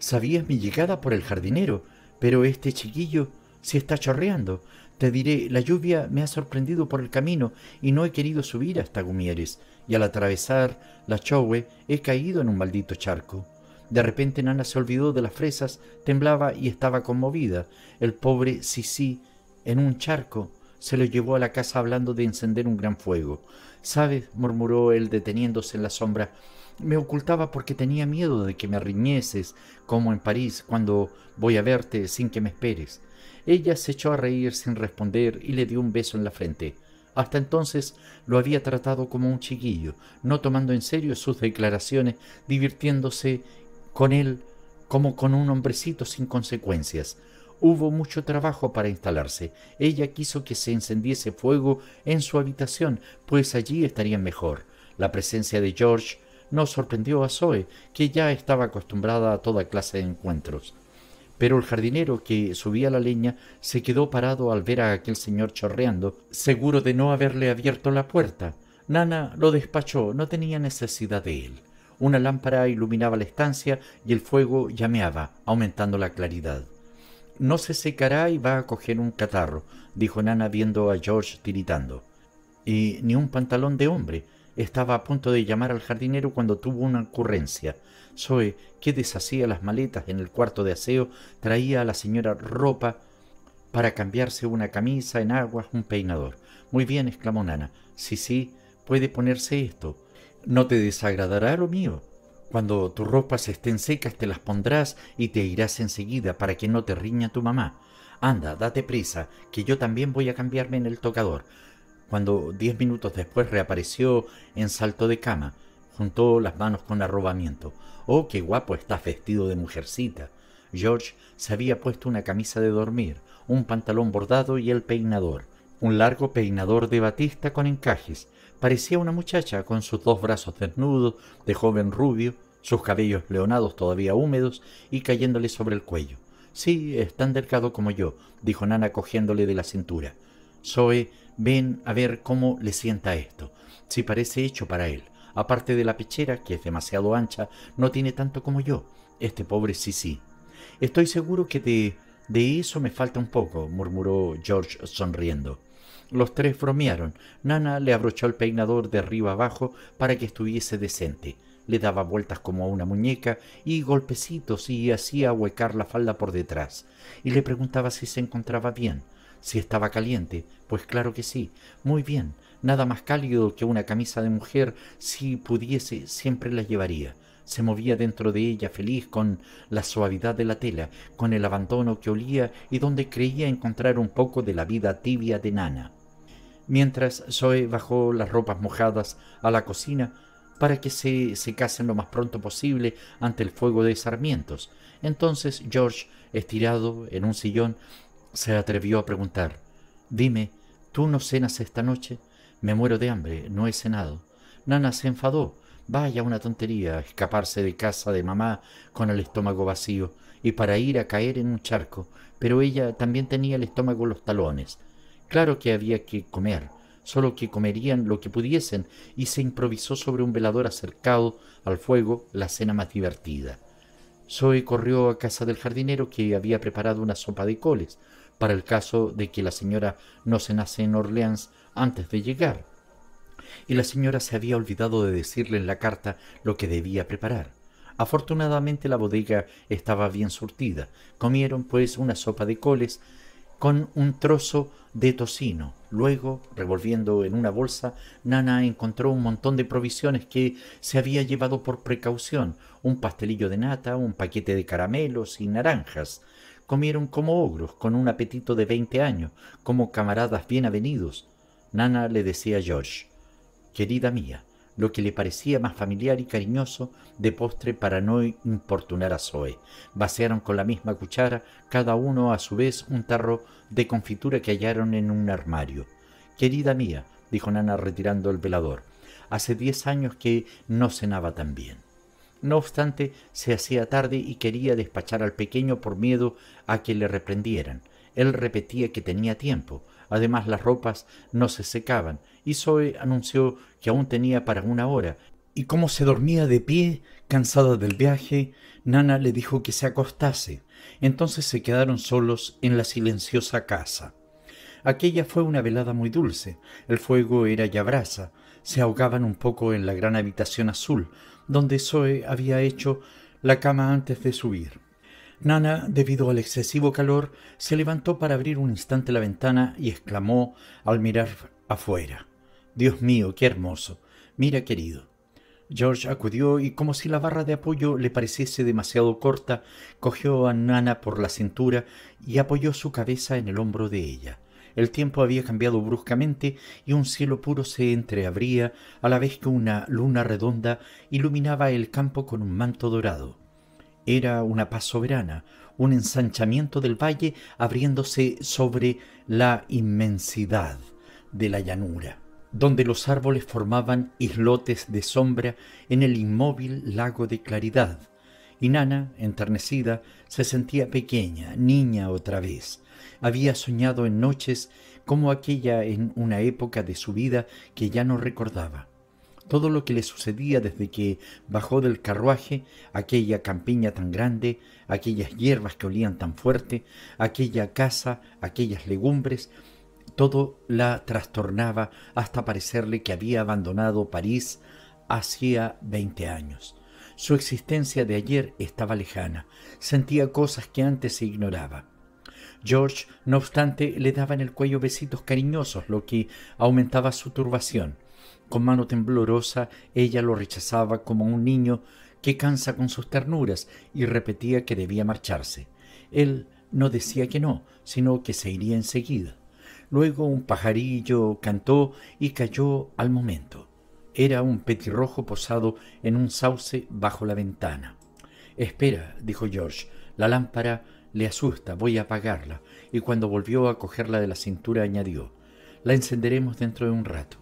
Sabías mi llegada por el jardinero, pero este chiquillo se está chorreando. Te diré, la lluvia me ha sorprendido por el camino y no he querido subir hasta Gumieres, y al atravesar la Chowe he caído en un maldito charco. De repente Nana se olvidó de las fresas, temblaba y estaba conmovida. El pobre Sisi, en un charco, se lo llevó a la casa hablando de encender un gran fuego. ¿Sabes? murmuró él deteniéndose en la sombra. Me ocultaba porque tenía miedo de que me riñeses, como en París, cuando voy a verte sin que me esperes. Ella se echó a reír sin responder y le dio un beso en la frente. Hasta entonces lo había tratado como un chiquillo, no tomando en serio sus declaraciones, divirtiéndose con él como con un hombrecito sin consecuencias. Hubo mucho trabajo para instalarse. Ella quiso que se encendiese fuego en su habitación, pues allí estarían mejor. La presencia de George no sorprendió a Zoe, que ya estaba acostumbrada a toda clase de encuentros. Pero el jardinero que subía la leña se quedó parado al ver a aquel señor chorreando, seguro de no haberle abierto la puerta. Nana lo despachó, no tenía necesidad de él. Una lámpara iluminaba la estancia y el fuego llameaba, aumentando la claridad. No se secará y va a coger un catarro, dijo Nana viendo a George tiritando. Y ni un pantalón de hombre. Estaba a punto de llamar al jardinero cuando tuvo una ocurrencia. Zoe, que deshacía las maletas en el cuarto de aseo, traía a la señora ropa para cambiarse una camisa en aguas, un peinador. Muy bien, exclamó Nana. Sí, sí, puede ponerse esto. No te desagradará lo mío. Cuando tus ropas estén secas te las pondrás y te irás enseguida para que no te riña tu mamá. Anda, date prisa, que yo también voy a cambiarme en el tocador. Cuando diez minutos después reapareció en salto de cama, juntó las manos con arrobamiento. Oh, qué guapo estás vestido de mujercita. George se había puesto una camisa de dormir, un pantalón bordado y el peinador, un largo peinador de batista con encajes. Parecía una muchacha con sus dos brazos desnudos, de joven rubio, sus cabellos leonados todavía húmedos y cayéndole sobre el cuello. Sí, es tan delgado como yo, dijo Nana cogiéndole de la cintura. Zoe, ven a ver cómo le sienta esto, si parece hecho para él. Aparte de la pechera, que es demasiado ancha, no tiene tanto como yo. Este pobre sí Estoy seguro que de, de eso me falta un poco, murmuró George sonriendo. Los tres bromearon. Nana le abrochó el peinador de arriba abajo para que estuviese decente. Le daba vueltas como a una muñeca y golpecitos y hacía huecar la falda por detrás. Y le preguntaba si se encontraba bien, si estaba caliente. Pues claro que sí, muy bien nada más cálido que una camisa de mujer, si pudiese siempre la llevaría. Se movía dentro de ella feliz con la suavidad de la tela, con el abandono que olía y donde creía encontrar un poco de la vida tibia de Nana. Mientras Zoe bajó las ropas mojadas a la cocina para que se secasen lo más pronto posible ante el fuego de sarmientos, entonces George, estirado en un sillón, se atrevió a preguntar Dime, ¿tú no cenas esta noche? Me muero de hambre, no he cenado. Nana se enfadó. Vaya una tontería escaparse de casa de mamá con el estómago vacío y para ir a caer en un charco, pero ella también tenía el estómago los talones. Claro que había que comer, solo que comerían lo que pudiesen y se improvisó sobre un velador acercado al fuego la cena más divertida. Zoe corrió a casa del jardinero que había preparado una sopa de coles, para el caso de que la señora no cenase en Orleans antes de llegar. Y la señora se había olvidado de decirle en la carta lo que debía preparar. Afortunadamente la bodega estaba bien surtida. Comieron pues una sopa de coles con un trozo de tocino. Luego, revolviendo en una bolsa, Nana encontró un montón de provisiones que se había llevado por precaución, un pastelillo de nata, un paquete de caramelos y naranjas. Comieron como ogros, con un apetito de veinte años, como camaradas bien avenidos. Nana le decía a George, querida mía, lo que le parecía más familiar y cariñoso de postre para no importunar a Zoe. Vaciaron con la misma cuchara, cada uno a su vez, un tarro de confitura que hallaron en un armario. Querida mía, dijo Nana retirando el velador, hace diez años que no cenaba tan bien. No obstante, se hacía tarde y quería despachar al pequeño por miedo a que le reprendieran. Él repetía que tenía tiempo, Además las ropas no se secaban y Zoe anunció que aún tenía para una hora. Y como se dormía de pie, cansada del viaje, Nana le dijo que se acostase. Entonces se quedaron solos en la silenciosa casa. Aquella fue una velada muy dulce. El fuego era ya brasa. Se ahogaban un poco en la gran habitación azul, donde Zoe había hecho la cama antes de subir. Nana, debido al excesivo calor, se levantó para abrir un instante la ventana y exclamó al mirar afuera. Dios mío, qué hermoso. Mira, querido. George acudió y, como si la barra de apoyo le pareciese demasiado corta, cogió a Nana por la cintura y apoyó su cabeza en el hombro de ella. El tiempo había cambiado bruscamente y un cielo puro se entreabría a la vez que una luna redonda iluminaba el campo con un manto dorado. Era una paz soberana, un ensanchamiento del valle abriéndose sobre la inmensidad de la llanura, donde los árboles formaban islotes de sombra en el inmóvil lago de claridad. Y Nana, enternecida, se sentía pequeña, niña otra vez. Había soñado en noches como aquella en una época de su vida que ya no recordaba todo lo que le sucedía desde que bajó del carruaje, aquella campiña tan grande, aquellas hierbas que olían tan fuerte, aquella casa, aquellas legumbres, todo la trastornaba hasta parecerle que había abandonado París hacía 20 años. Su existencia de ayer estaba lejana, sentía cosas que antes se ignoraba. George, no obstante, le daba en el cuello besitos cariñosos, lo que aumentaba su turbación. Con mano temblorosa ella lo rechazaba como un niño que cansa con sus ternuras y repetía que debía marcharse. Él no decía que no, sino que se iría enseguida. Luego un pajarillo cantó y cayó al momento. Era un petirrojo posado en un sauce bajo la ventana. Espera, dijo George, la lámpara le asusta, voy a apagarla. Y cuando volvió a cogerla de la cintura añadió, la encenderemos dentro de un rato.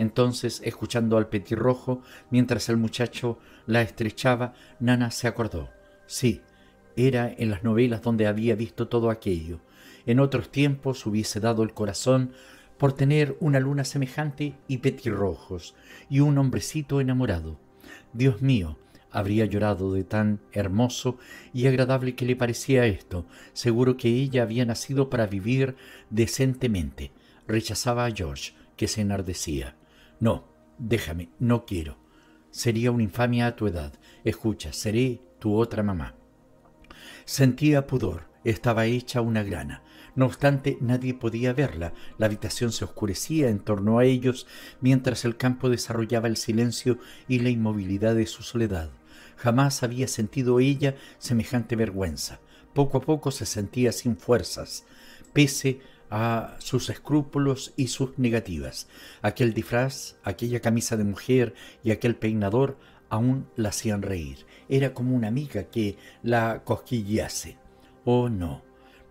Entonces, escuchando al petirrojo, mientras el muchacho la estrechaba, Nana se acordó. Sí, era en las novelas donde había visto todo aquello. En otros tiempos hubiese dado el corazón por tener una luna semejante y petirrojos, y un hombrecito enamorado. Dios mío, habría llorado de tan hermoso y agradable que le parecía esto. Seguro que ella había nacido para vivir decentemente. Rechazaba a George, que se enardecía. No, déjame, no quiero. Sería una infamia a tu edad. Escucha, seré tu otra mamá. Sentía pudor, estaba hecha una grana. No obstante, nadie podía verla. La habitación se oscurecía en torno a ellos mientras el campo desarrollaba el silencio y la inmovilidad de su soledad. Jamás había sentido ella semejante vergüenza. Poco a poco se sentía sin fuerzas, pese a sus escrúpulos y sus negativas. Aquel disfraz, aquella camisa de mujer y aquel peinador aún la hacían reír. Era como una amiga que la cosquillease. Oh, no,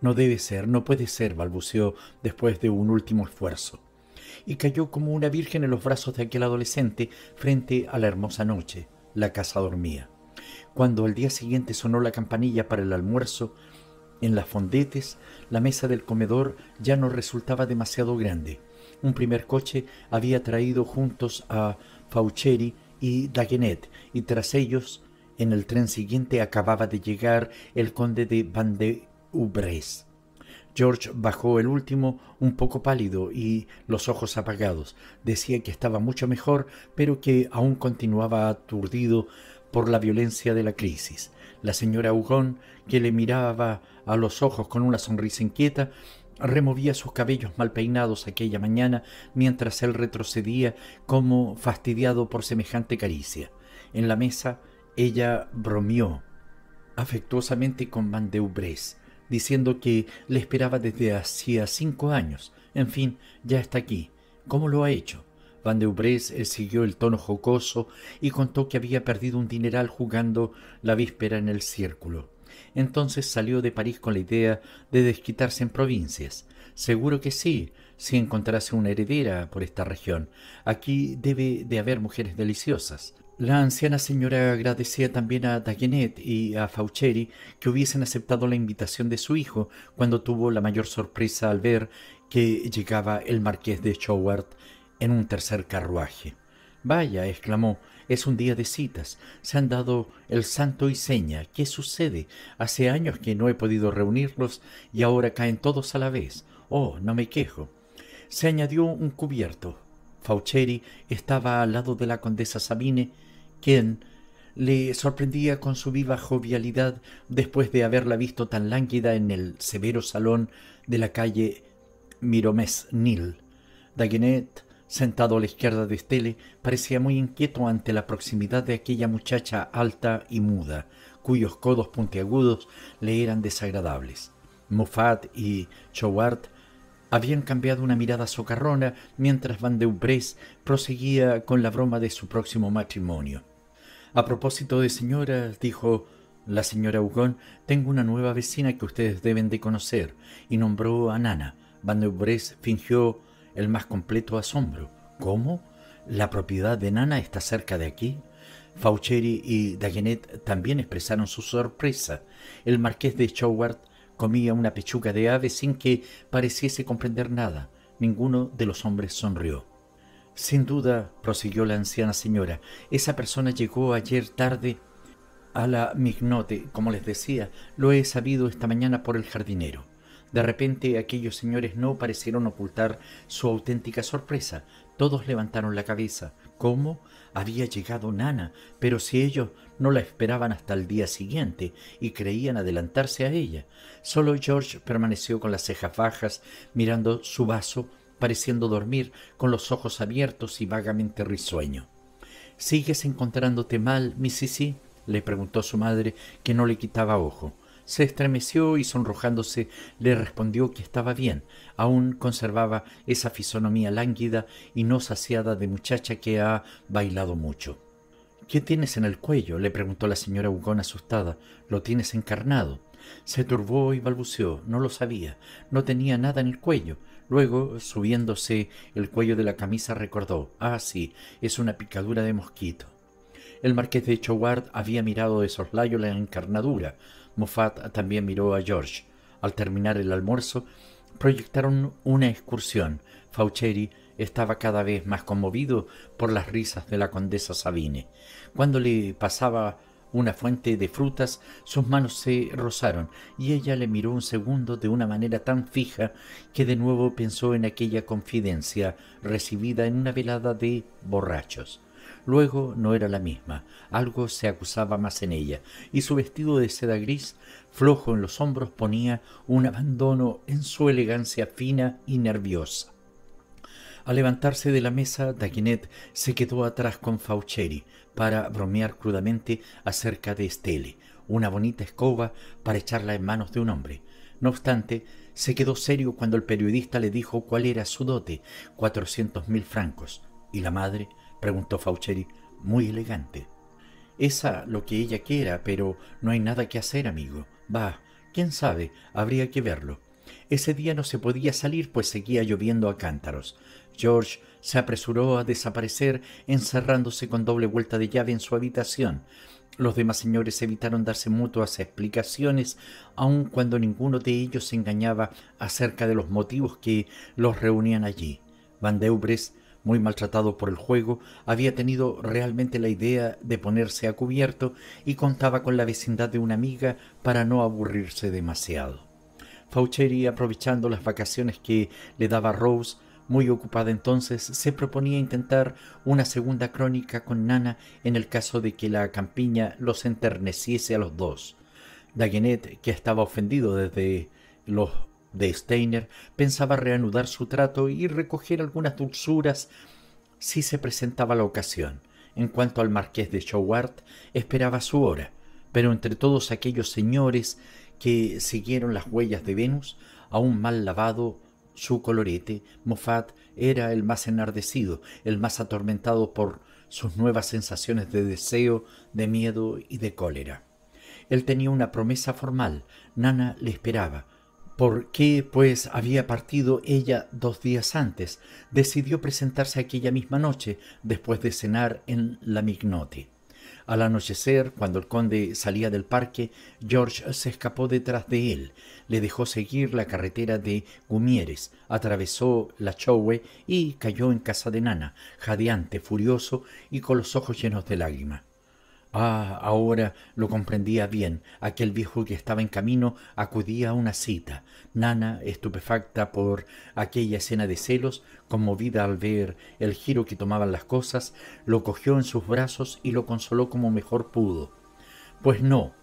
no debe ser, no puede ser, balbuceó después de un último esfuerzo. Y cayó como una virgen en los brazos de aquel adolescente frente a la hermosa noche. La casa dormía. Cuando al día siguiente sonó la campanilla para el almuerzo, en las fondetes, la mesa del comedor ya no resultaba demasiado grande. Un primer coche había traído juntos a Faucheri y Daguenet y tras ellos, en el tren siguiente, acababa de llegar el conde de Van George bajó el último, un poco pálido y los ojos apagados. Decía que estaba mucho mejor, pero que aún continuaba aturdido por la violencia de la crisis. La señora Hugón, que le miraba a los ojos con una sonrisa inquieta, removía sus cabellos mal peinados aquella mañana mientras él retrocedía como fastidiado por semejante caricia. En la mesa ella bromeó afectuosamente con Van diciendo que le esperaba desde hacía cinco años. En fin, ya está aquí. ¿Cómo lo ha hecho? Van de eh, siguió el tono jocoso y contó que había perdido un dineral jugando la víspera en el círculo. Entonces salió de París con la idea de desquitarse en provincias. Seguro que sí, si encontrase una heredera por esta región. Aquí debe de haber mujeres deliciosas. La anciana señora agradecía también a Dagenet y a Faucheri que hubiesen aceptado la invitación de su hijo cuando tuvo la mayor sorpresa al ver que llegaba el marqués de en un tercer carruaje. Vaya, exclamó, es un día de citas. Se han dado el santo y seña. ¿Qué sucede? Hace años que no he podido reunirlos y ahora caen todos a la vez. Oh, no me quejo. Se añadió un cubierto. Fauchery estaba al lado de la condesa Sabine, quien le sorprendía con su viva jovialidad después de haberla visto tan lánguida en el severo salón de la calle Nil. Daguenet Sentado a la izquierda de Estelle, parecía muy inquieto ante la proximidad de aquella muchacha alta y muda, cuyos codos puntiagudos le eran desagradables. Moffat y Chouart habían cambiado una mirada socarrona mientras Van de ubrés proseguía con la broma de su próximo matrimonio. A propósito de señoras, dijo la señora Hugon, tengo una nueva vecina que ustedes deben de conocer, y nombró a Nana. Van de fingió el más completo asombro. ¿Cómo? La propiedad de Nana está cerca de aquí. Faucheri y Dagenet también expresaron su sorpresa. El marqués de Choward comía una pechuga de ave sin que pareciese comprender nada. Ninguno de los hombres sonrió. Sin duda, prosiguió la anciana señora, esa persona llegó ayer tarde a la Mignote, como les decía, lo he sabido esta mañana por el jardinero. De repente aquellos señores no parecieron ocultar su auténtica sorpresa. Todos levantaron la cabeza. ¿Cómo? Había llegado Nana, pero si ellos no la esperaban hasta el día siguiente y creían adelantarse a ella. Solo George permaneció con las cejas bajas, mirando su vaso, pareciendo dormir, con los ojos abiertos y vagamente risueño. ¿Sigues encontrándote mal, Missy? le preguntó su madre, que no le quitaba ojo. Se estremeció y sonrojándose le respondió que estaba bien. Aún conservaba esa fisonomía lánguida y no saciada de muchacha que ha bailado mucho. ¿Qué tienes en el cuello? le preguntó la señora Hugón asustada. ¿Lo tienes encarnado? Se turbó y balbuceó. No lo sabía. No tenía nada en el cuello. Luego, subiéndose el cuello de la camisa, recordó. Ah, sí, es una picadura de mosquito. El marqués de Choward había mirado de soslayo la encarnadura. Moffat también miró a George. Al terminar el almuerzo, proyectaron una excursión. Faucheri estaba cada vez más conmovido por las risas de la condesa Sabine. Cuando le pasaba una fuente de frutas, sus manos se rozaron y ella le miró un segundo de una manera tan fija que de nuevo pensó en aquella confidencia recibida en una velada de borrachos. Luego no era la misma, algo se acusaba más en ella, y su vestido de seda gris, flojo en los hombros, ponía un abandono en su elegancia fina y nerviosa. Al levantarse de la mesa, Daquinet se quedó atrás con Faucheri para bromear crudamente acerca de Estelle, una bonita escoba para echarla en manos de un hombre. No obstante, se quedó serio cuando el periodista le dijo cuál era su dote, cuatrocientos mil francos, y la madre preguntó Faucheri, muy elegante. Esa lo que ella quiera, pero no hay nada que hacer, amigo. Va, quién sabe, habría que verlo. Ese día no se podía salir, pues seguía lloviendo a cántaros. George se apresuró a desaparecer, encerrándose con doble vuelta de llave en su habitación. Los demás señores evitaron darse mutuas explicaciones, aun cuando ninguno de ellos se engañaba acerca de los motivos que los reunían allí. Van muy maltratado por el juego, había tenido realmente la idea de ponerse a cubierto y contaba con la vecindad de una amiga para no aburrirse demasiado. Faucheri, aprovechando las vacaciones que le daba Rose, muy ocupada entonces, se proponía intentar una segunda crónica con Nana en el caso de que la campiña los enterneciese a los dos. Dagenet, que estaba ofendido desde los de Steiner pensaba reanudar su trato y recoger algunas dulzuras si se presentaba la ocasión. En cuanto al marqués de Showart, esperaba su hora, pero entre todos aquellos señores que siguieron las huellas de Venus, aún mal lavado su colorete, Moffat era el más enardecido, el más atormentado por sus nuevas sensaciones de deseo, de miedo y de cólera. Él tenía una promesa formal, Nana le esperaba, ¿Por qué, pues, había partido ella dos días antes? Decidió presentarse aquella misma noche, después de cenar en la Mignote. Al anochecer, cuando el conde salía del parque, George se escapó detrás de él, le dejó seguir la carretera de Gumieres, atravesó la Chowe y cayó en casa de Nana, jadeante, furioso y con los ojos llenos de lágrimas. Ah, ahora lo comprendía bien. Aquel viejo que estaba en camino acudía a una cita. Nana, estupefacta por aquella escena de celos, conmovida al ver el giro que tomaban las cosas, lo cogió en sus brazos y lo consoló como mejor pudo. Pues no,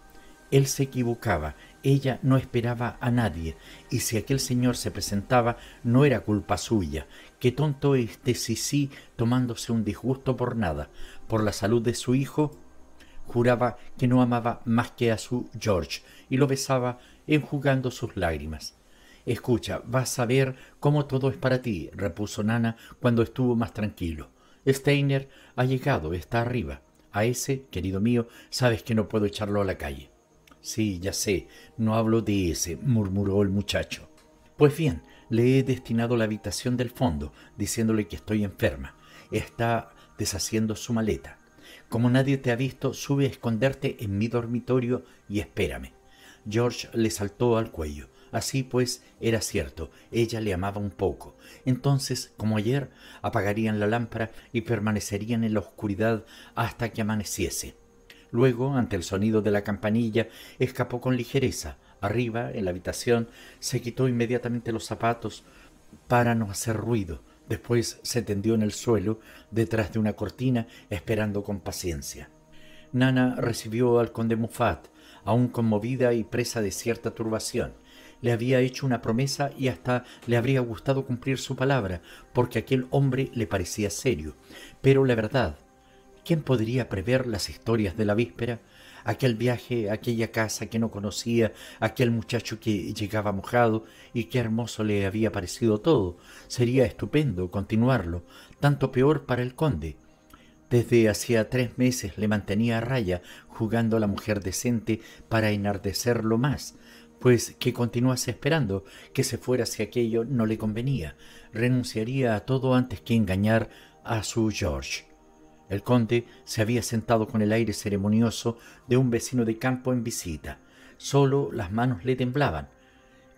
él se equivocaba, ella no esperaba a nadie, y si aquel señor se presentaba no era culpa suya. Qué tonto este sí sí tomándose un disgusto por nada, por la salud de su hijo juraba que no amaba más que a su George y lo besaba enjugando sus lágrimas. Escucha, vas a ver cómo todo es para ti, repuso Nana cuando estuvo más tranquilo. Steiner ha llegado, está arriba. A ese, querido mío, sabes que no puedo echarlo a la calle. Sí, ya sé, no hablo de ese, murmuró el muchacho. Pues bien, le he destinado la habitación del fondo, diciéndole que estoy enferma. Está deshaciendo su maleta. Como nadie te ha visto, sube a esconderte en mi dormitorio y espérame. George le saltó al cuello. Así pues, era cierto, ella le amaba un poco. Entonces, como ayer, apagarían la lámpara y permanecerían en la oscuridad hasta que amaneciese. Luego, ante el sonido de la campanilla, escapó con ligereza. Arriba, en la habitación, se quitó inmediatamente los zapatos para no hacer ruido. Después se tendió en el suelo, detrás de una cortina, esperando con paciencia. Nana recibió al conde Mufat, aún conmovida y presa de cierta turbación. Le había hecho una promesa y hasta le habría gustado cumplir su palabra, porque aquel hombre le parecía serio. Pero la verdad, ¿quién podría prever las historias de la víspera? aquel viaje, aquella casa que no conocía, aquel muchacho que llegaba mojado y qué hermoso le había parecido todo. Sería estupendo continuarlo, tanto peor para el conde. Desde hacía tres meses le mantenía a raya, jugando a la mujer decente para enardecerlo más, pues que continuase esperando que se fuera si aquello no le convenía. Renunciaría a todo antes que engañar a su George. El conde se había sentado con el aire ceremonioso de un vecino de campo en visita. Solo las manos le temblaban.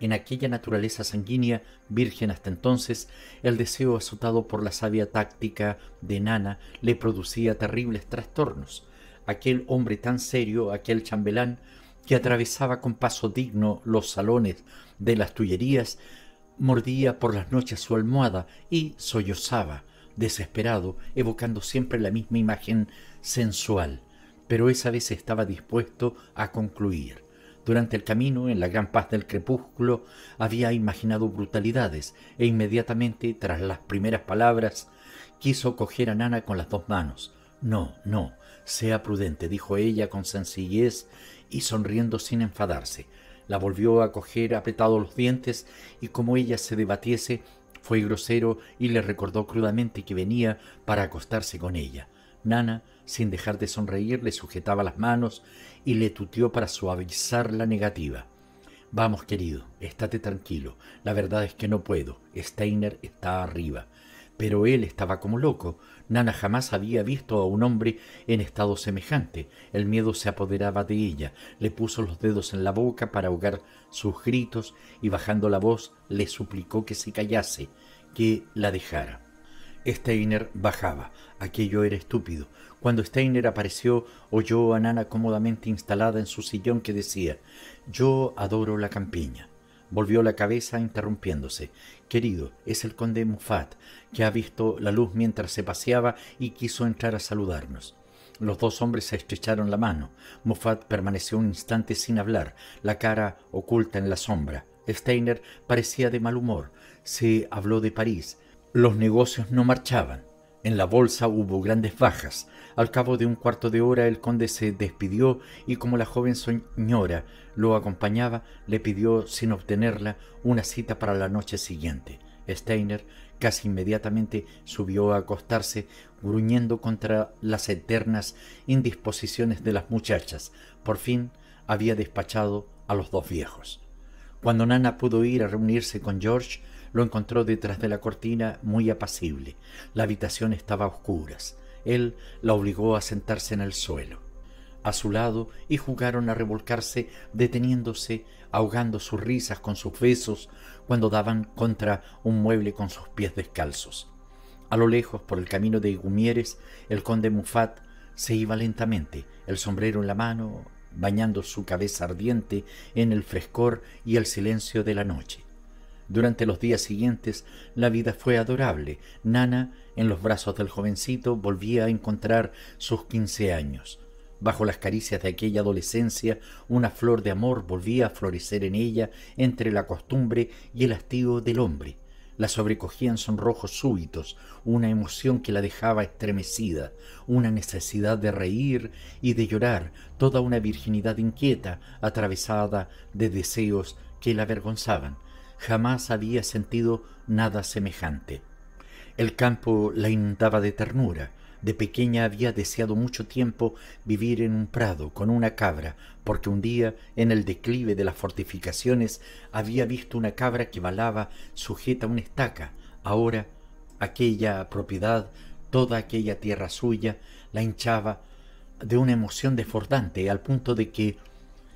En aquella naturaleza sanguínea, virgen hasta entonces, el deseo azotado por la sabia táctica de Nana le producía terribles trastornos. Aquel hombre tan serio, aquel chambelán, que atravesaba con paso digno los salones de las tullerías, mordía por las noches su almohada y sollozaba desesperado, evocando siempre la misma imagen sensual, pero esa vez estaba dispuesto a concluir. Durante el camino, en la gran paz del crepúsculo, había imaginado brutalidades e inmediatamente, tras las primeras palabras, quiso coger a Nana con las dos manos. No, no, sea prudente, dijo ella con sencillez y sonriendo sin enfadarse. La volvió a coger apretados los dientes y como ella se debatiese, fue grosero y le recordó crudamente que venía para acostarse con ella. Nana, sin dejar de sonreír, le sujetaba las manos y le tuteó para suavizar la negativa. Vamos, querido, estate tranquilo. La verdad es que no puedo. Steiner está arriba. Pero él estaba como loco. Nana jamás había visto a un hombre en estado semejante. El miedo se apoderaba de ella. Le puso los dedos en la boca para ahogar sus gritos y bajando la voz le suplicó que se callase, que la dejara. Steiner bajaba. Aquello era estúpido. Cuando Steiner apareció, oyó a Nana cómodamente instalada en su sillón que decía, Yo adoro la campiña. Volvió la cabeza interrumpiéndose. Querido, es el conde Mufat, que ha visto la luz mientras se paseaba y quiso entrar a saludarnos. Los dos hombres se estrecharon la mano. Moffat permaneció un instante sin hablar, la cara oculta en la sombra. Steiner parecía de mal humor. Se habló de París. Los negocios no marchaban. En la bolsa hubo grandes bajas. Al cabo de un cuarto de hora el conde se despidió y como la joven señora lo acompañaba, le pidió, sin obtenerla, una cita para la noche siguiente. Steiner casi inmediatamente subió a acostarse, gruñendo contra las eternas indisposiciones de las muchachas. Por fin había despachado a los dos viejos. Cuando Nana pudo ir a reunirse con George, lo encontró detrás de la cortina muy apacible. La habitación estaba a oscuras. Él la obligó a sentarse en el suelo. A su lado y jugaron a revolcarse, deteniéndose, ahogando sus risas con sus besos cuando daban contra un mueble con sus pies descalzos. A lo lejos, por el camino de Gumieres, el conde Mufat se iba lentamente, el sombrero en la mano, bañando su cabeza ardiente en el frescor y el silencio de la noche. Durante los días siguientes la vida fue adorable. Nana, en los brazos del jovencito, volvía a encontrar sus quince años. Bajo las caricias de aquella adolescencia, una flor de amor volvía a florecer en ella entre la costumbre y el hastío del hombre. La sobrecogían sonrojos súbitos, una emoción que la dejaba estremecida, una necesidad de reír y de llorar, toda una virginidad inquieta, atravesada de deseos que la avergonzaban Jamás había sentido nada semejante. El campo la inundaba de ternura. De pequeña había deseado mucho tiempo vivir en un prado con una cabra, porque un día, en el declive de las fortificaciones, había visto una cabra que balaba sujeta a una estaca. Ahora, aquella propiedad, toda aquella tierra suya, la hinchaba de una emoción desbordante, al punto de que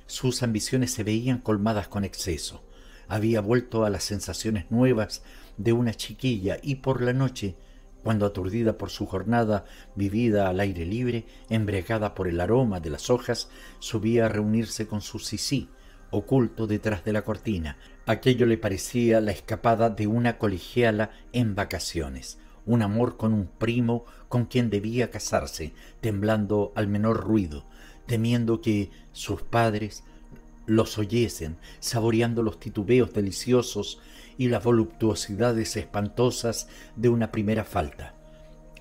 sus ambiciones se veían colmadas con exceso había vuelto a las sensaciones nuevas de una chiquilla y por la noche, cuando aturdida por su jornada vivida al aire libre, embriagada por el aroma de las hojas, subía a reunirse con su sisí, oculto detrás de la cortina. Aquello le parecía la escapada de una colegiala en vacaciones, un amor con un primo con quien debía casarse, temblando al menor ruido, temiendo que sus padres los oyesen, saboreando los titubeos deliciosos y las voluptuosidades espantosas de una primera falta.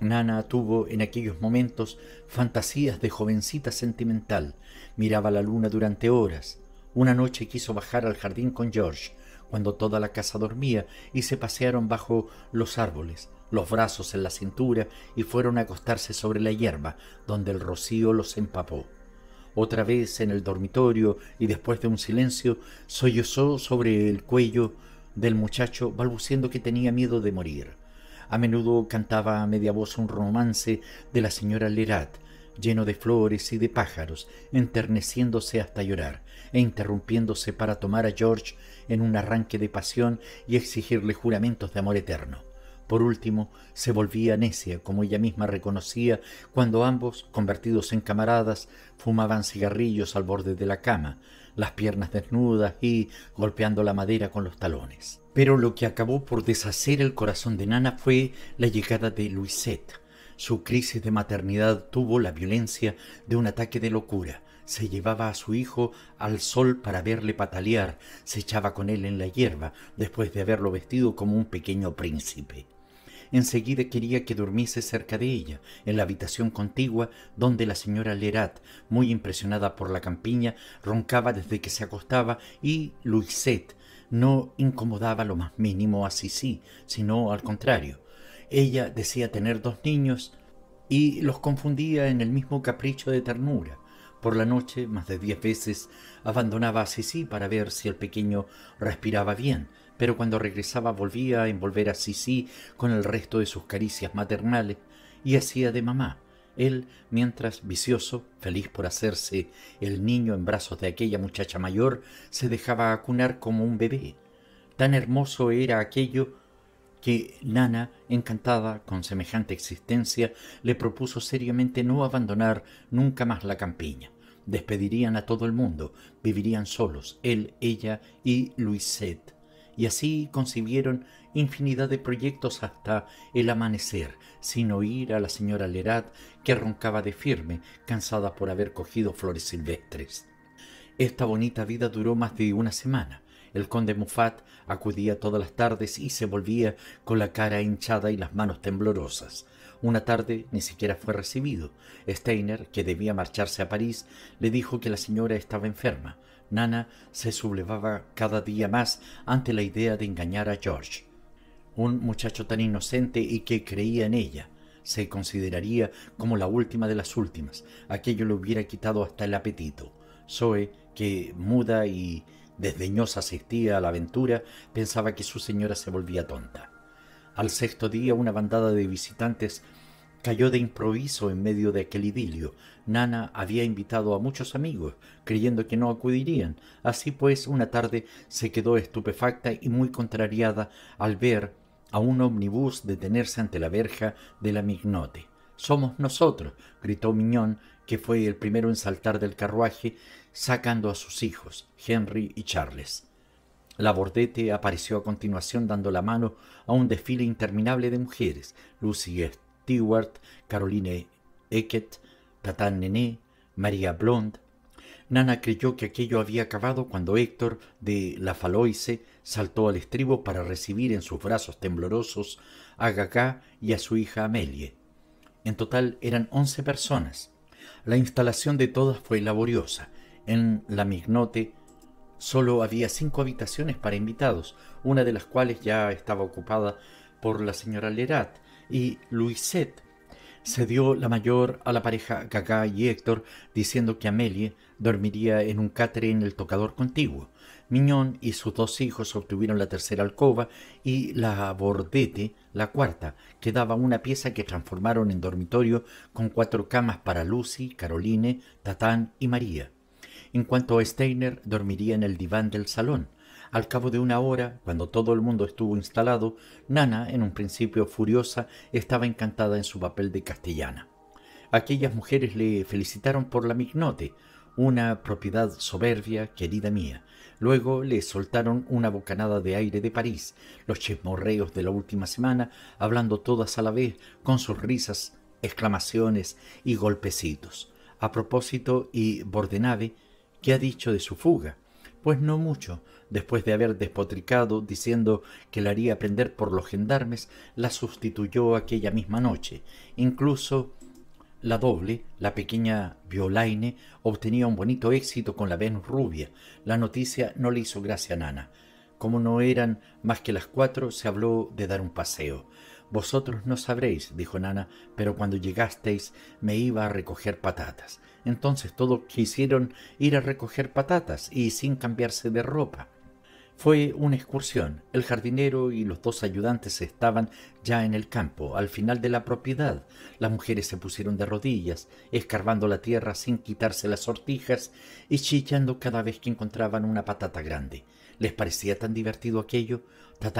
Nana tuvo en aquellos momentos fantasías de jovencita sentimental. Miraba la luna durante horas. Una noche quiso bajar al jardín con George, cuando toda la casa dormía, y se pasearon bajo los árboles, los brazos en la cintura, y fueron a acostarse sobre la hierba, donde el rocío los empapó. Otra vez en el dormitorio y después de un silencio, sollozó sobre el cuello del muchacho balbuciendo que tenía miedo de morir. A menudo cantaba a media voz un romance de la señora Lerat, lleno de flores y de pájaros, enterneciéndose hasta llorar e interrumpiéndose para tomar a George en un arranque de pasión y exigirle juramentos de amor eterno. Por último, se volvía necia, como ella misma reconocía, cuando ambos, convertidos en camaradas, fumaban cigarrillos al borde de la cama, las piernas desnudas y golpeando la madera con los talones. Pero lo que acabó por deshacer el corazón de Nana fue la llegada de Luisette. Su crisis de maternidad tuvo la violencia de un ataque de locura. Se llevaba a su hijo al sol para verle patalear, se echaba con él en la hierba, después de haberlo vestido como un pequeño príncipe enseguida quería que durmiese cerca de ella, en la habitación contigua donde la señora Lerat, muy impresionada por la campiña, roncaba desde que se acostaba y Luisette no incomodaba lo más mínimo a Sisi, sino al contrario. Ella decía tener dos niños y los confundía en el mismo capricho de ternura. Por la noche, más de diez veces, abandonaba a Sisi para ver si el pequeño respiraba bien, pero cuando regresaba volvía a envolver a Sisi con el resto de sus caricias maternales y hacía de mamá, él, mientras vicioso, feliz por hacerse el niño en brazos de aquella muchacha mayor, se dejaba acunar como un bebé. Tan hermoso era aquello que Nana, encantada con semejante existencia, le propuso seriamente no abandonar nunca más la campiña. Despedirían a todo el mundo, vivirían solos, él, ella y Luisette y así concibieron infinidad de proyectos hasta el amanecer, sin oír a la señora Lerat, que roncaba de firme, cansada por haber cogido flores silvestres. Esta bonita vida duró más de una semana. El conde Mufat acudía todas las tardes y se volvía con la cara hinchada y las manos temblorosas. Una tarde ni siquiera fue recibido. Steiner, que debía marcharse a París, le dijo que la señora estaba enferma. Nana se sublevaba cada día más ante la idea de engañar a George. Un muchacho tan inocente y que creía en ella se consideraría como la última de las últimas. Aquello le hubiera quitado hasta el apetito. Zoe, que muda y desdeñosa asistía a la aventura, pensaba que su señora se volvía tonta. Al sexto día una bandada de visitantes cayó de improviso en medio de aquel idilio, Nana había invitado a muchos amigos, creyendo que no acudirían. Así pues, una tarde se quedó estupefacta y muy contrariada al ver a un omnibus detenerse ante la verja de la Mignote. Somos nosotros, gritó Miñón, que fue el primero en saltar del carruaje, sacando a sus hijos, Henry y Charles. La bordete apareció a continuación dando la mano a un desfile interminable de mujeres, Lucy Stewart, Caroline Eckett, Tatán Nené, María Blonde. Nana creyó que aquello había acabado cuando Héctor, de la Faloise, saltó al estribo para recibir en sus brazos temblorosos a Gagá y a su hija Amelie. En total eran once personas. La instalación de todas fue laboriosa. En la Mignote solo había cinco habitaciones para invitados, una de las cuales ya estaba ocupada por la señora Lerat, y Luisette se dio la mayor a la pareja Gagá y Héctor, diciendo que Amelie dormiría en un catre en el tocador contiguo. Miñón y sus dos hijos obtuvieron la tercera alcoba y la bordete, la cuarta, que daba una pieza que transformaron en dormitorio con cuatro camas para Lucy, Caroline, Tatán y María. En cuanto a Steiner, dormiría en el diván del salón, al cabo de una hora, cuando todo el mundo estuvo instalado, Nana, en un principio furiosa, estaba encantada en su papel de castellana. Aquellas mujeres le felicitaron por la mignote, una propiedad soberbia, querida mía. Luego le soltaron una bocanada de aire de París, los chismorreos de la última semana, hablando todas a la vez, con sus risas, exclamaciones y golpecitos. A propósito, y Bordenave, ¿qué ha dicho de su fuga? Pues no mucho, después de haber despotricado diciendo que la haría prender por los gendarmes, la sustituyó aquella misma noche. Incluso la doble, la pequeña Violaine, obtenía un bonito éxito con la Venus rubia. La noticia no le hizo gracia a Nana. Como no eran más que las cuatro, se habló de dar un paseo. Vosotros no sabréis, dijo Nana, pero cuando llegasteis me iba a recoger patatas. Entonces todos quisieron ir a recoger patatas y sin cambiarse de ropa. Fue una excursión. El jardinero y los dos ayudantes estaban ya en el campo, al final de la propiedad. Las mujeres se pusieron de rodillas, escarbando la tierra sin quitarse las sortijas y chillando cada vez que encontraban una patata grande. Les parecía tan divertido aquello.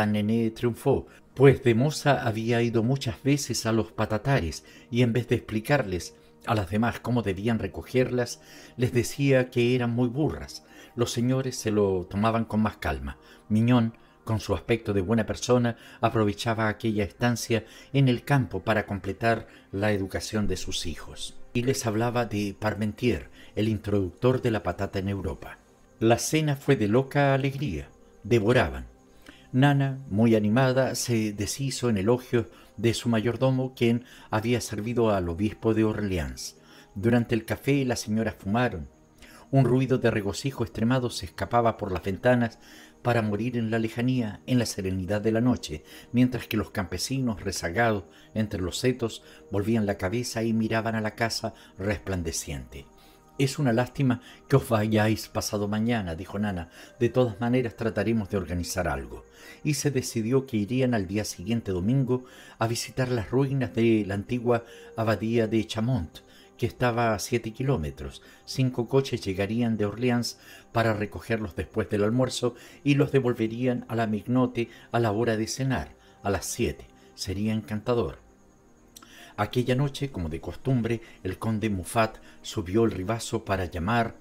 Nené triunfó, pues de moza había ido muchas veces a los patatares y en vez de explicarles a las demás cómo debían recogerlas, les decía que eran muy burras los señores se lo tomaban con más calma. Miñón, con su aspecto de buena persona, aprovechaba aquella estancia en el campo para completar la educación de sus hijos. Y les hablaba de Parmentier, el introductor de la patata en Europa. La cena fue de loca alegría. Devoraban. Nana, muy animada, se deshizo en elogios de su mayordomo, quien había servido al obispo de Orleans. Durante el café las señoras fumaron, un ruido de regocijo extremado se escapaba por las ventanas para morir en la lejanía, en la serenidad de la noche, mientras que los campesinos, rezagados entre los setos, volvían la cabeza y miraban a la casa resplandeciente. Es una lástima que os vayáis pasado mañana, dijo Nana. De todas maneras trataremos de organizar algo. Y se decidió que irían al día siguiente domingo a visitar las ruinas de la antigua abadía de Chamont, estaba a siete kilómetros. Cinco coches llegarían de Orleans para recogerlos después del almuerzo y los devolverían a la Mignote a la hora de cenar, a las siete. Sería encantador. Aquella noche, como de costumbre, el conde Muffat subió el ribazo para llamar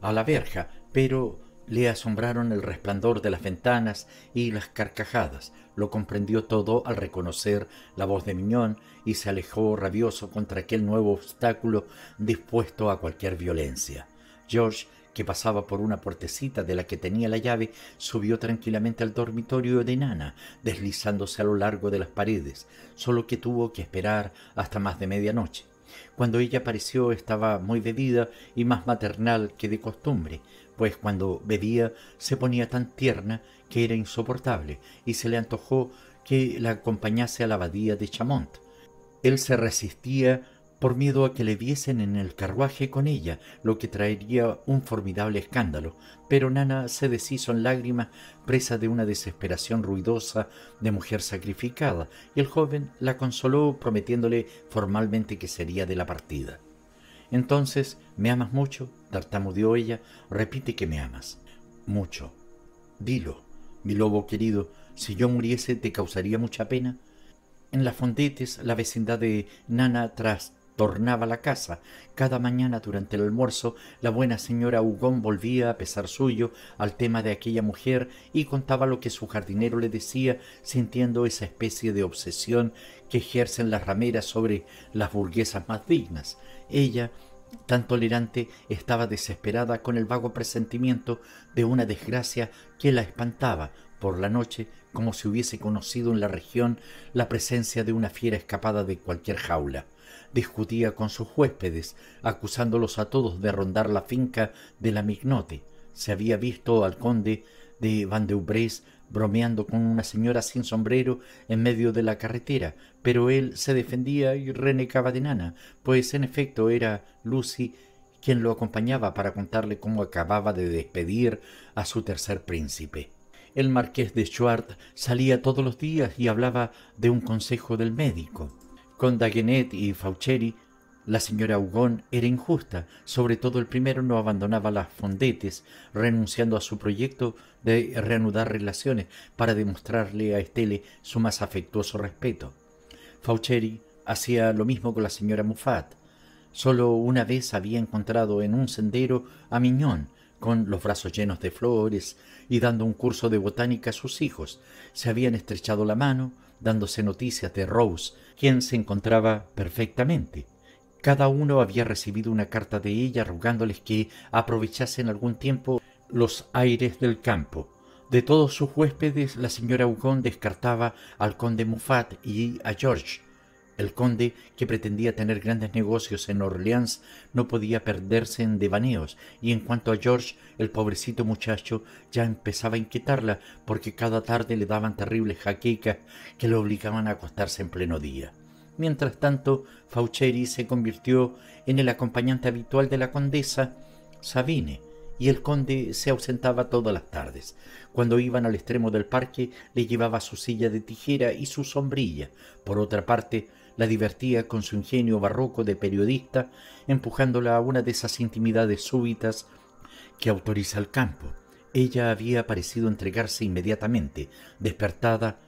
a la verja, pero le asombraron el resplandor de las ventanas y las carcajadas. Lo comprendió todo al reconocer la voz de Miñón y se alejó rabioso contra aquel nuevo obstáculo dispuesto a cualquier violencia. George, que pasaba por una puertecita de la que tenía la llave, subió tranquilamente al dormitorio de Nana, deslizándose a lo largo de las paredes, solo que tuvo que esperar hasta más de medianoche. Cuando ella apareció estaba muy bebida y más maternal que de costumbre, pues cuando bebía se ponía tan tierna que era insoportable y se le antojó que la acompañase a la abadía de Chamont. Él se resistía por miedo a que le viesen en el carruaje con ella, lo que traería un formidable escándalo, pero Nana se deshizo en lágrimas, presa de una desesperación ruidosa de mujer sacrificada, y el joven la consoló prometiéndole formalmente que sería de la partida. Entonces, ¿me amas mucho? tartamudeó ella. Repite que me amas. Mucho. Dilo, mi lobo querido, si yo muriese te causaría mucha pena. En las fondetes, la vecindad de Nana trastornaba la casa. Cada mañana durante el almuerzo, la buena señora hugon volvía, a pesar suyo, al tema de aquella mujer y contaba lo que su jardinero le decía, sintiendo esa especie de obsesión que ejercen las rameras sobre las burguesas más dignas. Ella, tan tolerante, estaba desesperada con el vago presentimiento de una desgracia que la espantaba por la noche como si hubiese conocido en la región la presencia de una fiera escapada de cualquier jaula. Discutía con sus huéspedes, acusándolos a todos de rondar la finca de la Mignote. Se había visto al conde de bromeando con una señora sin sombrero en medio de la carretera, pero él se defendía y renegaba de Nana, pues en efecto era Lucy quien lo acompañaba para contarle cómo acababa de despedir a su tercer príncipe. El marqués de Schwartz salía todos los días y hablaba de un consejo del médico. Con Dagenet y Faucheri la señora Hugon era injusta, sobre todo el primero no abandonaba las fondetes, renunciando a su proyecto de reanudar relaciones para demostrarle a Estelle su más afectuoso respeto. Fauchery hacía lo mismo con la señora Muffat. Solo una vez había encontrado en un sendero a Miñón, con los brazos llenos de flores y dando un curso de botánica a sus hijos. Se habían estrechado la mano, dándose noticias de Rose, quien se encontraba perfectamente. Cada uno había recibido una carta de ella rogándoles que aprovechasen algún tiempo los aires del campo. De todos sus huéspedes, la señora Hugón descartaba al conde Muffat y a George. El conde, que pretendía tener grandes negocios en Orleans, no podía perderse en devaneos, y en cuanto a George, el pobrecito muchacho ya empezaba a inquietarla porque cada tarde le daban terribles jaquecas que lo obligaban a acostarse en pleno día. Mientras tanto, Faucheri se convirtió en el acompañante habitual de la condesa Sabine, y el conde se ausentaba todas las tardes. Cuando iban al extremo del parque, le llevaba su silla de tijera y su sombrilla. Por otra parte, la divertía con su ingenio barroco de periodista, empujándola a una de esas intimidades súbitas que autoriza el campo. Ella había parecido entregarse inmediatamente, despertada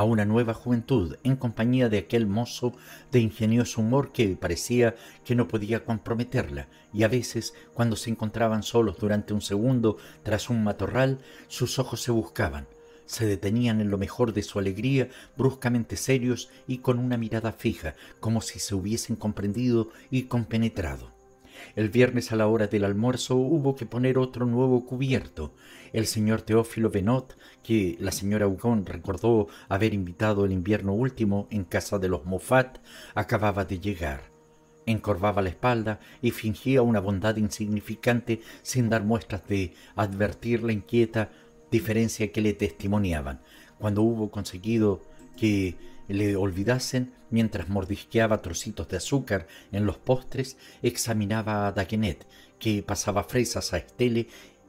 a una nueva juventud en compañía de aquel mozo de ingenioso humor que parecía que no podía comprometerla, y a veces, cuando se encontraban solos durante un segundo tras un matorral, sus ojos se buscaban, se detenían en lo mejor de su alegría, bruscamente serios y con una mirada fija, como si se hubiesen comprendido y compenetrado. El viernes a la hora del almuerzo hubo que poner otro nuevo cubierto. El señor Teófilo Benot, que la señora Hugon recordó haber invitado el invierno último en casa de los Moffat, acababa de llegar. Encorvaba la espalda y fingía una bondad insignificante sin dar muestras de advertir la inquieta diferencia que le testimoniaban. Cuando hubo conseguido que le olvidasen mientras mordisqueaba trocitos de azúcar en los postres, examinaba a Daquenet, que pasaba fresas a Estelle,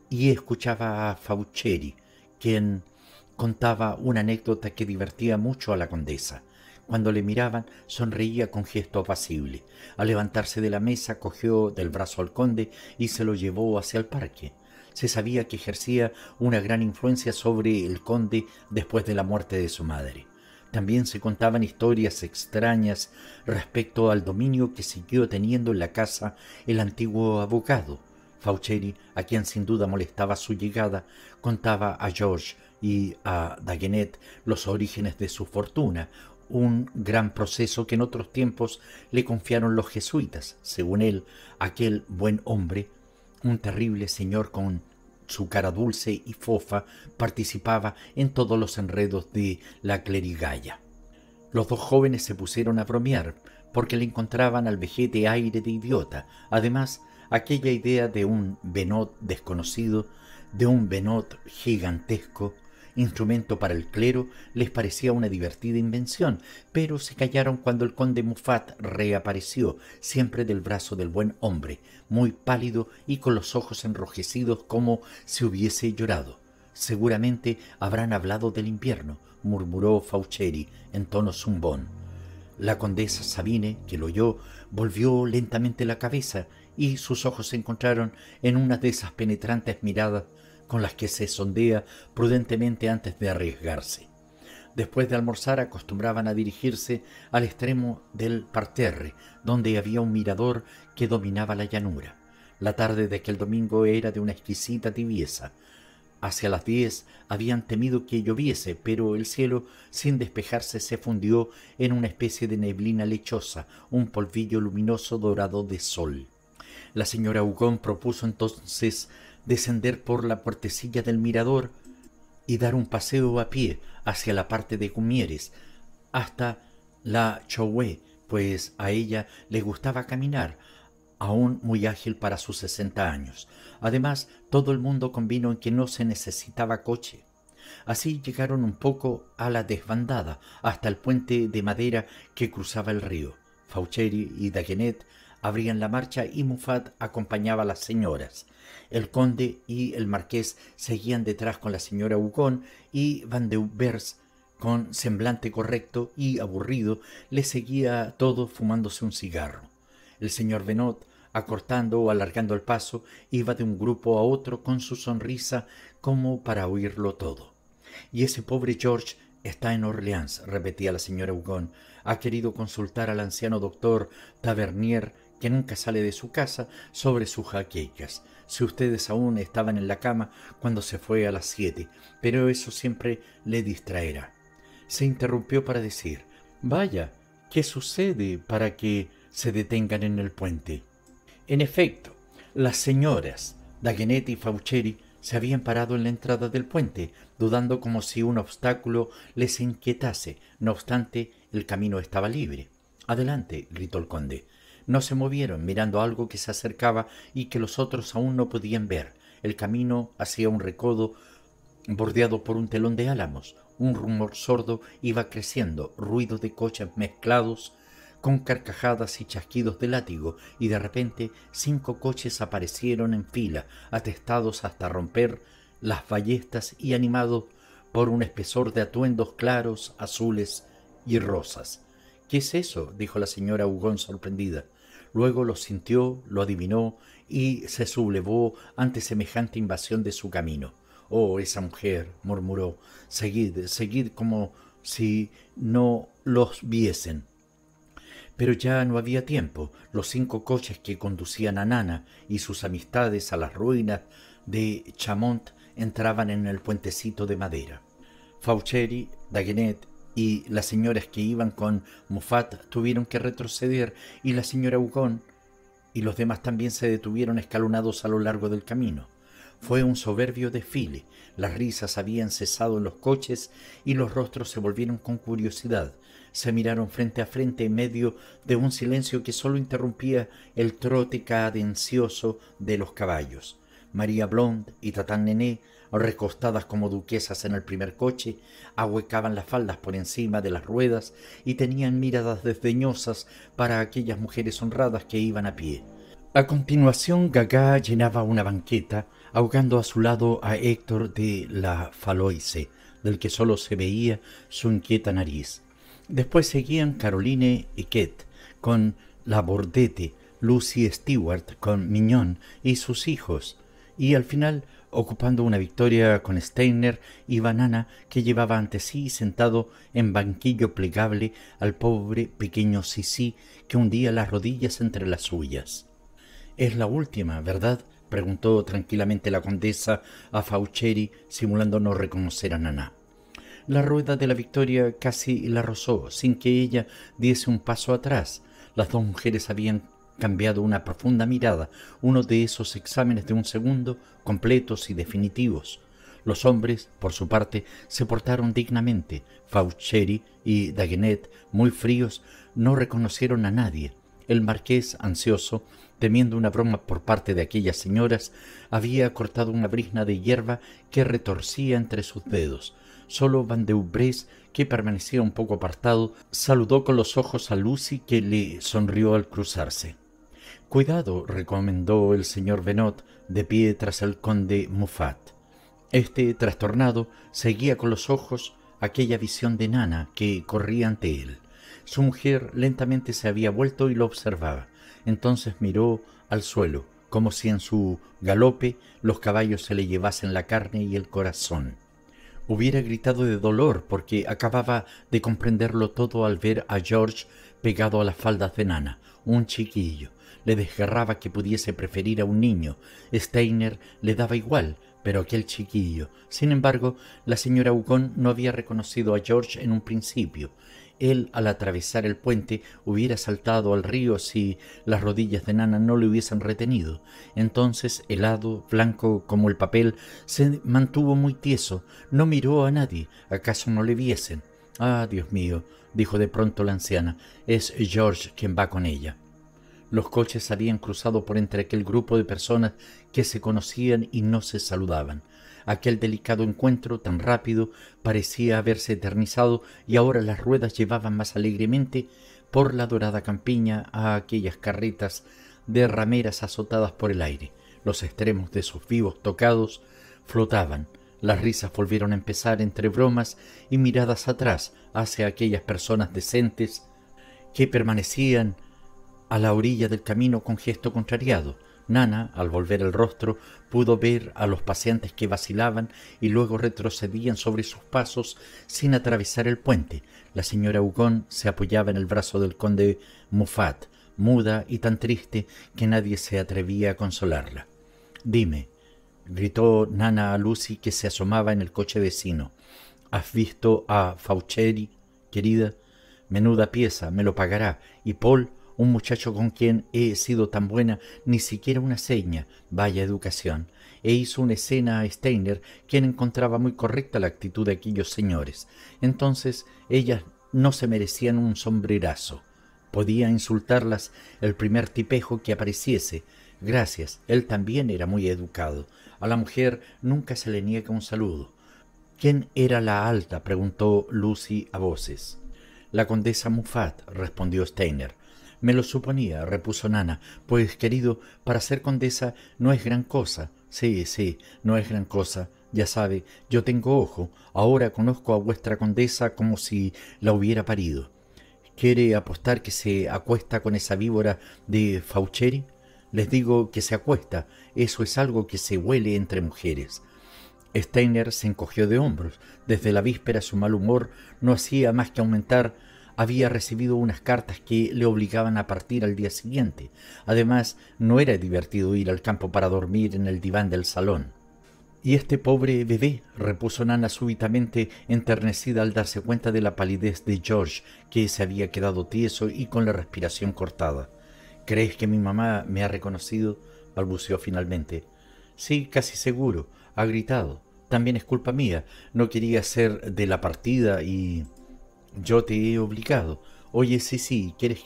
y escuchaba a Faucheri, quien contaba una anécdota que divertía mucho a la condesa. Cuando le miraban, sonreía con gesto apacible. Al levantarse de la mesa, cogió del brazo al conde y se lo llevó hacia el parque. Se sabía que ejercía una gran influencia sobre el conde después de la muerte de su madre. También se contaban historias extrañas respecto al dominio que siguió teniendo en la casa el antiguo abogado. Faucheri, a quien sin duda molestaba su llegada, contaba a George y a Dagenet los orígenes de su fortuna, un gran proceso que en otros tiempos le confiaron los jesuitas. Según él, aquel buen hombre, un terrible señor con su cara dulce y fofa participaba en todos los enredos de la clerigalla. Los dos jóvenes se pusieron a bromear porque le encontraban al vejete aire de idiota. Además, aquella idea de un Benot desconocido, de un Benot gigantesco, instrumento para el clero, les parecía una divertida invención, pero se callaron cuando el conde Mufat reapareció, siempre del brazo del buen hombre, muy pálido y con los ojos enrojecidos como si hubiese llorado. Seguramente habrán hablado del invierno, murmuró Faucheri en tono zumbón. La condesa Sabine, que lo oyó, volvió lentamente la cabeza y sus ojos se encontraron en una de esas penetrantes miradas con las que se sondea prudentemente antes de arriesgarse. Después de almorzar acostumbraban a dirigirse al extremo del parterre, donde había un mirador que dominaba la llanura. La tarde de aquel domingo era de una exquisita tibieza. Hacia las diez habían temido que lloviese, pero el cielo, sin despejarse, se fundió en una especie de neblina lechosa, un polvillo luminoso dorado de sol. La señora Hugón propuso entonces descender por la puertecilla del mirador y dar un paseo a pie hacia la parte de Gumieres, hasta la chowé pues a ella le gustaba caminar, aún muy ágil para sus sesenta años. Además, todo el mundo convino en que no se necesitaba coche. Así llegaron un poco a la desbandada, hasta el puente de madera que cruzaba el río. fauchery y Dagenet abrían la marcha y Mufat acompañaba a las señoras. El conde y el marqués seguían detrás con la señora Hugon, y Van con semblante correcto y aburrido, le seguía todo fumándose un cigarro. El señor venot acortando o alargando el paso, iba de un grupo a otro con su sonrisa como para oírlo todo. Y ese pobre George está en Orleans, repetía la señora Hugon. Ha querido consultar al anciano doctor Tavernier, que nunca sale de su casa, sobre sus jaquecas si ustedes aún estaban en la cama cuando se fue a las siete, pero eso siempre le distraerá. Se interrumpió para decir, Vaya, ¿qué sucede para que se detengan en el puente? En efecto, las señoras Dagenetti y Faucheri se habían parado en la entrada del puente, dudando como si un obstáculo les inquietase. No obstante, el camino estaba libre. Adelante, gritó el conde. No se movieron mirando algo que se acercaba y que los otros aún no podían ver. El camino hacía un recodo bordeado por un telón de álamos. Un rumor sordo iba creciendo, ruido de coches mezclados con carcajadas y chasquidos de látigo, y de repente cinco coches aparecieron en fila, atestados hasta romper las ballestas y animados por un espesor de atuendos claros, azules y rosas. ¿Qué es eso? dijo la señora Hugón sorprendida. Luego lo sintió, lo adivinó y se sublevó ante semejante invasión de su camino. Oh, esa mujer, murmuró, seguid, seguid como si no los viesen. Pero ya no había tiempo. Los cinco coches que conducían a Nana y sus amistades a las ruinas de Chamont entraban en el puentecito de madera. Faucheri, Daguenet y las señoras que iban con Mufat tuvieron que retroceder y la señora Hugón y los demás también se detuvieron escalonados a lo largo del camino. Fue un soberbio desfile, las risas habían cesado en los coches y los rostros se volvieron con curiosidad. Se miraron frente a frente en medio de un silencio que solo interrumpía el trote cadencioso de los caballos. María Blonde y Tatán Nené recostadas como duquesas en el primer coche, ahuecaban las faldas por encima de las ruedas y tenían miradas desdeñosas para aquellas mujeres honradas que iban a pie. A continuación, Gaga llenaba una banqueta, ahogando a su lado a Héctor de la Faloise, del que solo se veía su inquieta nariz. Después seguían Caroline y Ket... con La Bordete, Lucy Stewart con Miñón y sus hijos, y al final ocupando una victoria con Steiner y Banana que llevaba ante sí sentado en banquillo plegable al pobre pequeño Sisi que hundía las rodillas entre las suyas. Es la última, ¿verdad? preguntó tranquilamente la condesa a Faucheri, simulando no reconocer a Nana. La rueda de la victoria casi la rozó, sin que ella diese un paso atrás. Las dos mujeres habían cambiado una profunda mirada, uno de esos exámenes de un segundo completos y definitivos. Los hombres, por su parte, se portaron dignamente. Faucheri y Daguenet, muy fríos, no reconocieron a nadie. El marqués, ansioso, temiendo una broma por parte de aquellas señoras, había cortado una brisna de hierba que retorcía entre sus dedos. Solo Van de Ubrés, que permanecía un poco apartado, saludó con los ojos a Lucy, que le sonrió al cruzarse. Cuidado, recomendó el señor Benot de pie tras el conde Muffat. Este, trastornado, seguía con los ojos aquella visión de Nana que corría ante él. Su mujer lentamente se había vuelto y lo observaba. Entonces miró al suelo, como si en su galope los caballos se le llevasen la carne y el corazón. Hubiera gritado de dolor porque acababa de comprenderlo todo al ver a George pegado a las faldas de Nana, un chiquillo, le desgarraba que pudiese preferir a un niño. Steiner le daba igual, pero aquel chiquillo. Sin embargo, la señora Hugon no había reconocido a George en un principio. Él, al atravesar el puente, hubiera saltado al río si las rodillas de Nana no le hubiesen retenido. Entonces, helado, blanco como el papel, se mantuvo muy tieso. No miró a nadie. ¿Acaso no le viesen? Ah, Dios mío, dijo de pronto la anciana, es George quien va con ella. Los coches habían cruzado por entre aquel grupo de personas que se conocían y no se saludaban. Aquel delicado encuentro tan rápido parecía haberse eternizado y ahora las ruedas llevaban más alegremente por la dorada campiña a aquellas carretas de rameras azotadas por el aire. Los extremos de sus vivos tocados flotaban. Las risas volvieron a empezar entre bromas y miradas atrás hacia aquellas personas decentes que permanecían a la orilla del camino con gesto contrariado. Nana, al volver el rostro, pudo ver a los pacientes que vacilaban y luego retrocedían sobre sus pasos sin atravesar el puente. La señora Hugon se apoyaba en el brazo del conde Mufat, muda y tan triste que nadie se atrevía a consolarla. Dime, gritó Nana a Lucy que se asomaba en el coche vecino. ¿Has visto a Faucheri, querida? Menuda pieza, me lo pagará. Y Paul un muchacho con quien he sido tan buena, ni siquiera una seña, vaya educación, e hizo una escena a Steiner, quien encontraba muy correcta la actitud de aquellos señores. Entonces ellas no se merecían un sombrerazo. Podía insultarlas el primer tipejo que apareciese. Gracias, él también era muy educado. A la mujer nunca se le niega un saludo. ¿Quién era la alta? preguntó Lucy a voces. La condesa Muffat, respondió Steiner. Me lo suponía, repuso Nana, pues, querido, para ser condesa no es gran cosa. Sí, sí, no es gran cosa. Ya sabe, yo tengo ojo. Ahora conozco a vuestra condesa como si la hubiera parido. ¿Quiere apostar que se acuesta con esa víbora de Faucheri? Les digo que se acuesta. Eso es algo que se huele entre mujeres. Steiner se encogió de hombros. Desde la víspera su mal humor no hacía más que aumentar había recibido unas cartas que le obligaban a partir al día siguiente. Además, no era divertido ir al campo para dormir en el diván del salón. ¿Y este pobre bebé? repuso Nana súbitamente, enternecida al darse cuenta de la palidez de George, que se había quedado tieso y con la respiración cortada. ¿Crees que mi mamá me ha reconocido? balbuceó finalmente. Sí, casi seguro. Ha gritado. También es culpa mía. No quería ser de la partida y... Yo te he obligado. Oye, sí, sí, ¿quieres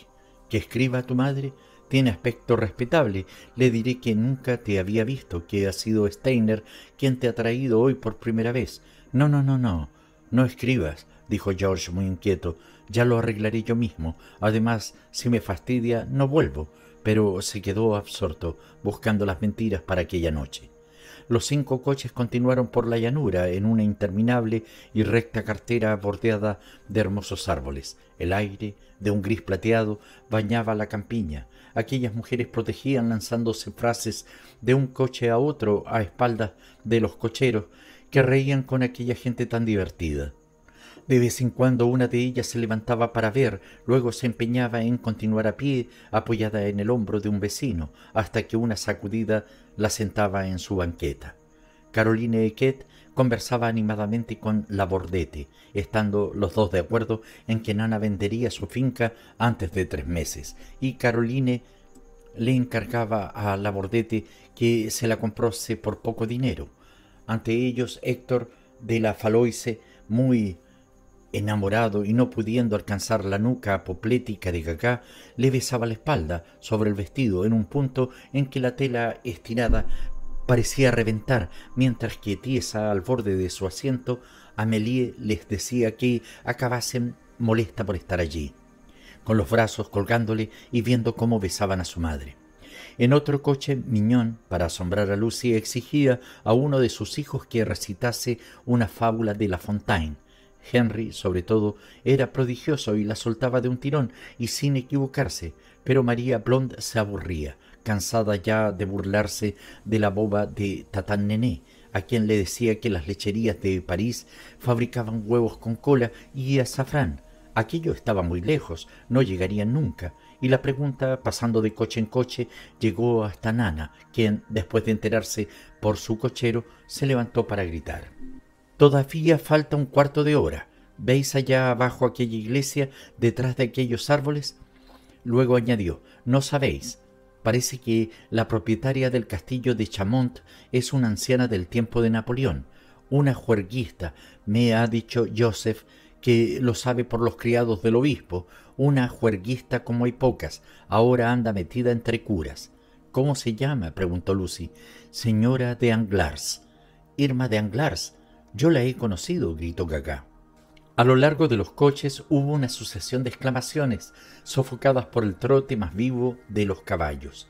que escriba a tu madre? Tiene aspecto respetable. Le diré que nunca te había visto, que ha sido Steiner quien te ha traído hoy por primera vez. No, no, no, no. No escribas, dijo George muy inquieto. Ya lo arreglaré yo mismo. Además, si me fastidia, no vuelvo. Pero se quedó absorto, buscando las mentiras para aquella noche los cinco coches continuaron por la llanura en una interminable y recta cartera bordeada de hermosos árboles. El aire, de un gris plateado, bañaba la campiña. Aquellas mujeres protegían lanzándose frases de un coche a otro a espaldas de los cocheros que reían con aquella gente tan divertida. De vez en cuando una de ellas se levantaba para ver, luego se empeñaba en continuar a pie, apoyada en el hombro de un vecino, hasta que una sacudida la sentaba en su banqueta. Caroline Equet conversaba animadamente con Labordete, estando los dos de acuerdo en que Nana vendería su finca antes de tres meses, y Caroline le encargaba a Labordete que se la comprase por poco dinero. Ante ellos, Héctor de la Faloise, muy Enamorado y no pudiendo alcanzar la nuca apoplética de Cacá, le besaba la espalda sobre el vestido en un punto en que la tela estirada parecía reventar, mientras que tiesa al borde de su asiento, Amélie les decía que acabasen molesta por estar allí, con los brazos colgándole y viendo cómo besaban a su madre. En otro coche, Miñón, para asombrar a Lucy, exigía a uno de sus hijos que recitase una fábula de La Fontaine, Henry, sobre todo, era prodigioso y la soltaba de un tirón y sin equivocarse, pero María Blonde se aburría, cansada ya de burlarse de la boba de Tatán Nené, a quien le decía que las lecherías de París fabricaban huevos con cola y azafrán. Aquello estaba muy lejos, no llegarían nunca, y la pregunta, pasando de coche en coche, llegó hasta Nana, quien, después de enterarse por su cochero, se levantó para gritar. Todavía falta un cuarto de hora. ¿Veis allá abajo aquella iglesia, detrás de aquellos árboles? Luego añadió, no sabéis. Parece que la propietaria del castillo de Chamont es una anciana del tiempo de Napoleón, una juerguista, me ha dicho Joseph, que lo sabe por los criados del obispo, una juerguista como hay pocas, ahora anda metida entre curas. ¿Cómo se llama? preguntó Lucy. Señora de Anglars. Irma de Anglars, yo la he conocido, gritó Gagá. A lo largo de los coches hubo una sucesión de exclamaciones, sofocadas por el trote más vivo de los caballos.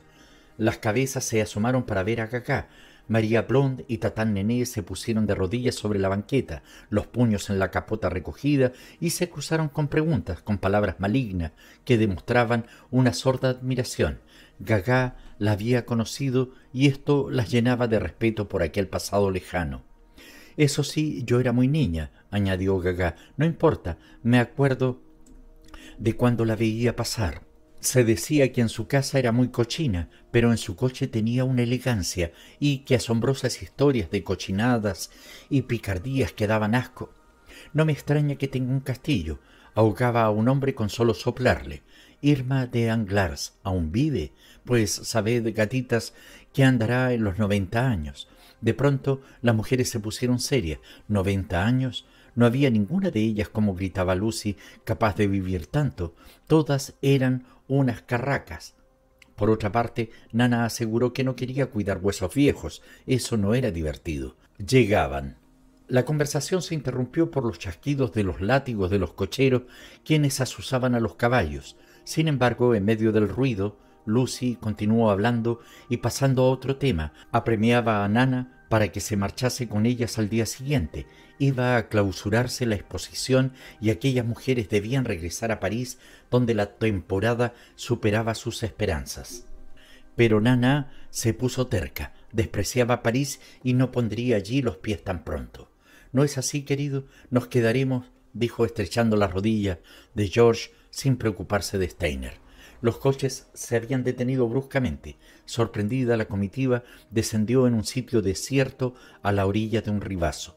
Las cabezas se asomaron para ver a Gagá. María Blonde y Tatán Nené se pusieron de rodillas sobre la banqueta, los puños en la capota recogida, y se cruzaron con preguntas, con palabras malignas, que demostraban una sorda admiración. Gagá la había conocido y esto las llenaba de respeto por aquel pasado lejano. Eso sí, yo era muy niña, añadió Gaga. No importa, me acuerdo de cuando la veía pasar. Se decía que en su casa era muy cochina, pero en su coche tenía una elegancia y que asombrosas historias de cochinadas y picardías que daban asco. No me extraña que tenga un castillo. Ahogaba a un hombre con solo soplarle. Irma de Anglars aún vive, pues sabed, gatitas, que andará en los noventa años. De pronto las mujeres se pusieron serias. Noventa años. No había ninguna de ellas, como gritaba Lucy, capaz de vivir tanto. Todas eran unas carracas. Por otra parte, Nana aseguró que no quería cuidar huesos viejos. Eso no era divertido. Llegaban. La conversación se interrumpió por los chasquidos de los látigos de los cocheros, quienes asusaban a los caballos. Sin embargo, en medio del ruido, Lucy continuó hablando y pasando a otro tema, apremiaba a Nana para que se marchase con ellas al día siguiente. Iba a clausurarse la exposición y aquellas mujeres debían regresar a París, donde la temporada superaba sus esperanzas. Pero Nana se puso terca, despreciaba París y no pondría allí los pies tan pronto. ¿No es así, querido? Nos quedaremos, dijo estrechando la rodilla de George sin preocuparse de Steiner. Los coches se habían detenido bruscamente. Sorprendida, la comitiva descendió en un sitio desierto a la orilla de un ribazo.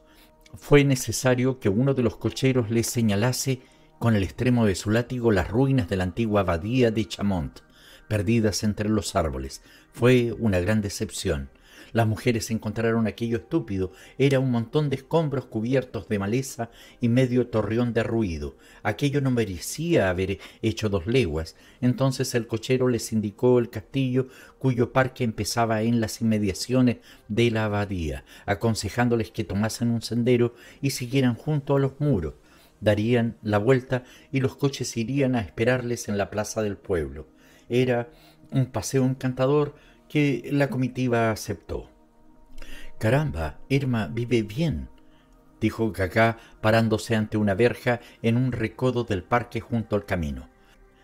Fue necesario que uno de los cocheros le señalase con el extremo de su látigo las ruinas de la antigua abadía de Chamont, perdidas entre los árboles. Fue una gran decepción. Las mujeres encontraron aquello estúpido. Era un montón de escombros cubiertos de maleza y medio torreón ruido, Aquello no merecía haber hecho dos leguas. Entonces el cochero les indicó el castillo cuyo parque empezaba en las inmediaciones de la abadía, aconsejándoles que tomasen un sendero y siguieran junto a los muros darían la vuelta y los coches irían a esperarles en la plaza del pueblo. Era un paseo encantador, que la comitiva aceptó. Caramba, Irma vive bien, dijo Gagá parándose ante una verja en un recodo del parque junto al camino.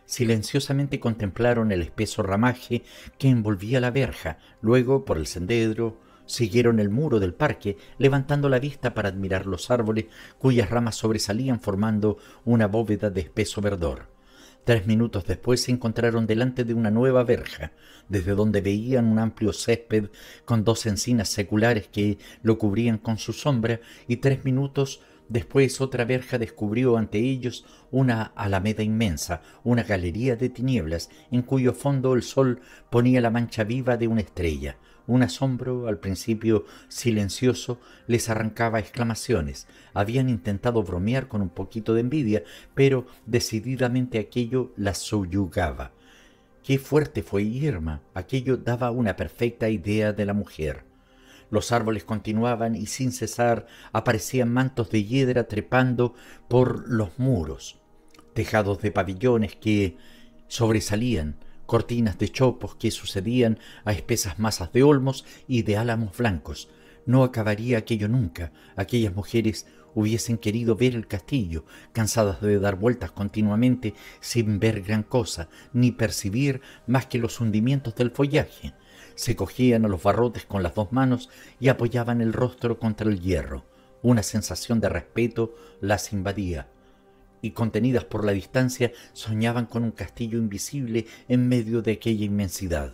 Silenciosamente contemplaron el espeso ramaje que envolvía la verja, luego por el sendero siguieron el muro del parque, levantando la vista para admirar los árboles cuyas ramas sobresalían formando una bóveda de espeso verdor. Tres minutos después se encontraron delante de una nueva verja, desde donde veían un amplio césped con dos encinas seculares que lo cubrían con su sombra, y tres minutos después otra verja descubrió ante ellos una alameda inmensa, una galería de tinieblas, en cuyo fondo el sol ponía la mancha viva de una estrella. Un asombro, al principio silencioso, les arrancaba exclamaciones. Habían intentado bromear con un poquito de envidia, pero decididamente aquello las subyugaba. Qué fuerte fue Irma. Aquello daba una perfecta idea de la mujer. Los árboles continuaban y sin cesar aparecían mantos de hiedra trepando por los muros, tejados de pabellones que sobresalían, cortinas de chopos que sucedían a espesas masas de olmos y de álamos blancos. No acabaría aquello nunca. Aquellas mujeres hubiesen querido ver el castillo, cansadas de dar vueltas continuamente sin ver gran cosa, ni percibir más que los hundimientos del follaje. Se cogían a los barrotes con las dos manos y apoyaban el rostro contra el hierro. Una sensación de respeto las invadía y contenidas por la distancia, soñaban con un castillo invisible en medio de aquella inmensidad.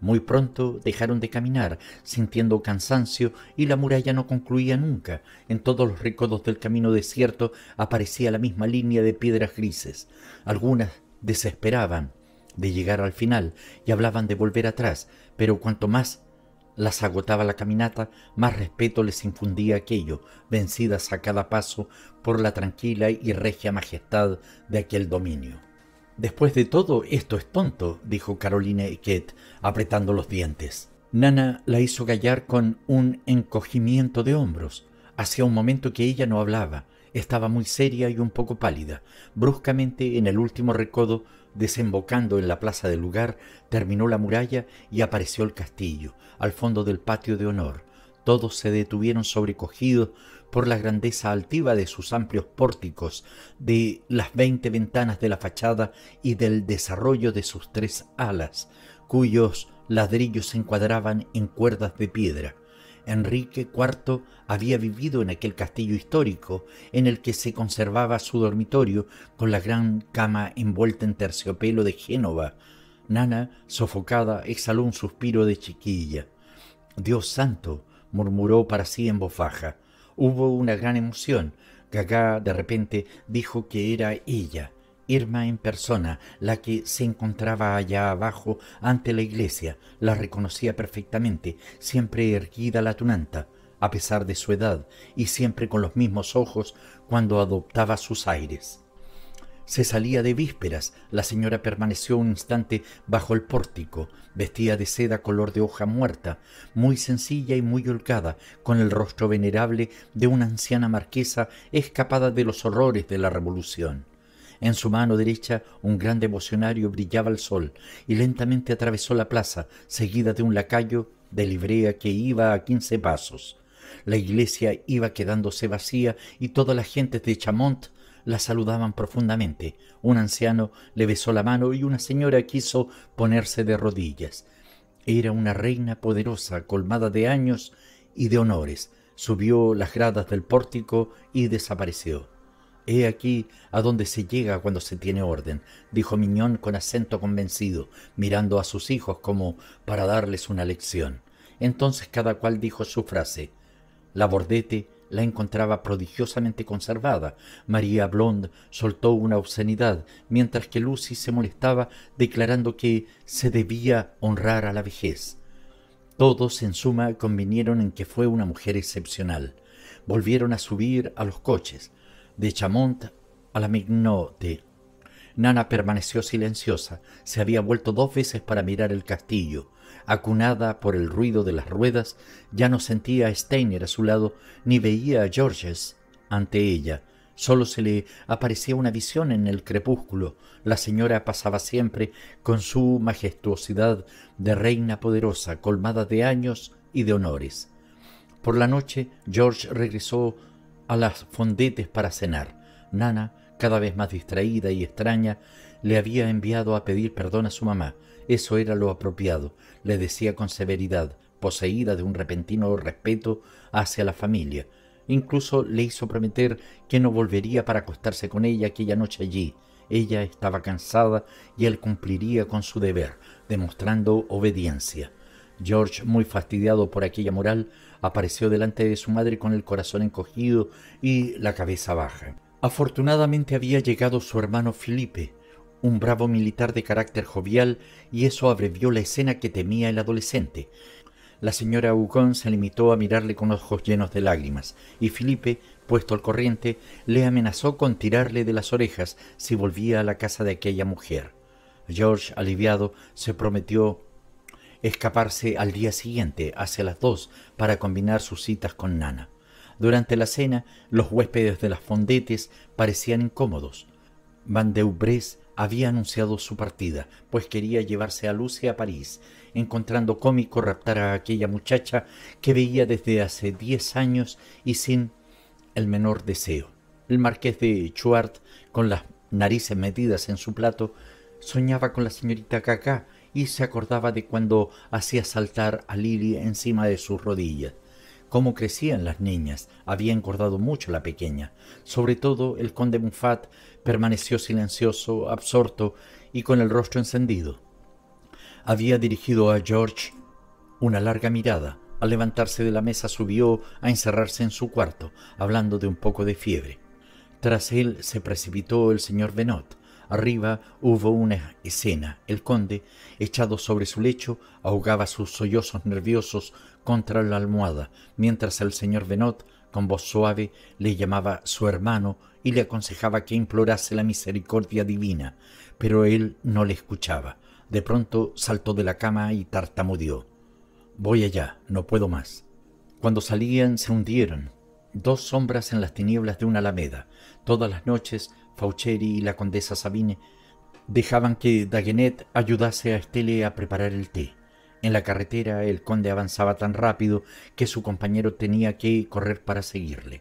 Muy pronto dejaron de caminar, sintiendo cansancio, y la muralla no concluía nunca. En todos los recodos del camino desierto aparecía la misma línea de piedras grises. Algunas desesperaban de llegar al final y hablaban de volver atrás, pero cuanto más las agotaba la caminata, más respeto les infundía aquello, vencidas a cada paso por la tranquila y regia majestad de aquel dominio. Después de todo, esto es tonto, dijo Carolina Equet, apretando los dientes. Nana la hizo callar con un encogimiento de hombros. Hacía un momento que ella no hablaba. Estaba muy seria y un poco pálida. Bruscamente, en el último recodo, Desembocando en la plaza del lugar, terminó la muralla y apareció el castillo, al fondo del patio de honor. Todos se detuvieron sobrecogidos por la grandeza altiva de sus amplios pórticos, de las veinte ventanas de la fachada y del desarrollo de sus tres alas, cuyos ladrillos se encuadraban en cuerdas de piedra. Enrique IV había vivido en aquel castillo histórico en el que se conservaba su dormitorio con la gran cama envuelta en terciopelo de Génova. Nana, sofocada, exhaló un suspiro de chiquilla. Dios santo, murmuró para sí en voz baja. Hubo una gran emoción. Gaga de repente dijo que era ella. Irma en persona, la que se encontraba allá abajo ante la iglesia, la reconocía perfectamente, siempre erguida la tunanta, a pesar de su edad, y siempre con los mismos ojos cuando adoptaba sus aires. Se salía de vísperas, la señora permaneció un instante bajo el pórtico, vestía de seda color de hoja muerta, muy sencilla y muy holgada, con el rostro venerable de una anciana marquesa escapada de los horrores de la revolución. En su mano derecha un gran devocionario brillaba al sol y lentamente atravesó la plaza, seguida de un lacayo de librea que iba a quince pasos. La iglesia iba quedándose vacía y todas las gentes de Chamont la saludaban profundamente. Un anciano le besó la mano y una señora quiso ponerse de rodillas. Era una reina poderosa, colmada de años y de honores. Subió las gradas del pórtico y desapareció. He aquí a donde se llega cuando se tiene orden, dijo Miñón con acento convencido, mirando a sus hijos como para darles una lección. Entonces cada cual dijo su frase. La bordete la encontraba prodigiosamente conservada. María Blonde soltó una obscenidad, mientras que Lucy se molestaba declarando que se debía honrar a la vejez. Todos en suma convinieron en que fue una mujer excepcional. Volvieron a subir a los coches de Chamont a la Mignote. Nana permaneció silenciosa, se había vuelto dos veces para mirar el castillo. Acunada por el ruido de las ruedas, ya no sentía a Steiner a su lado ni veía a Georges ante ella. Solo se le aparecía una visión en el crepúsculo. La señora pasaba siempre con su majestuosidad de reina poderosa, colmada de años y de honores. Por la noche, George regresó a las fondetes para cenar. Nana, cada vez más distraída y extraña, le había enviado a pedir perdón a su mamá. Eso era lo apropiado, le decía con severidad, poseída de un repentino respeto hacia la familia. Incluso le hizo prometer que no volvería para acostarse con ella aquella noche allí. Ella estaba cansada y él cumpliría con su deber, demostrando obediencia. George, muy fastidiado por aquella moral, apareció delante de su madre con el corazón encogido y la cabeza baja. Afortunadamente había llegado su hermano Felipe, un bravo militar de carácter jovial, y eso abrevió la escena que temía el adolescente. La señora Hugon se limitó a mirarle con ojos llenos de lágrimas, y Felipe, puesto al corriente, le amenazó con tirarle de las orejas si volvía a la casa de aquella mujer. George, aliviado, se prometió escaparse al día siguiente, hacia las dos para combinar sus citas con Nana. Durante la cena, los huéspedes de las fondetes parecían incómodos. Van de había anunciado su partida, pues quería llevarse a luce a París, encontrando cómico raptar a aquella muchacha que veía desde hace diez años y sin el menor deseo. El marqués de chuart con las narices metidas en su plato, soñaba con la señorita Cacá y se acordaba de cuando hacía saltar a Lily encima de sus rodillas. Cómo crecían las niñas, había encordado mucho la pequeña. Sobre todo el conde Mufat permaneció silencioso, absorto y con el rostro encendido. Había dirigido a George una larga mirada. Al levantarse de la mesa subió a encerrarse en su cuarto, hablando de un poco de fiebre. Tras él se precipitó el señor Benot. Arriba hubo una escena. El conde, echado sobre su lecho, ahogaba sus sollozos nerviosos contra la almohada, mientras el señor Venot, con voz suave, le llamaba su hermano y le aconsejaba que implorase la misericordia divina, pero él no le escuchaba. De pronto saltó de la cama y tartamudeó. Voy allá, no puedo más. Cuando salían se hundieron, dos sombras en las tinieblas de una alameda. Todas las noches Faucheri y la condesa Sabine dejaban que Daguenet ayudase a Estelle a preparar el té. En la carretera el conde avanzaba tan rápido que su compañero tenía que correr para seguirle.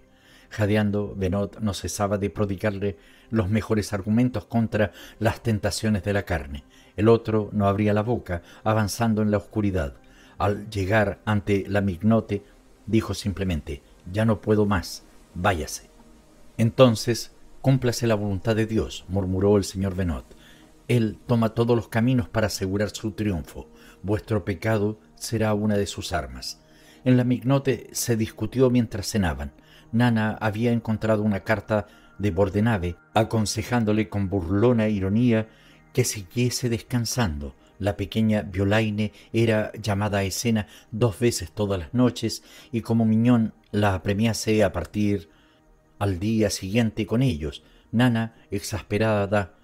Jadeando, Benot no cesaba de prodigarle los mejores argumentos contra las tentaciones de la carne. El otro no abría la boca, avanzando en la oscuridad. Al llegar ante la mignote, dijo simplemente, ya no puedo más, váyase. Entonces Cúmplase la voluntad de Dios, murmuró el señor Benot. Él toma todos los caminos para asegurar su triunfo. Vuestro pecado será una de sus armas. En la mignote se discutió mientras cenaban. Nana había encontrado una carta de Bordenave aconsejándole con burlona ironía que siguiese descansando. La pequeña Violaine era llamada a escena dos veces todas las noches y como Miñón la apremiase a partir al día siguiente con ellos. Nana, exasperada,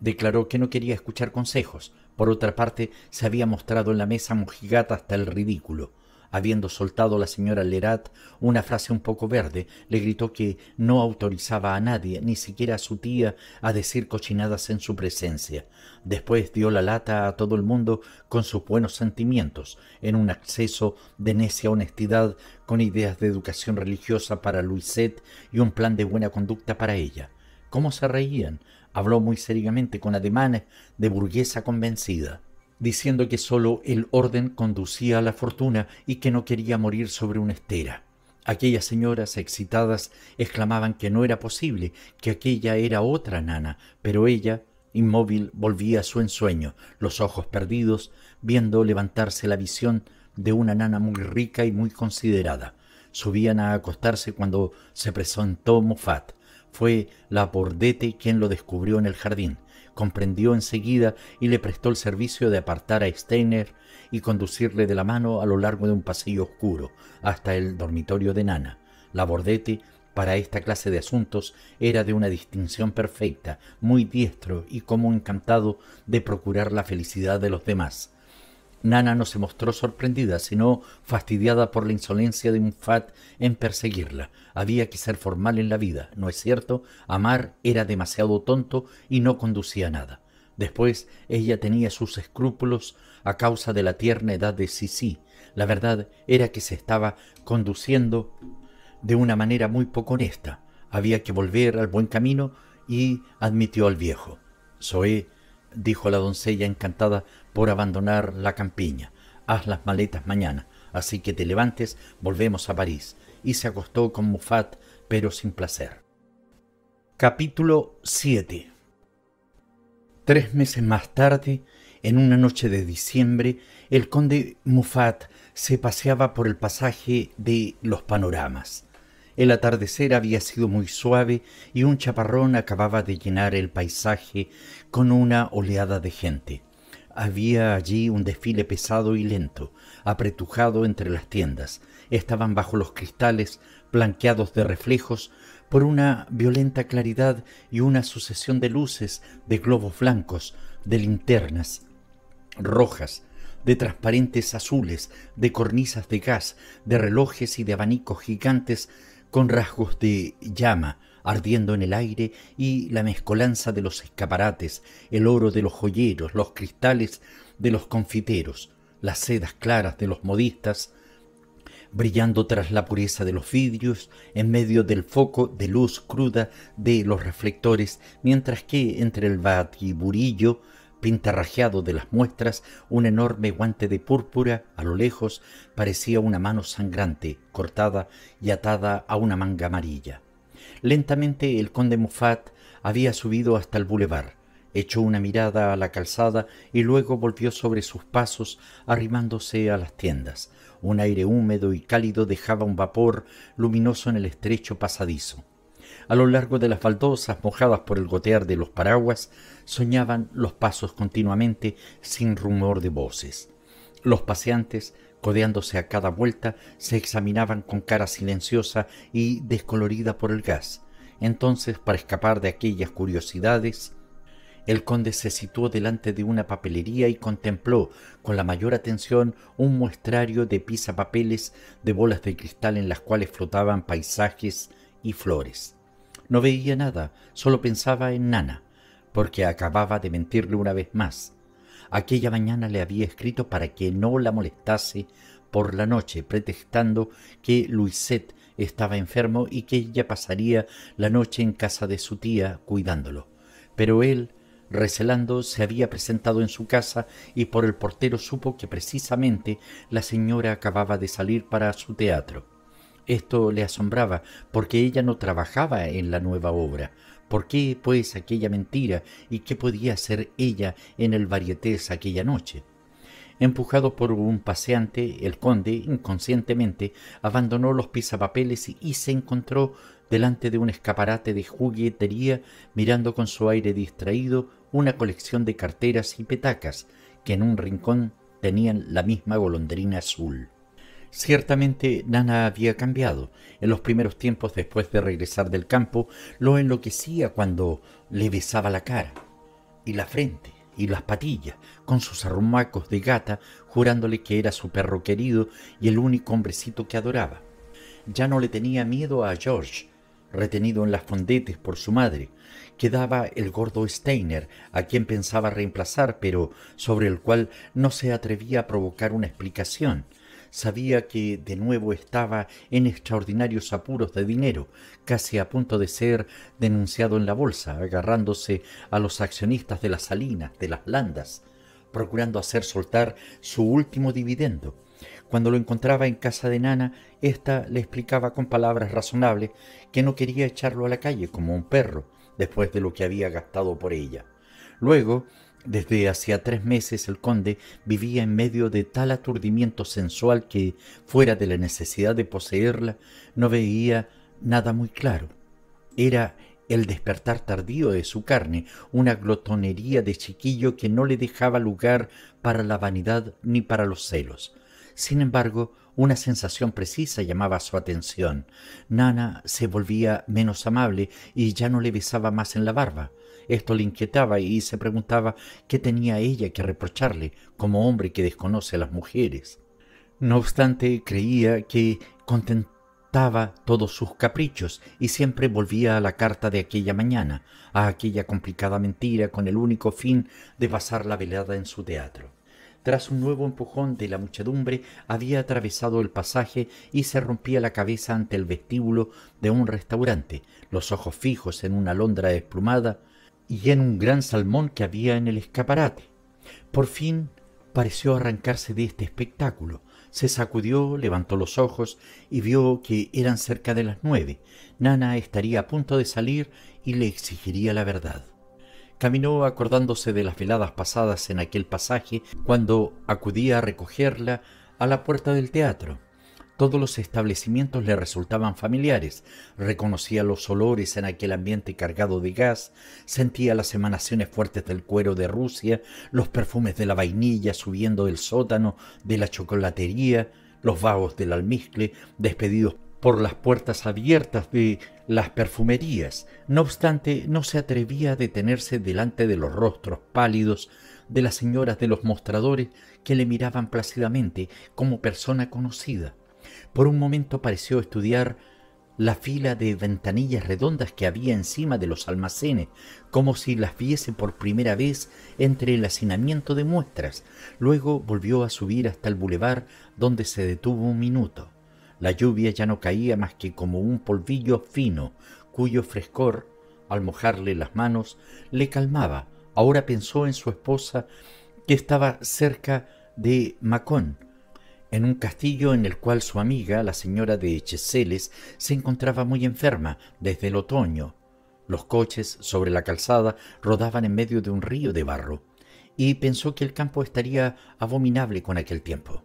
declaró que no quería escuchar consejos. Por otra parte, se había mostrado en la mesa mojigata hasta el ridículo. Habiendo soltado la señora Lerat una frase un poco verde, le gritó que no autorizaba a nadie, ni siquiera a su tía, a decir cochinadas en su presencia. Después dio la lata a todo el mundo con sus buenos sentimientos, en un acceso de necia honestidad, con ideas de educación religiosa para Luisette y un plan de buena conducta para ella. ¿Cómo se reían? Habló muy seriamente con ademanes de burguesa convencida diciendo que sólo el orden conducía a la fortuna y que no quería morir sobre una estera. Aquellas señoras excitadas exclamaban que no era posible, que aquella era otra nana, pero ella, inmóvil, volvía a su ensueño, los ojos perdidos, viendo levantarse la visión de una nana muy rica y muy considerada. Subían a acostarse cuando se presentó mufat Fue la Bordete quien lo descubrió en el jardín comprendió enseguida y le prestó el servicio de apartar a Steiner y conducirle de la mano a lo largo de un pasillo oscuro hasta el dormitorio de Nana. La Bordete para esta clase de asuntos era de una distinción perfecta, muy diestro y como encantado de procurar la felicidad de los demás Nana no se mostró sorprendida, sino fastidiada por la insolencia de un fat en perseguirla. Había que ser formal en la vida, ¿no es cierto? Amar era demasiado tonto y no conducía nada. Después, ella tenía sus escrúpulos a causa de la tierna edad de Sisi. La verdad era que se estaba conduciendo de una manera muy poco honesta. Había que volver al buen camino y admitió al viejo. Zoé dijo la doncella encantada por abandonar la campiña. Haz las maletas mañana, así que te levantes, volvemos a París. Y se acostó con Mufat, pero sin placer. Capítulo 7 Tres meses más tarde, en una noche de diciembre, el conde Mufat se paseaba por el pasaje de los panoramas. El atardecer había sido muy suave y un chaparrón acababa de llenar el paisaje con una oleada de gente. Había allí un desfile pesado y lento, apretujado entre las tiendas. Estaban bajo los cristales, blanqueados de reflejos, por una violenta claridad y una sucesión de luces, de globos blancos, de linternas rojas, de transparentes azules, de cornisas de gas, de relojes y de abanicos gigantes con rasgos de llama ardiendo en el aire y la mezcolanza de los escaparates, el oro de los joyeros, los cristales de los confiteros, las sedas claras de los modistas, brillando tras la pureza de los vidrios, en medio del foco de luz cruda de los reflectores, mientras que entre el batiburillo pintarrajeado de las muestras, un enorme guante de púrpura, a lo lejos, parecía una mano sangrante, cortada y atada a una manga amarilla. Lentamente el conde Muffat había subido hasta el bulevar, echó una mirada a la calzada y luego volvió sobre sus pasos, arrimándose a las tiendas. Un aire húmedo y cálido dejaba un vapor luminoso en el estrecho pasadizo. A lo largo de las baldosas mojadas por el gotear de los paraguas, soñaban los pasos continuamente sin rumor de voces. Los paseantes, codeándose a cada vuelta, se examinaban con cara silenciosa y descolorida por el gas. Entonces, para escapar de aquellas curiosidades, el conde se situó delante de una papelería y contempló con la mayor atención un muestrario de pisapapeles de bolas de cristal en las cuales flotaban paisajes y flores. No veía nada, solo pensaba en Nana, porque acababa de mentirle una vez más. Aquella mañana le había escrito para que no la molestase por la noche, pretextando que Luisette estaba enfermo y que ella pasaría la noche en casa de su tía cuidándolo. Pero él, recelando, se había presentado en su casa y por el portero supo que precisamente la señora acababa de salir para su teatro. Esto le asombraba, porque ella no trabajaba en la nueva obra. ¿Por qué, pues, aquella mentira y qué podía hacer ella en el varietés aquella noche? Empujado por un paseante, el conde, inconscientemente, abandonó los pisapapeles y se encontró delante de un escaparate de juguetería mirando con su aire distraído una colección de carteras y petacas que en un rincón tenían la misma golondrina azul. Ciertamente Nana había cambiado. En los primeros tiempos después de regresar del campo, lo enloquecía cuando le besaba la cara y la frente y las patillas, con sus arrumacos de gata, jurándole que era su perro querido y el único hombrecito que adoraba. Ya no le tenía miedo a George, retenido en las fondetes por su madre. Quedaba el gordo Steiner, a quien pensaba reemplazar, pero sobre el cual no se atrevía a provocar una explicación. Sabía que de nuevo estaba en extraordinarios apuros de dinero, casi a punto de ser denunciado en la bolsa, agarrándose a los accionistas de las salinas, de las landas, procurando hacer soltar su último dividendo. Cuando lo encontraba en casa de Nana, ésta le explicaba con palabras razonables que no quería echarlo a la calle como un perro, después de lo que había gastado por ella. Luego desde hacía tres meses el conde vivía en medio de tal aturdimiento sensual que, fuera de la necesidad de poseerla, no veía nada muy claro. Era el despertar tardío de su carne, una glotonería de chiquillo que no le dejaba lugar para la vanidad ni para los celos. Sin embargo, una sensación precisa llamaba su atención. Nana se volvía menos amable y ya no le besaba más en la barba. Esto le inquietaba y se preguntaba qué tenía ella que reprocharle como hombre que desconoce a las mujeres. No obstante, creía que contentaba todos sus caprichos y siempre volvía a la carta de aquella mañana, a aquella complicada mentira con el único fin de pasar la velada en su teatro. Tras un nuevo empujón de la muchedumbre, había atravesado el pasaje y se rompía la cabeza ante el vestíbulo de un restaurante, los ojos fijos en una alondra desplumada y en un gran salmón que había en el escaparate. Por fin pareció arrancarse de este espectáculo. Se sacudió, levantó los ojos y vio que eran cerca de las nueve. Nana estaría a punto de salir y le exigiría la verdad. Caminó acordándose de las veladas pasadas en aquel pasaje cuando acudía a recogerla a la puerta del teatro. Todos los establecimientos le resultaban familiares, reconocía los olores en aquel ambiente cargado de gas, sentía las emanaciones fuertes del cuero de Rusia, los perfumes de la vainilla subiendo del sótano, de la chocolatería, los vagos del almizcle, despedidos por las puertas abiertas de las perfumerías. No obstante, no se atrevía a detenerse delante de los rostros pálidos de las señoras de los mostradores que le miraban plácidamente como persona conocida. Por un momento pareció estudiar la fila de ventanillas redondas que había encima de los almacenes, como si las viese por primera vez entre el hacinamiento de muestras. Luego volvió a subir hasta el bulevar, donde se detuvo un minuto. La lluvia ya no caía más que como un polvillo fino, cuyo frescor, al mojarle las manos, le calmaba. Ahora pensó en su esposa, que estaba cerca de Macón, en un castillo en el cual su amiga, la señora de Echeseles, se encontraba muy enferma desde el otoño. Los coches sobre la calzada rodaban en medio de un río de barro, y pensó que el campo estaría abominable con aquel tiempo.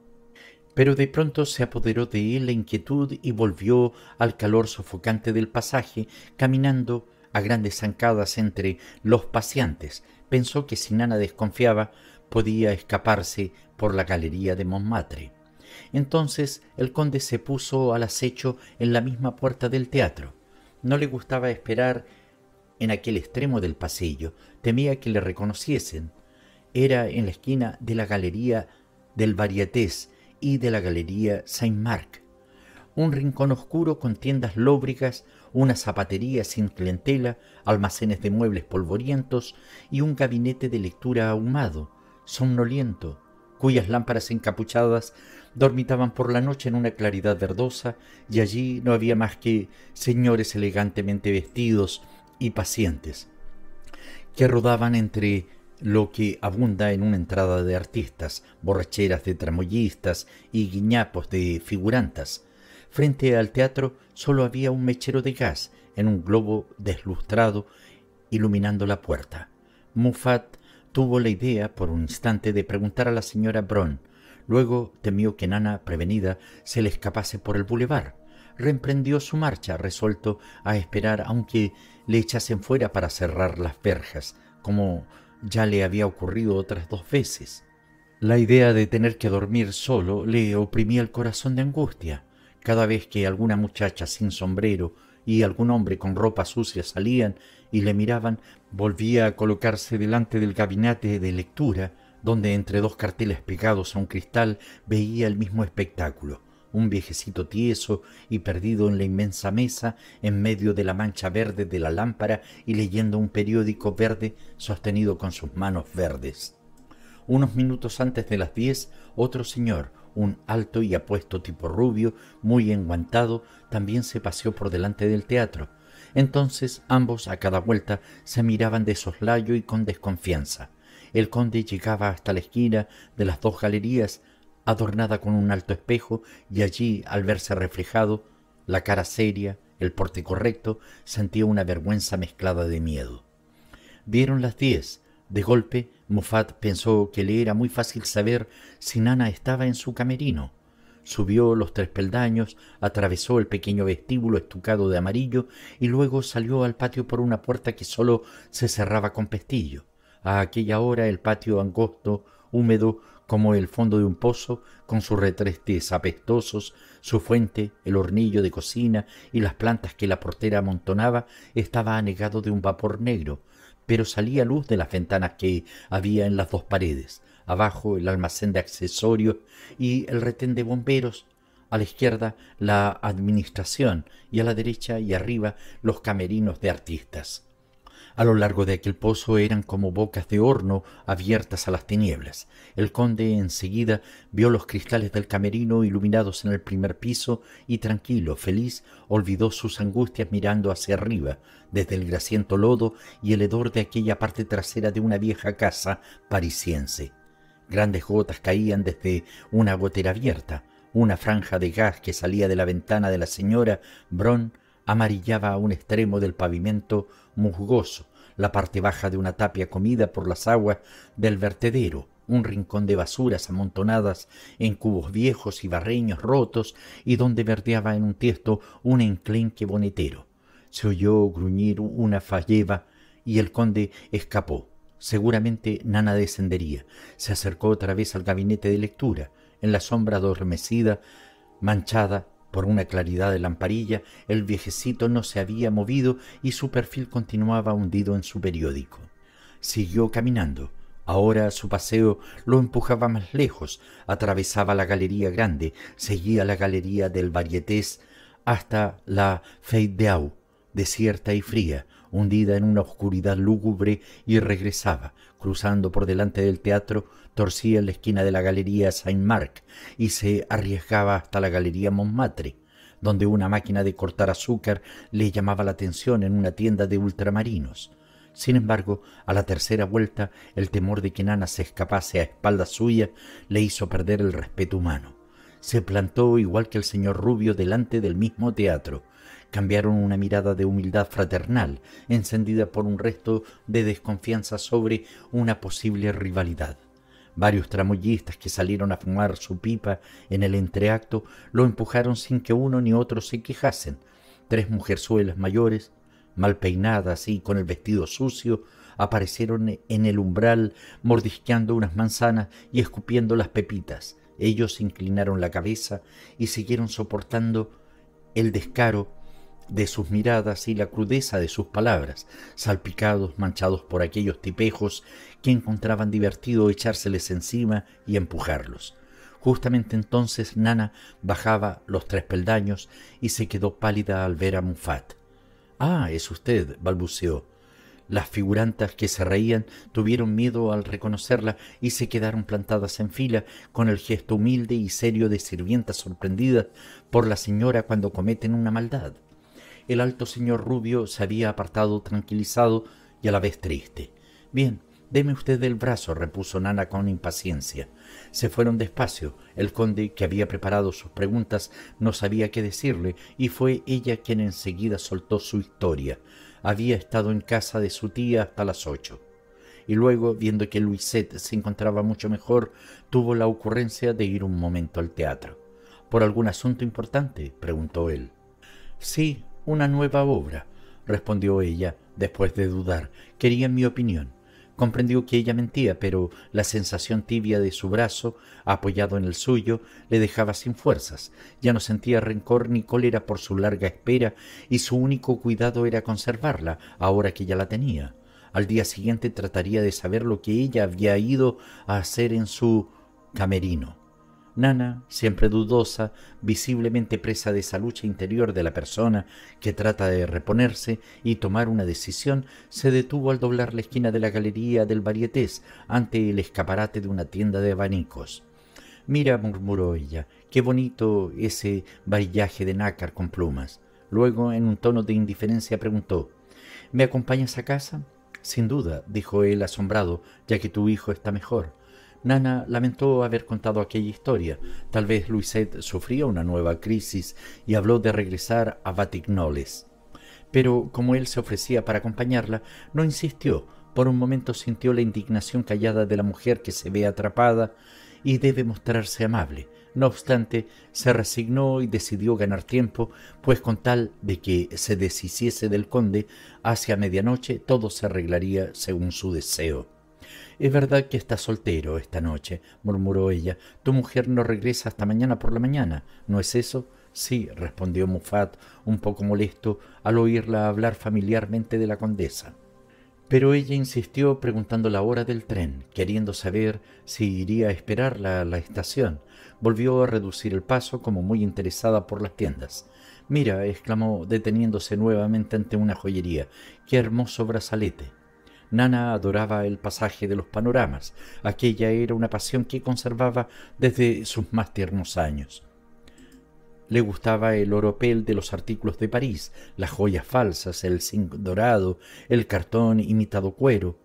Pero de pronto se apoderó de él la inquietud y volvió al calor sofocante del pasaje, caminando a grandes zancadas entre los paseantes. Pensó que si Nana desconfiaba, podía escaparse por la galería de Montmartre. Entonces el conde se puso al acecho en la misma puerta del teatro. No le gustaba esperar en aquel extremo del pasillo, temía que le reconociesen. Era en la esquina de la galería del Varietés y de la galería Saint-Marc. Un rincón oscuro con tiendas lóbricas, una zapatería sin clientela, almacenes de muebles polvorientos y un gabinete de lectura ahumado, somnoliento, cuyas lámparas encapuchadas dormitaban por la noche en una claridad verdosa y allí no había más que señores elegantemente vestidos y pacientes que rodaban entre lo que abunda en una entrada de artistas, borracheras de tramoyistas y guiñapos de figurantas. Frente al teatro solo había un mechero de gas en un globo deslustrado iluminando la puerta. Mufat tuvo la idea por un instante de preguntar a la señora Bron Luego temió que Nana, prevenida, se le escapase por el bulevar. Reemprendió su marcha, resuelto a esperar aunque le echasen fuera para cerrar las verjas, como ya le había ocurrido otras dos veces. La idea de tener que dormir solo le oprimía el corazón de angustia. Cada vez que alguna muchacha sin sombrero y algún hombre con ropa sucia salían y le miraban, volvía a colocarse delante del gabinete de lectura donde entre dos carteles pegados a un cristal veía el mismo espectáculo, un viejecito tieso y perdido en la inmensa mesa en medio de la mancha verde de la lámpara y leyendo un periódico verde sostenido con sus manos verdes. Unos minutos antes de las diez, otro señor, un alto y apuesto tipo rubio, muy enguantado, también se paseó por delante del teatro. Entonces ambos a cada vuelta se miraban de soslayo y con desconfianza el conde llegaba hasta la esquina de las dos galerías, adornada con un alto espejo, y allí, al verse reflejado, la cara seria, el porte correcto, sentía una vergüenza mezclada de miedo. Vieron las diez. De golpe, Mufat pensó que le era muy fácil saber si Nana estaba en su camerino. Subió los tres peldaños, atravesó el pequeño vestíbulo estucado de amarillo y luego salió al patio por una puerta que solo se cerraba con pestillo a aquella hora el patio angosto, húmedo, como el fondo de un pozo, con sus retrestes apestosos, su fuente, el hornillo de cocina y las plantas que la portera amontonaba, estaba anegado de un vapor negro, pero salía luz de las ventanas que había en las dos paredes, abajo el almacén de accesorios y el retén de bomberos, a la izquierda la administración y a la derecha y arriba los camerinos de artistas. A lo largo de aquel pozo eran como bocas de horno abiertas a las tinieblas. El conde enseguida vio los cristales del camerino iluminados en el primer piso y tranquilo, feliz, olvidó sus angustias mirando hacia arriba, desde el grasiento lodo y el hedor de aquella parte trasera de una vieja casa parisiense. Grandes gotas caían desde una gotera abierta, una franja de gas que salía de la ventana de la señora Bron amarillaba a un extremo del pavimento musgoso, la parte baja de una tapia comida por las aguas del vertedero, un rincón de basuras amontonadas en cubos viejos y barreños rotos y donde verdeaba en un tiesto un enclenque bonetero. Se oyó gruñir una falleva y el conde escapó. Seguramente Nana descendería. Se acercó otra vez al gabinete de lectura. En la sombra adormecida, manchada, por una claridad de lamparilla, el viejecito no se había movido y su perfil continuaba hundido en su periódico. Siguió caminando. Ahora su paseo lo empujaba más lejos, atravesaba la Galería Grande, seguía la Galería del Varietés hasta la Feideau, de desierta y fría, hundida en una oscuridad lúgubre, y regresaba, cruzando por delante del teatro, torcía la esquina de la Galería Saint-Marc y se arriesgaba hasta la Galería Montmartre, donde una máquina de cortar azúcar le llamaba la atención en una tienda de ultramarinos. Sin embargo, a la tercera vuelta, el temor de que Nana se escapase a espaldas suyas le hizo perder el respeto humano. Se plantó igual que el señor Rubio delante del mismo teatro. Cambiaron una mirada de humildad fraternal, encendida por un resto de desconfianza sobre una posible rivalidad. Varios tramoyistas que salieron a fumar su pipa en el entreacto lo empujaron sin que uno ni otro se quejasen. Tres mujerzuelas mayores, mal peinadas y con el vestido sucio, aparecieron en el umbral mordisqueando unas manzanas y escupiendo las pepitas. Ellos inclinaron la cabeza y siguieron soportando el descaro de sus miradas y la crudeza de sus palabras, salpicados, manchados por aquellos tipejos que encontraban divertido echárseles encima y empujarlos. Justamente entonces Nana bajaba los tres peldaños y se quedó pálida al ver a Mufat. Ah, es usted, balbuceó. Las figurantas que se reían tuvieron miedo al reconocerla y se quedaron plantadas en fila con el gesto humilde y serio de sirvientas sorprendidas por la señora cuando cometen una maldad. El alto señor Rubio se había apartado tranquilizado y a la vez triste. Bien, deme usted el brazo, repuso Nana con impaciencia. Se fueron despacio. El conde, que había preparado sus preguntas, no sabía qué decirle, y fue ella quien enseguida soltó su historia. Había estado en casa de su tía hasta las ocho y luego, viendo que Luisette se encontraba mucho mejor, tuvo la ocurrencia de ir un momento al teatro. ¿Por algún asunto importante? preguntó él. Sí, una nueva obra, respondió ella, después de dudar. Quería mi opinión. Comprendió que ella mentía, pero la sensación tibia de su brazo, apoyado en el suyo, le dejaba sin fuerzas. Ya no sentía rencor ni cólera por su larga espera, y su único cuidado era conservarla, ahora que ya la tenía. Al día siguiente trataría de saber lo que ella había ido a hacer en su camerino. Nana, siempre dudosa, visiblemente presa de esa lucha interior de la persona que trata de reponerse y tomar una decisión, se detuvo al doblar la esquina de la galería del varietés ante el escaparate de una tienda de abanicos. Mira, murmuró ella, qué bonito ese varillaje de nácar con plumas. Luego, en un tono de indiferencia, preguntó, ¿Me acompañas a casa? Sin duda, dijo él asombrado, ya que tu hijo está mejor. Nana lamentó haber contado aquella historia. Tal vez Luisette sufría una nueva crisis y habló de regresar a Batignoles. Pero como él se ofrecía para acompañarla, no insistió. Por un momento sintió la indignación callada de la mujer que se ve atrapada y debe mostrarse amable. No obstante, se resignó y decidió ganar tiempo, pues con tal de que se deshiciese del conde, hacia medianoche todo se arreglaría según su deseo. Es verdad que estás soltero esta noche, murmuró ella. Tu mujer no regresa hasta mañana por la mañana, ¿no es eso? Sí, respondió Mufat, un poco molesto al oírla hablar familiarmente de la condesa. Pero ella insistió preguntando la hora del tren, queriendo saber si iría a esperarla a la estación. Volvió a reducir el paso como muy interesada por las tiendas. Mira, exclamó, deteniéndose nuevamente ante una joyería, qué hermoso brazalete. Nana adoraba el pasaje de los panoramas. Aquella era una pasión que conservaba desde sus más tiernos años. Le gustaba el oropel de los artículos de París, las joyas falsas, el zinc dorado, el cartón imitado cuero.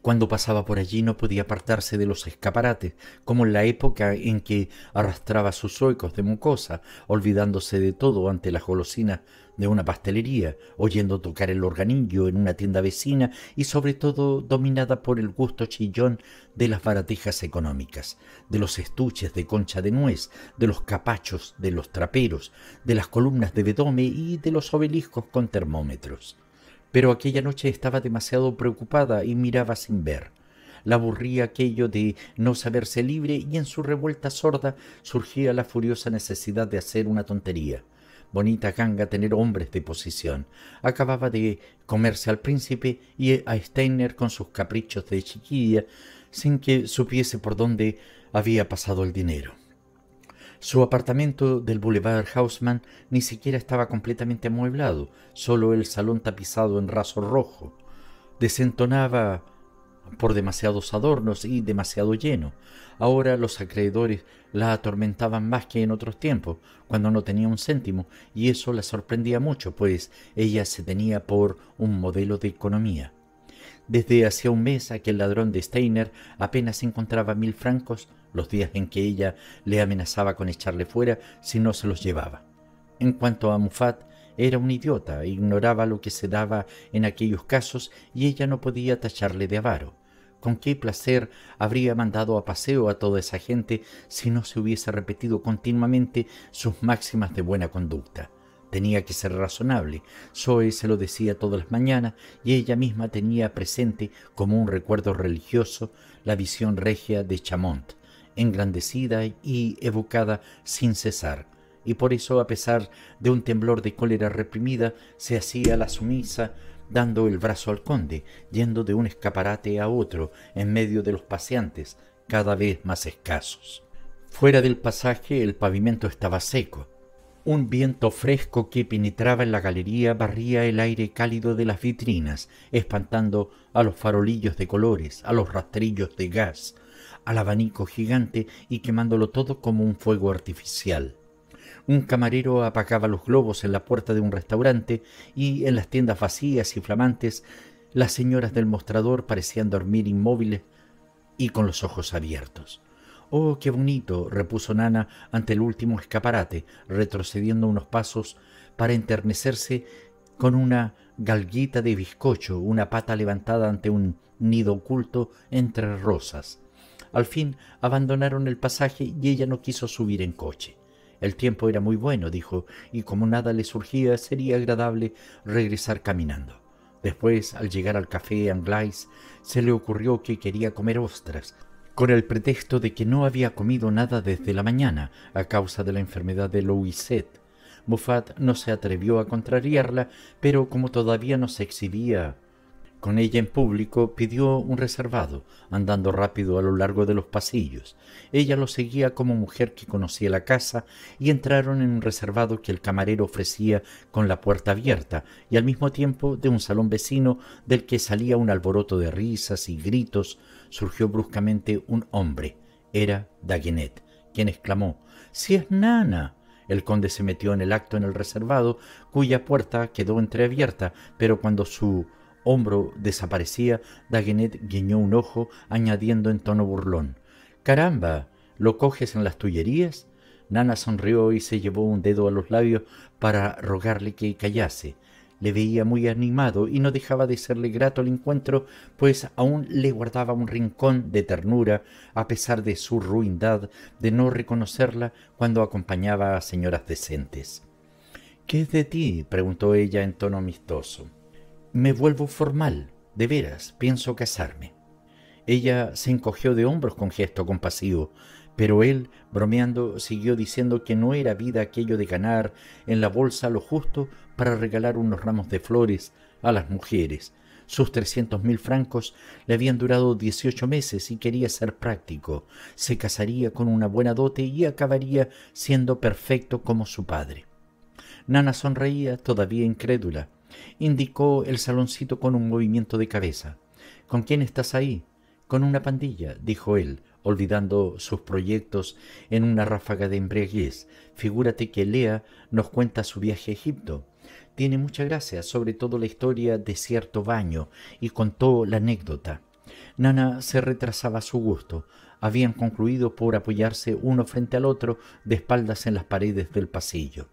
Cuando pasaba por allí no podía apartarse de los escaparates, como en la época en que arrastraba sus suecos de mucosa, olvidándose de todo ante las golosinas de una pastelería, oyendo tocar el organillo en una tienda vecina y sobre todo dominada por el gusto chillón de las baratijas económicas, de los estuches de concha de nuez, de los capachos, de los traperos, de las columnas de bedome y de los obeliscos con termómetros. Pero aquella noche estaba demasiado preocupada y miraba sin ver. La aburría aquello de no saberse libre y en su revuelta sorda surgía la furiosa necesidad de hacer una tontería bonita ganga tener hombres de posición. Acababa de comerse al príncipe y a Steiner con sus caprichos de chiquilla, sin que supiese por dónde había pasado el dinero. Su apartamento del Boulevard Haussmann ni siquiera estaba completamente amueblado, solo el salón tapizado en raso rojo. Desentonaba por demasiados adornos y demasiado lleno. Ahora los acreedores la atormentaban más que en otros tiempos, cuando no tenía un céntimo, y eso la sorprendía mucho, pues ella se tenía por un modelo de economía. Desde hacía un mes aquel ladrón de Steiner apenas encontraba mil francos los días en que ella le amenazaba con echarle fuera si no se los llevaba. En cuanto a Mufat, era un idiota, ignoraba lo que se daba en aquellos casos y ella no podía tacharle de avaro. ¿Con qué placer habría mandado a paseo a toda esa gente si no se hubiese repetido continuamente sus máximas de buena conducta? Tenía que ser razonable. Zoe se lo decía todas las mañanas y ella misma tenía presente, como un recuerdo religioso, la visión regia de Chamont, engrandecida y evocada sin cesar y por eso, a pesar de un temblor de cólera reprimida, se hacía la sumisa, dando el brazo al conde, yendo de un escaparate a otro, en medio de los paseantes, cada vez más escasos. Fuera del pasaje el pavimento estaba seco. Un viento fresco que penetraba en la galería barría el aire cálido de las vitrinas, espantando a los farolillos de colores, a los rastrillos de gas, al abanico gigante y quemándolo todo como un fuego artificial. Un camarero apagaba los globos en la puerta de un restaurante y en las tiendas vacías y flamantes las señoras del mostrador parecían dormir inmóviles y con los ojos abiertos. Oh, qué bonito, repuso Nana ante el último escaparate, retrocediendo unos pasos para enternecerse con una galguita de bizcocho, una pata levantada ante un nido oculto entre rosas. Al fin abandonaron el pasaje y ella no quiso subir en coche. El tiempo era muy bueno, dijo, y como nada le surgía, sería agradable regresar caminando. Después, al llegar al café Anglais, se le ocurrió que quería comer ostras, con el pretexto de que no había comido nada desde la mañana a causa de la enfermedad de Louisette. Moffat no se atrevió a contrariarla, pero como todavía no se exhibía con ella en público pidió un reservado, andando rápido a lo largo de los pasillos. Ella lo seguía como mujer que conocía la casa y entraron en un reservado que el camarero ofrecía con la puerta abierta y al mismo tiempo de un salón vecino del que salía un alboroto de risas y gritos, surgió bruscamente un hombre. Era Daguenet, quien exclamó ¡Si es Nana! El conde se metió en el acto en el reservado, cuya puerta quedó entreabierta, pero cuando su hombro desaparecía, Daguenet guiñó un ojo, añadiendo en tono burlón. Caramba, ¿lo coges en las tullerías? Nana sonrió y se llevó un dedo a los labios para rogarle que callase. Le veía muy animado y no dejaba de serle grato el encuentro, pues aún le guardaba un rincón de ternura, a pesar de su ruindad de no reconocerla cuando acompañaba a señoras decentes. ¿Qué es de ti? preguntó ella en tono amistoso. Me vuelvo formal, de veras, pienso casarme. Ella se encogió de hombros con gesto compasivo, pero él, bromeando, siguió diciendo que no era vida aquello de ganar en la bolsa lo justo para regalar unos ramos de flores a las mujeres. Sus trescientos mil francos le habían durado dieciocho meses y quería ser práctico. Se casaría con una buena dote y acabaría siendo perfecto como su padre. Nana sonreía, todavía incrédula. Indicó el saloncito con un movimiento de cabeza. ¿Con quién estás ahí? Con una pandilla, dijo él, olvidando sus proyectos en una ráfaga de embriaguez. Figúrate que Lea nos cuenta su viaje a Egipto. Tiene mucha gracia, sobre todo la historia de cierto baño, y contó la anécdota. Nana se retrasaba a su gusto. Habían concluido por apoyarse uno frente al otro de espaldas en las paredes del pasillo.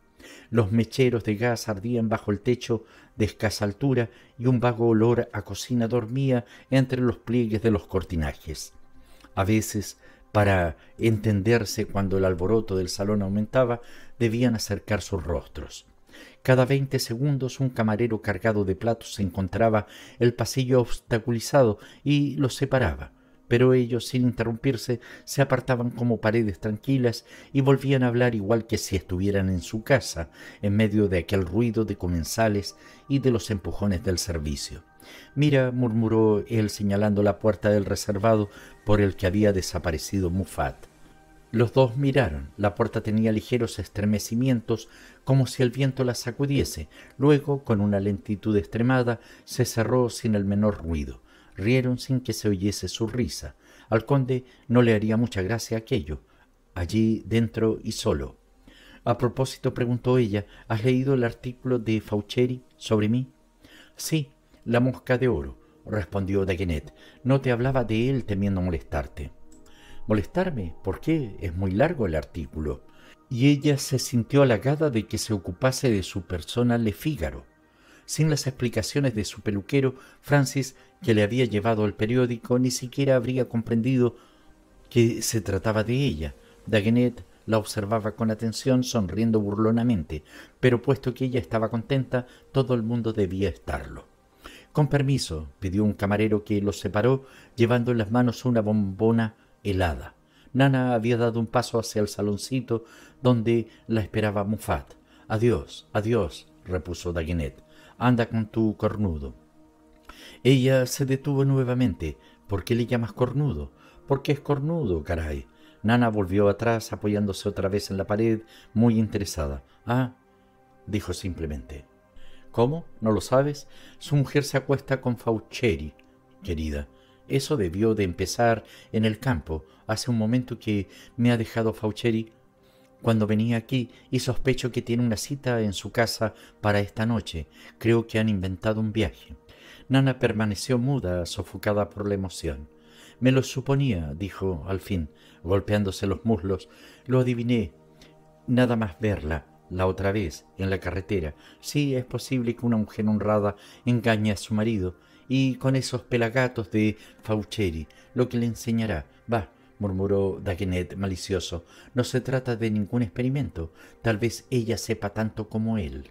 Los mecheros de gas ardían bajo el techo de escasa altura y un vago olor a cocina dormía entre los pliegues de los cortinajes. A veces, para entenderse cuando el alboroto del salón aumentaba, debían acercar sus rostros. Cada veinte segundos un camarero cargado de platos se encontraba el pasillo obstaculizado y los separaba pero ellos, sin interrumpirse, se apartaban como paredes tranquilas y volvían a hablar igual que si estuvieran en su casa, en medio de aquel ruido de comensales y de los empujones del servicio. Mira, murmuró él señalando la puerta del reservado por el que había desaparecido Mufat. Los dos miraron. La puerta tenía ligeros estremecimientos, como si el viento la sacudiese. Luego, con una lentitud extremada, se cerró sin el menor ruido rieron sin que se oyese su risa. Al conde no le haría mucha gracia aquello, allí dentro y solo. A propósito, preguntó ella, ¿has leído el artículo de Faucheri sobre mí? Sí, la mosca de oro, respondió Daguenet. No te hablaba de él temiendo molestarte. ¿Molestarme? ¿Por qué? Es muy largo el artículo. Y ella se sintió halagada de que se ocupase de su persona Le Figaro. Sin las explicaciones de su peluquero, Francis que le había llevado al periódico ni siquiera habría comprendido que se trataba de ella. Dagenet la observaba con atención, sonriendo burlonamente, pero puesto que ella estaba contenta, todo el mundo debía estarlo. Con permiso, pidió un camarero que los separó, llevando en las manos una bombona helada. Nana había dado un paso hacia el saloncito donde la esperaba Mufat. Adiós, adiós, repuso Daguenet. Anda con tu cornudo. Ella se detuvo nuevamente. ¿Por qué le llamas cornudo? ¿Por qué es cornudo, caray. Nana volvió atrás apoyándose otra vez en la pared, muy interesada. Ah, dijo simplemente. ¿Cómo? ¿No lo sabes? Su mujer se acuesta con Faucheri, querida. Eso debió de empezar en el campo hace un momento que me ha dejado Faucheri cuando venía aquí y sospecho que tiene una cita en su casa para esta noche. Creo que han inventado un viaje. Nana permaneció muda, sofocada por la emoción. Me lo suponía, dijo al fin, golpeándose los muslos. Lo adiviné. Nada más verla, la otra vez, en la carretera. Sí, es posible que una mujer honrada engañe a su marido, y con esos pelagatos de Faucheri, lo que le enseñará. Va, murmuró Dagenet malicioso. No se trata de ningún experimento. Tal vez ella sepa tanto como él.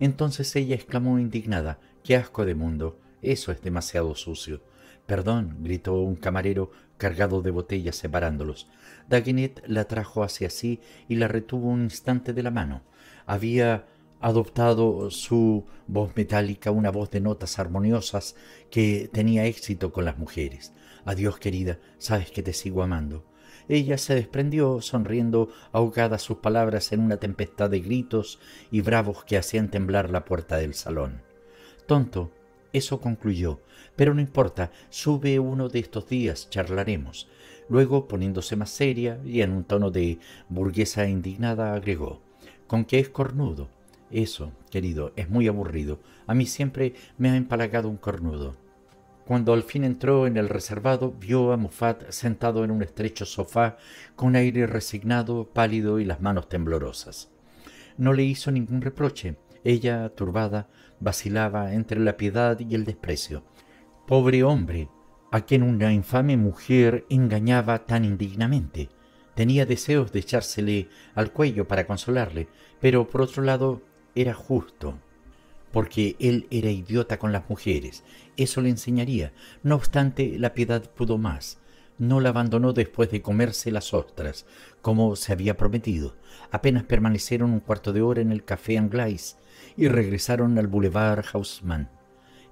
Entonces ella exclamó indignada. ¡Qué asco de mundo! Eso es demasiado sucio. Perdón, gritó un camarero cargado de botellas separándolos. Daguenet la trajo hacia sí y la retuvo un instante de la mano. Había adoptado su voz metálica, una voz de notas armoniosas que tenía éxito con las mujeres. Adiós, querida, sabes que te sigo amando. Ella se desprendió, sonriendo, ahogadas sus palabras en una tempestad de gritos y bravos que hacían temblar la puerta del salón. Tonto, eso concluyó, pero no importa, sube uno de estos días, charlaremos. Luego, poniéndose más seria y en un tono de burguesa indignada, agregó, con qué es cornudo. Eso, querido, es muy aburrido. A mí siempre me ha empalagado un cornudo. Cuando al fin entró en el reservado, vio a Mufat sentado en un estrecho sofá, con aire resignado, pálido y las manos temblorosas. No le hizo ningún reproche. Ella, turbada, vacilaba entre la piedad y el desprecio. Pobre hombre, a quien una infame mujer engañaba tan indignamente. Tenía deseos de echársele al cuello para consolarle, pero por otro lado era justo, porque él era idiota con las mujeres. Eso le enseñaría. No obstante, la piedad pudo más. No la abandonó después de comerse las ostras, como se había prometido. Apenas permanecieron un cuarto de hora en el café Anglais, y regresaron al Boulevard Haussmann.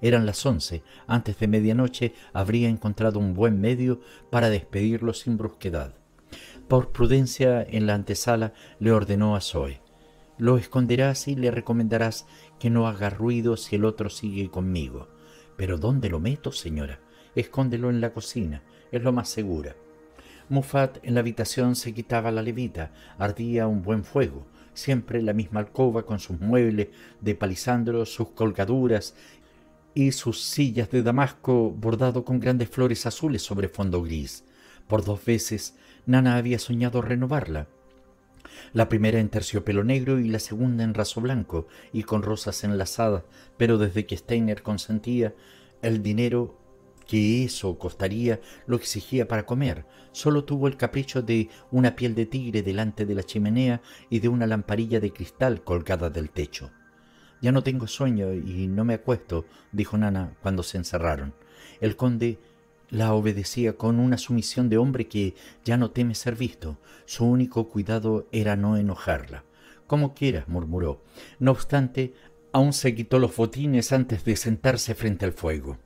Eran las once. Antes de medianoche habría encontrado un buen medio para despedirlo sin brusquedad. Por prudencia, en la antesala le ordenó a Zoe. Lo esconderás y le recomendarás que no haga ruido si el otro sigue conmigo. Pero ¿dónde lo meto, señora? Escóndelo en la cocina, es lo más segura. Mufat en la habitación se quitaba la levita, ardía un buen fuego, siempre la misma alcoba con sus muebles de palisandro, sus colgaduras y sus sillas de damasco bordado con grandes flores azules sobre fondo gris. Por dos veces Nana había soñado renovarla. La primera en terciopelo negro y la segunda en raso blanco y con rosas enlazadas, pero desde que Steiner consentía, el dinero que eso costaría lo que exigía para comer. Solo tuvo el capricho de una piel de tigre delante de la chimenea y de una lamparilla de cristal colgada del techo. Ya no tengo sueño y no me acuesto, dijo Nana cuando se encerraron. El conde la obedecía con una sumisión de hombre que ya no teme ser visto. Su único cuidado era no enojarla. Como quieras, murmuró. No obstante, aún se quitó los botines antes de sentarse frente al fuego.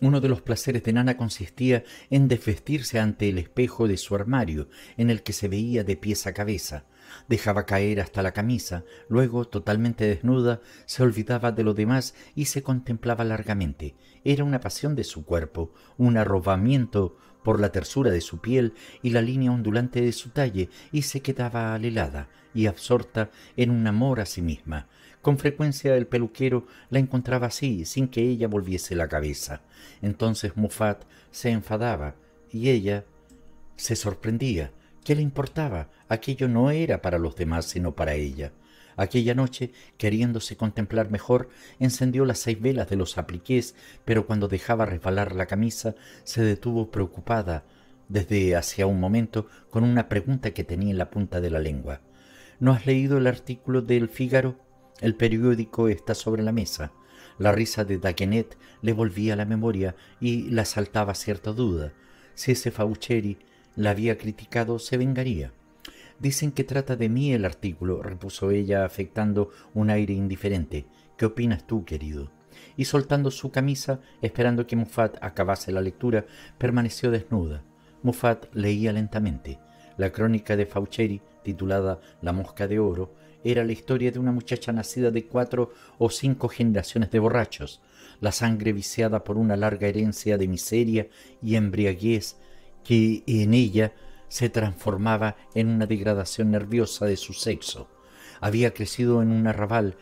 Uno de los placeres de Nana consistía en desvestirse ante el espejo de su armario, en el que se veía de pies a cabeza. Dejaba caer hasta la camisa, luego, totalmente desnuda, se olvidaba de lo demás y se contemplaba largamente. Era una pasión de su cuerpo, un arrobamiento por la tersura de su piel y la línea ondulante de su talle, y se quedaba alelada y absorta en un amor a sí misma. Con frecuencia el peluquero la encontraba así, sin que ella volviese la cabeza. Entonces Mufat se enfadaba y ella se sorprendía. ¿Qué le importaba? Aquello no era para los demás, sino para ella. Aquella noche, queriéndose contemplar mejor, encendió las seis velas de los apliques, pero cuando dejaba resbalar la camisa, se detuvo preocupada desde hacía un momento con una pregunta que tenía en la punta de la lengua. ¿No has leído el artículo del Fígaro? El periódico está sobre la mesa. La risa de Daquenet le volvía la memoria y la asaltaba cierta duda. Si ese Faucheri la había criticado, se vengaría. Dicen que trata de mí el artículo, repuso ella afectando un aire indiferente. ¿Qué opinas tú, querido? Y soltando su camisa, esperando que Mufat acabase la lectura, permaneció desnuda. Mufat leía lentamente. La crónica de Faucheri, titulada La mosca de oro, era la historia de una muchacha nacida de cuatro o cinco generaciones de borrachos, la sangre viciada por una larga herencia de miseria y embriaguez que en ella se transformaba en una degradación nerviosa de su sexo. Había crecido en un arrabal,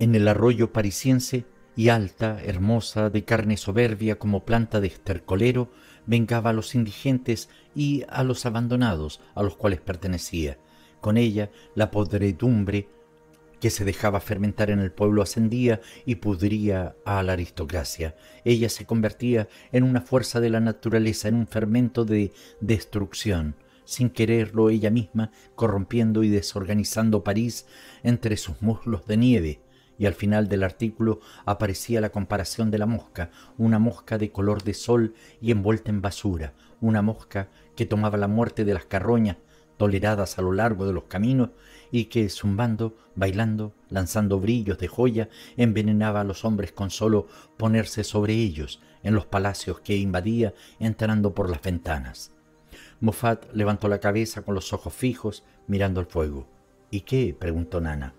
en el arroyo parisiense, y alta, hermosa, de carne soberbia como planta de estercolero, vengaba a los indigentes y a los abandonados a los cuales pertenecía con ella, la podredumbre que se dejaba fermentar en el pueblo ascendía y pudría a la aristocracia. Ella se convertía en una fuerza de la naturaleza, en un fermento de destrucción, sin quererlo ella misma, corrompiendo y desorganizando París entre sus muslos de nieve. Y al final del artículo aparecía la comparación de la mosca, una mosca de color de sol y envuelta en basura, una mosca que tomaba la muerte de las carroñas toleradas a lo largo de los caminos y que, zumbando, bailando, lanzando brillos de joya, envenenaba a los hombres con solo ponerse sobre ellos en los palacios que invadía entrando por las ventanas. Mofat levantó la cabeza con los ojos fijos, mirando el fuego. ¿Y qué? preguntó Nana.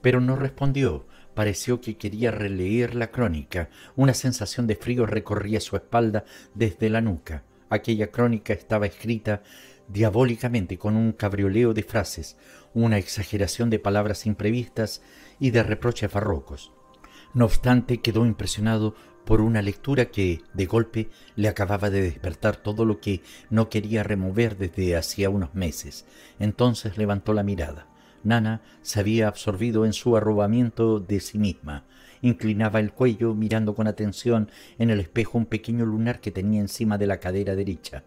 Pero no respondió. Pareció que quería releer la crónica. Una sensación de frío recorría su espalda desde la nuca. Aquella crónica estaba escrita diabólicamente con un cabrioleo de frases, una exageración de palabras imprevistas y de reproches barrocos. No obstante, quedó impresionado por una lectura que, de golpe, le acababa de despertar todo lo que no quería remover desde hacía unos meses. Entonces levantó la mirada. Nana se había absorbido en su arrobamiento de sí misma. Inclinaba el cuello mirando con atención en el espejo un pequeño lunar que tenía encima de la cadera derecha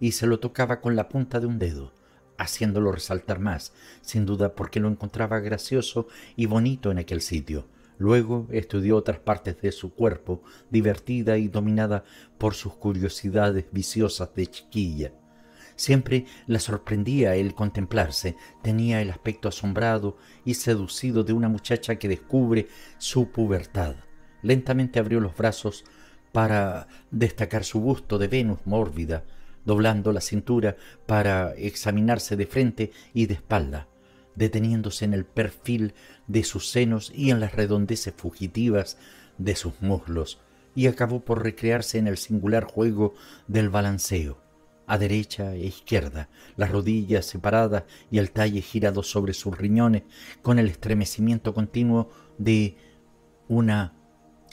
y se lo tocaba con la punta de un dedo, haciéndolo resaltar más, sin duda porque lo encontraba gracioso y bonito en aquel sitio. Luego estudió otras partes de su cuerpo, divertida y dominada por sus curiosidades viciosas de chiquilla. Siempre la sorprendía el contemplarse, tenía el aspecto asombrado y seducido de una muchacha que descubre su pubertad. Lentamente abrió los brazos para destacar su busto de Venus mórbida, doblando la cintura para examinarse de frente y de espalda, deteniéndose en el perfil de sus senos y en las redondeces fugitivas de sus muslos, y acabó por recrearse en el singular juego del balanceo, a derecha e izquierda, las rodillas separadas y el talle girado sobre sus riñones, con el estremecimiento continuo de una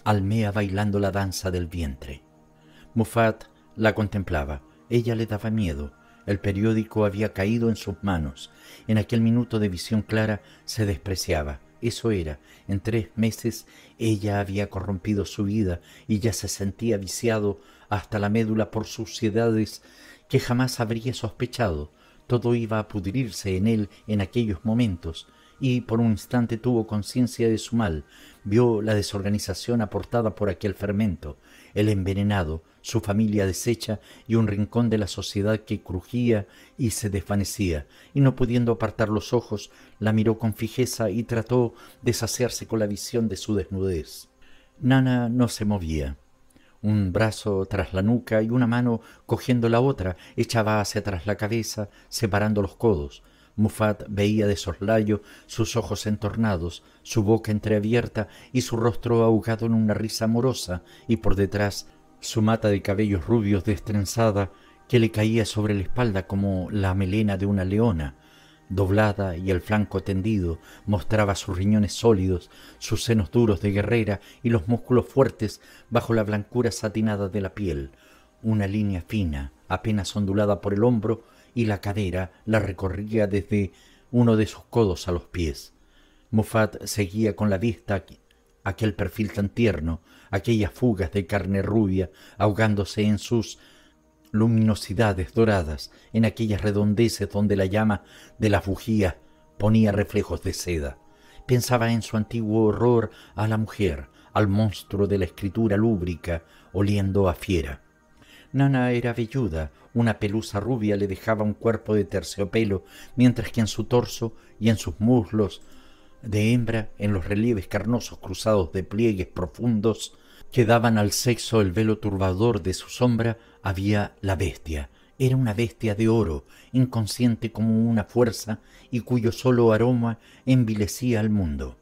almea bailando la danza del vientre. Mufat la contemplaba, ella le daba miedo. El periódico había caído en sus manos. En aquel minuto de visión clara se despreciaba. Eso era, en tres meses ella había corrompido su vida y ya se sentía viciado hasta la médula por suciedades que jamás habría sospechado. Todo iba a pudrirse en él en aquellos momentos y por un instante tuvo conciencia de su mal, vio la desorganización aportada por aquel fermento, el envenenado, su familia deshecha y un rincón de la sociedad que crujía y se desvanecía, y no pudiendo apartar los ojos, la miró con fijeza y trató de saciarse con la visión de su desnudez. Nana no se movía. Un brazo tras la nuca y una mano cogiendo la otra echaba hacia atrás la cabeza, separando los codos. Mufat veía de soslayo sus ojos entornados, su boca entreabierta y su rostro ahogado en una risa amorosa, y por detrás su mata de cabellos rubios destrenzada que le caía sobre la espalda como la melena de una leona. Doblada y el flanco tendido, mostraba sus riñones sólidos, sus senos duros de guerrera y los músculos fuertes bajo la blancura satinada de la piel. Una línea fina, apenas ondulada por el hombro, y la cadera la recorría desde uno de sus codos a los pies. Moffat seguía con la vista aquel perfil tan tierno, aquellas fugas de carne rubia ahogándose en sus luminosidades doradas, en aquellas redondeces donde la llama de la bujías ponía reflejos de seda. Pensaba en su antiguo horror a la mujer, al monstruo de la escritura lúbrica, oliendo a fiera. Nana era velluda, una pelusa rubia le dejaba un cuerpo de terciopelo, mientras que en su torso y en sus muslos de hembra, en los relieves carnosos cruzados de pliegues profundos que daban al sexo el velo turbador de su sombra, había la bestia. Era una bestia de oro, inconsciente como una fuerza y cuyo solo aroma envilecía al mundo.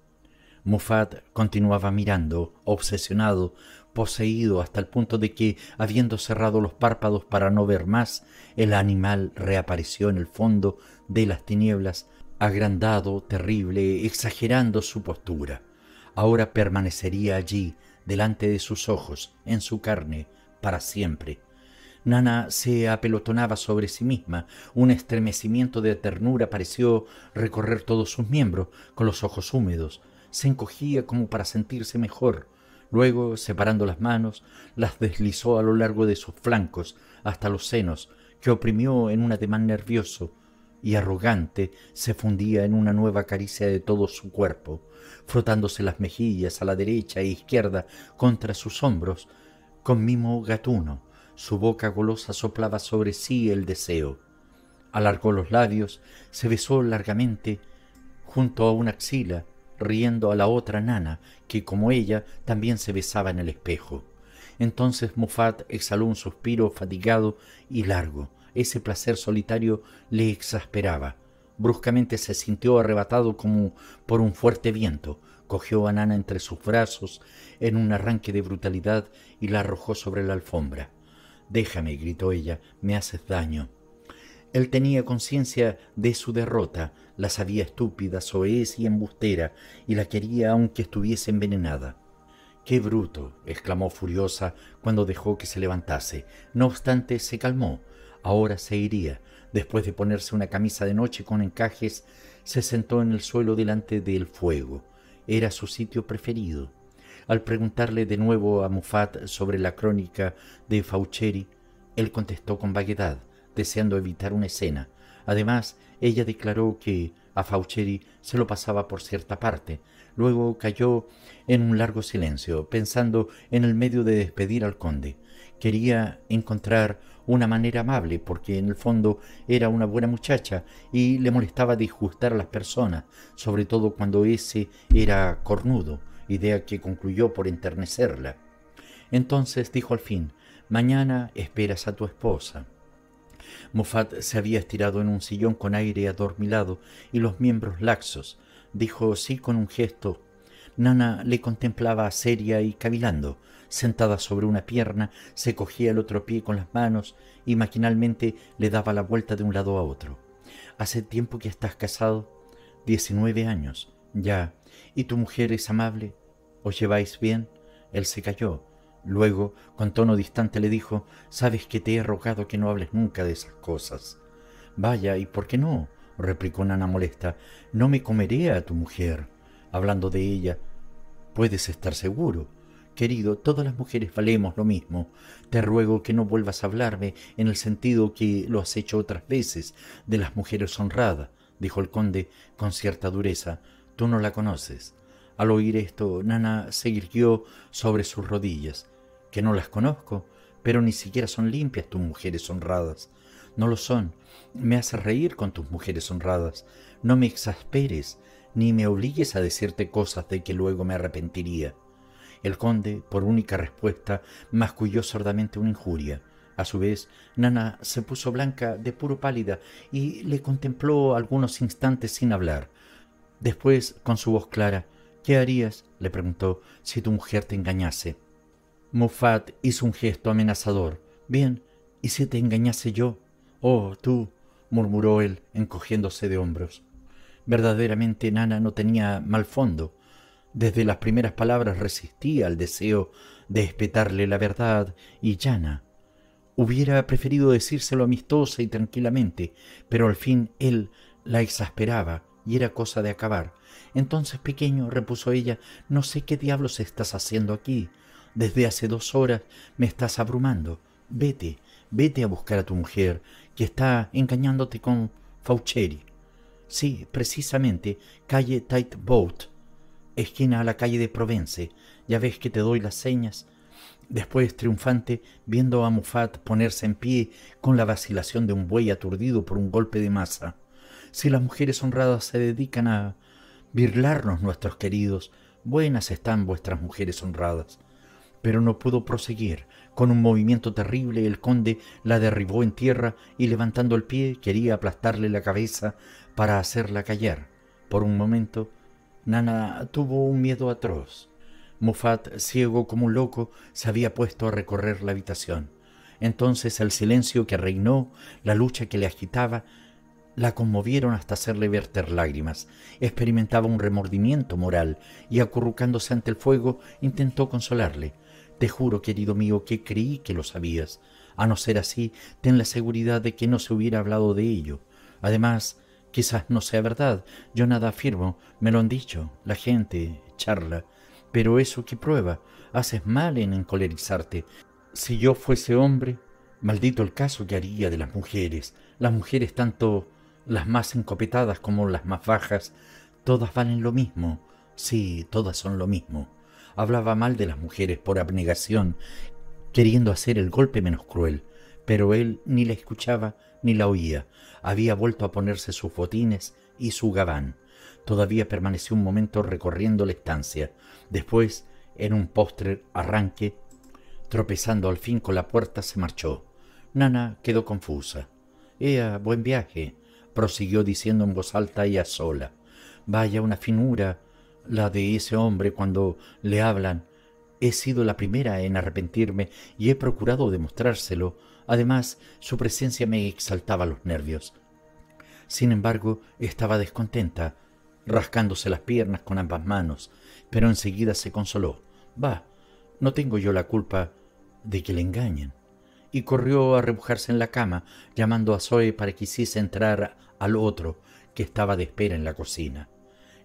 Mufad continuaba mirando, obsesionado, poseído hasta el punto de que, habiendo cerrado los párpados para no ver más, el animal reapareció en el fondo de las tinieblas, agrandado, terrible, exagerando su postura. Ahora permanecería allí, delante de sus ojos, en su carne, para siempre. Nana se apelotonaba sobre sí misma. Un estremecimiento de ternura pareció recorrer todos sus miembros, con los ojos húmedos. Se encogía como para sentirse mejor. Luego, separando las manos, las deslizó a lo largo de sus flancos hasta los senos, que oprimió en un ademán nervioso y arrogante, se fundía en una nueva caricia de todo su cuerpo, frotándose las mejillas a la derecha e izquierda contra sus hombros, con mimo gatuno, su boca golosa soplaba sobre sí el deseo. Alargó los labios, se besó largamente junto a una axila, riendo a la otra nana, que como ella también se besaba en el espejo. Entonces Mufat exhaló un suspiro fatigado y largo. Ese placer solitario le exasperaba. Bruscamente se sintió arrebatado como por un fuerte viento. Cogió a Nana entre sus brazos en un arranque de brutalidad y la arrojó sobre la alfombra. Déjame, gritó ella, me haces daño. Él tenía conciencia de su derrota, la sabía estúpida, soez y embustera, y la quería aunque estuviese envenenada. ¡Qué bruto! exclamó furiosa cuando dejó que se levantase. No obstante, se calmó. Ahora se iría. Después de ponerse una camisa de noche con encajes, se sentó en el suelo delante del fuego. Era su sitio preferido. Al preguntarle de nuevo a Mufat sobre la crónica de Faucheri, él contestó con vaguedad, deseando evitar una escena. Además, ella declaró que a Faucheri se lo pasaba por cierta parte. Luego cayó en un largo silencio, pensando en el medio de despedir al conde. Quería encontrar una manera amable, porque en el fondo era una buena muchacha y le molestaba disgustar a las personas, sobre todo cuando ese era cornudo, idea que concluyó por enternecerla. Entonces dijo al fin, mañana esperas a tu esposa mofat se había estirado en un sillón con aire adormilado y los miembros laxos. Dijo sí con un gesto. Nana le contemplaba seria y cavilando. Sentada sobre una pierna, se cogía el otro pie con las manos y maquinalmente le daba la vuelta de un lado a otro. ¿Hace tiempo que estás casado? Diecinueve años. Ya. ¿Y tu mujer es amable? ¿Os lleváis bien? Él se calló. Luego, con tono distante, le dijo, Sabes que te he rogado que no hables nunca de esas cosas. Vaya, ¿y por qué no? replicó Nana molesta. No me comeré a tu mujer. Hablando de ella, puedes estar seguro. Querido, todas las mujeres valemos lo mismo. Te ruego que no vuelvas a hablarme en el sentido que lo has hecho otras veces, de las mujeres honradas, dijo el conde con cierta dureza. Tú no la conoces. Al oír esto, Nana se irguió sobre sus rodillas. Que no las conozco, pero ni siquiera son limpias tus mujeres honradas. No lo son. Me haces reír con tus mujeres honradas. No me exasperes, ni me obligues a decirte cosas de que luego me arrepentiría. El conde, por única respuesta, masculló sordamente una injuria. A su vez, Nana se puso blanca de puro pálida y le contempló algunos instantes sin hablar. Después, con su voz clara, ¿Qué harías? le preguntó si tu mujer te engañase. Moffat hizo un gesto amenazador. Bien, ¿y si te engañase yo? Oh, tú, murmuró él, encogiéndose de hombros. Verdaderamente Nana no tenía mal fondo. Desde las primeras palabras resistía al deseo de espetarle la verdad y llana. Hubiera preferido decírselo amistosa y tranquilamente, pero al fin él la exasperaba y era cosa de acabar. Entonces, pequeño, repuso ella, no sé qué diablos estás haciendo aquí. Desde hace dos horas me estás abrumando. Vete, vete a buscar a tu mujer, que está engañándote con Faucheri. Sí, precisamente, calle Tight Boat, esquina a la calle de Provence. Ya ves que te doy las señas. Después, triunfante, viendo a Mufat ponerse en pie con la vacilación de un buey aturdido por un golpe de masa. Si las mujeres honradas se dedican a birlarnos nuestros queridos, buenas están vuestras mujeres honradas. Pero no pudo proseguir. Con un movimiento terrible el conde la derribó en tierra y levantando el pie quería aplastarle la cabeza para hacerla callar. Por un momento, Nana tuvo un miedo atroz. Mufat, ciego como un loco, se había puesto a recorrer la habitación. Entonces el silencio que reinó, la lucha que le agitaba, la conmovieron hasta hacerle verter lágrimas. Experimentaba un remordimiento moral y acurrucándose ante el fuego intentó consolarle. Te juro, querido mío, que creí que lo sabías. A no ser así, ten la seguridad de que no se hubiera hablado de ello. Además, quizás no sea verdad, yo nada afirmo, me lo han dicho, la gente, charla. Pero eso que prueba, haces mal en encolerizarte. Si yo fuese hombre, maldito el caso que haría de las mujeres. Las mujeres tanto las más encopetadas como las más bajas, todas valen lo mismo. Sí, todas son lo mismo. Hablaba mal de las mujeres por abnegación, queriendo hacer el golpe menos cruel, pero él ni la escuchaba ni la oía. Había vuelto a ponerse sus botines y su gabán. Todavía permaneció un momento recorriendo la estancia. Después, en un postre arranque, tropezando al fin con la puerta, se marchó. Nana quedó confusa. Ea, buen viaje prosiguió diciendo en voz alta y a sola. Vaya una finura la de ese hombre cuando le hablan. He sido la primera en arrepentirme y he procurado demostrárselo. Además, su presencia me exaltaba los nervios. Sin embargo, estaba descontenta, rascándose las piernas con ambas manos, pero enseguida se consoló. Va, no tengo yo la culpa de que le engañen. Y corrió a rebujarse en la cama, llamando a Zoe para que hiciese entrar al otro que estaba de espera en la cocina.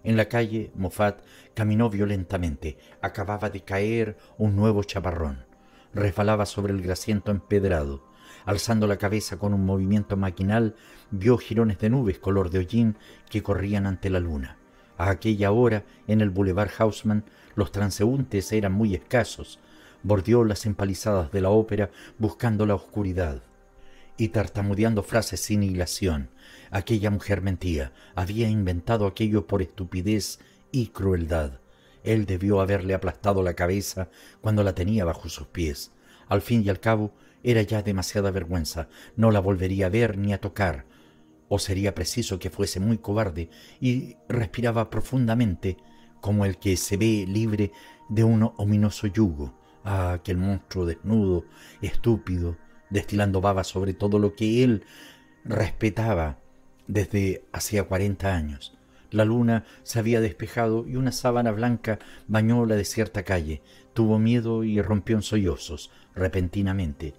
En la calle, Moffat caminó violentamente. Acababa de caer un nuevo chaparrón. Resbalaba sobre el grasiento empedrado. Alzando la cabeza con un movimiento maquinal, vio jirones de nubes color de hollín que corrían ante la luna. A aquella hora, en el Boulevard Haussmann, los transeúntes eran muy escasos. Bordeó las empalizadas de la ópera buscando la oscuridad y tartamudeando frases sin hilación Aquella mujer mentía, había inventado aquello por estupidez y crueldad. Él debió haberle aplastado la cabeza cuando la tenía bajo sus pies. Al fin y al cabo, era ya demasiada vergüenza, no la volvería a ver ni a tocar, o sería preciso que fuese muy cobarde, y respiraba profundamente, como el que se ve libre de un ominoso yugo. Ah, aquel monstruo desnudo, estúpido, destilando baba sobre todo lo que él respetaba desde hacía cuarenta años, la luna se había despejado y una sábana blanca bañó la desierta calle. Tuvo miedo y rompió en sollozos, repentinamente,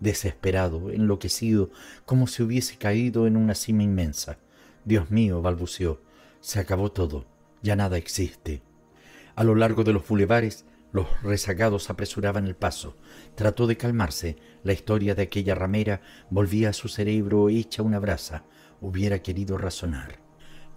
desesperado, enloquecido, como si hubiese caído en una cima inmensa. Dios mío, balbuceó, se acabó todo, ya nada existe. A lo largo de los bulevares, los rezagados apresuraban el paso. Trató de calmarse, la historia de aquella ramera volvía a su cerebro hecha una brasa hubiera querido razonar.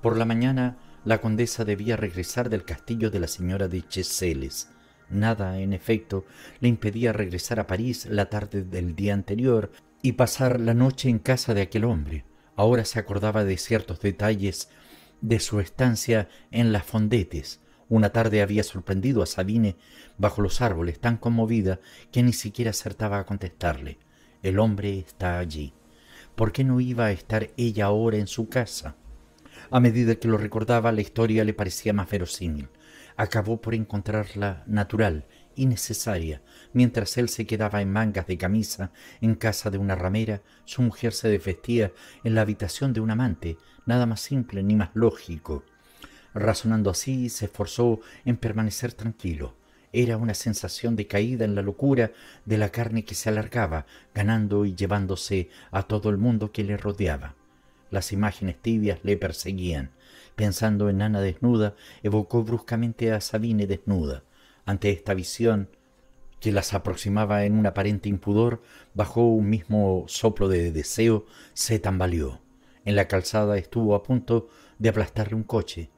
Por la mañana, la condesa debía regresar del castillo de la señora de Cheselles. Nada, en efecto, le impedía regresar a París la tarde del día anterior y pasar la noche en casa de aquel hombre. Ahora se acordaba de ciertos detalles de su estancia en las Fondetes. Una tarde había sorprendido a Sabine bajo los árboles tan conmovida que ni siquiera acertaba a contestarle. El hombre está allí. ¿por qué no iba a estar ella ahora en su casa? A medida que lo recordaba, la historia le parecía más verosímil. Acabó por encontrarla natural y necesaria. Mientras él se quedaba en mangas de camisa en casa de una ramera, su mujer se desvestía en la habitación de un amante, nada más simple ni más lógico. Razonando así, se esforzó en permanecer tranquilo. Era una sensación de caída en la locura de la carne que se alargaba, ganando y llevándose a todo el mundo que le rodeaba. Las imágenes tibias le perseguían. Pensando en Ana desnuda, evocó bruscamente a Sabine desnuda. Ante esta visión, que las aproximaba en un aparente impudor, bajo un mismo soplo de deseo, se tambaleó. En la calzada estuvo a punto de aplastarle un coche,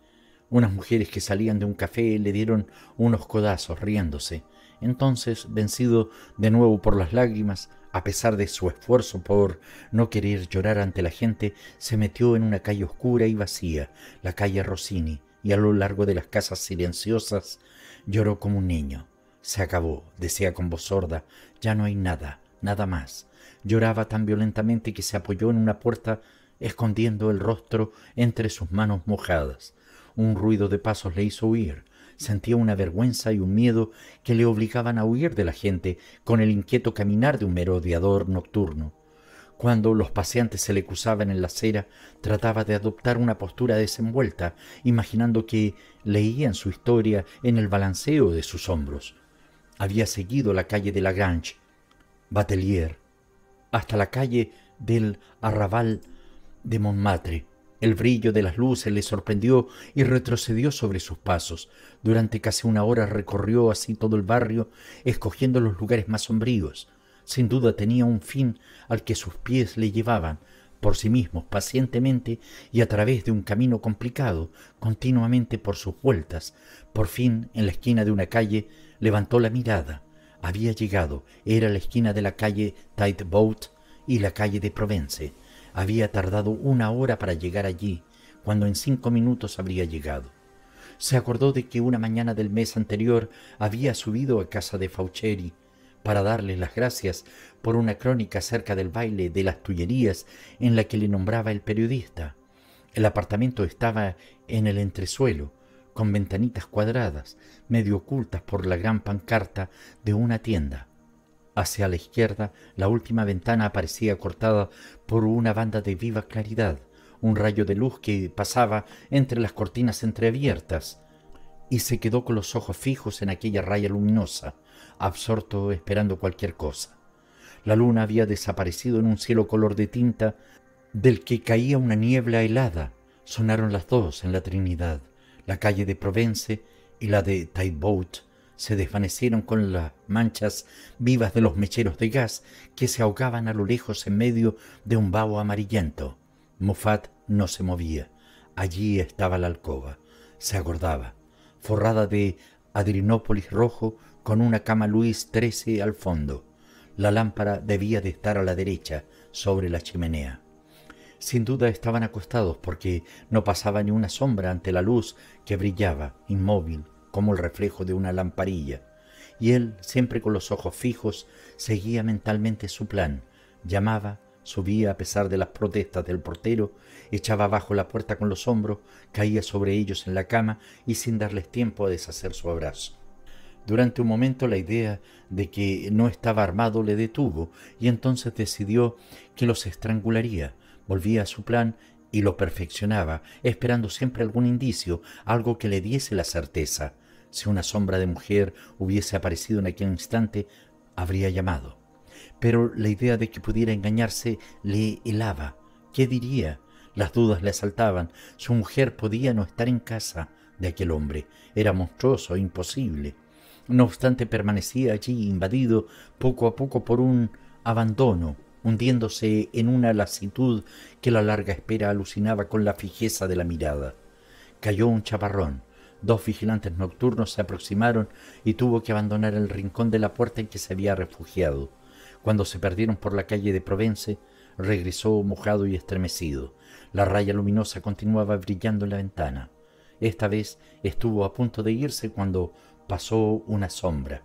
unas mujeres que salían de un café le dieron unos codazos riéndose. Entonces, vencido de nuevo por las lágrimas, a pesar de su esfuerzo por no querer llorar ante la gente, se metió en una calle oscura y vacía, la calle Rossini, y a lo largo de las casas silenciosas lloró como un niño. Se acabó, decía con voz sorda, ya no hay nada, nada más. Lloraba tan violentamente que se apoyó en una puerta, escondiendo el rostro entre sus manos mojadas. Un ruido de pasos le hizo huir. Sentía una vergüenza y un miedo que le obligaban a huir de la gente con el inquieto caminar de un merodeador nocturno. Cuando los paseantes se le cruzaban en la acera, trataba de adoptar una postura desenvuelta, imaginando que leían su historia en el balanceo de sus hombros. Había seguido la calle de la Grange, Batelier, hasta la calle del Arrabal de Montmartre el brillo de las luces le sorprendió y retrocedió sobre sus pasos. Durante casi una hora recorrió así todo el barrio, escogiendo los lugares más sombríos. Sin duda tenía un fin al que sus pies le llevaban, por sí mismos, pacientemente y a través de un camino complicado, continuamente por sus vueltas. Por fin, en la esquina de una calle, levantó la mirada. Había llegado, era la esquina de la calle Tight y la calle de Provence. Había tardado una hora para llegar allí, cuando en cinco minutos habría llegado. Se acordó de que una mañana del mes anterior había subido a casa de Faucheri para darle las gracias por una crónica acerca del baile de las Tullerías en la que le nombraba el periodista. El apartamento estaba en el entresuelo, con ventanitas cuadradas, medio ocultas por la gran pancarta de una tienda. Hacia la izquierda, la última ventana aparecía cortada por una banda de viva claridad, un rayo de luz que pasaba entre las cortinas entreabiertas, y se quedó con los ojos fijos en aquella raya luminosa, absorto esperando cualquier cosa. La luna había desaparecido en un cielo color de tinta del que caía una niebla helada. Sonaron las dos en la Trinidad, la calle de Provence y la de Taibout se desvanecieron con las manchas vivas de los mecheros de gas que se ahogaban a lo lejos en medio de un vaho amarillento. Mufat no se movía. Allí estaba la alcoba. Se acordaba, forrada de adrinópolis rojo con una cama Luis XIII al fondo. La lámpara debía de estar a la derecha, sobre la chimenea. Sin duda estaban acostados porque no pasaba ni una sombra ante la luz que brillaba, inmóvil, como el reflejo de una lamparilla, y él, siempre con los ojos fijos, seguía mentalmente su plan, llamaba, subía a pesar de las protestas del portero, echaba abajo la puerta con los hombros, caía sobre ellos en la cama y sin darles tiempo a deshacer su abrazo. Durante un momento la idea de que no estaba armado le detuvo y entonces decidió que los estrangularía. Volvía a su plan y lo perfeccionaba, esperando siempre algún indicio, algo que le diese la certeza. Si una sombra de mujer hubiese aparecido en aquel instante, habría llamado. Pero la idea de que pudiera engañarse le helaba. ¿Qué diría? Las dudas le asaltaban. Su mujer podía no estar en casa de aquel hombre. Era monstruoso, imposible. No obstante, permanecía allí invadido poco a poco por un abandono, hundiéndose en una lasitud que la larga espera alucinaba con la fijeza de la mirada. Cayó un chaparrón. Dos vigilantes nocturnos se aproximaron y tuvo que abandonar el rincón de la puerta en que se había refugiado. Cuando se perdieron por la calle de Provence, regresó mojado y estremecido. La raya luminosa continuaba brillando en la ventana. Esta vez estuvo a punto de irse cuando pasó una sombra.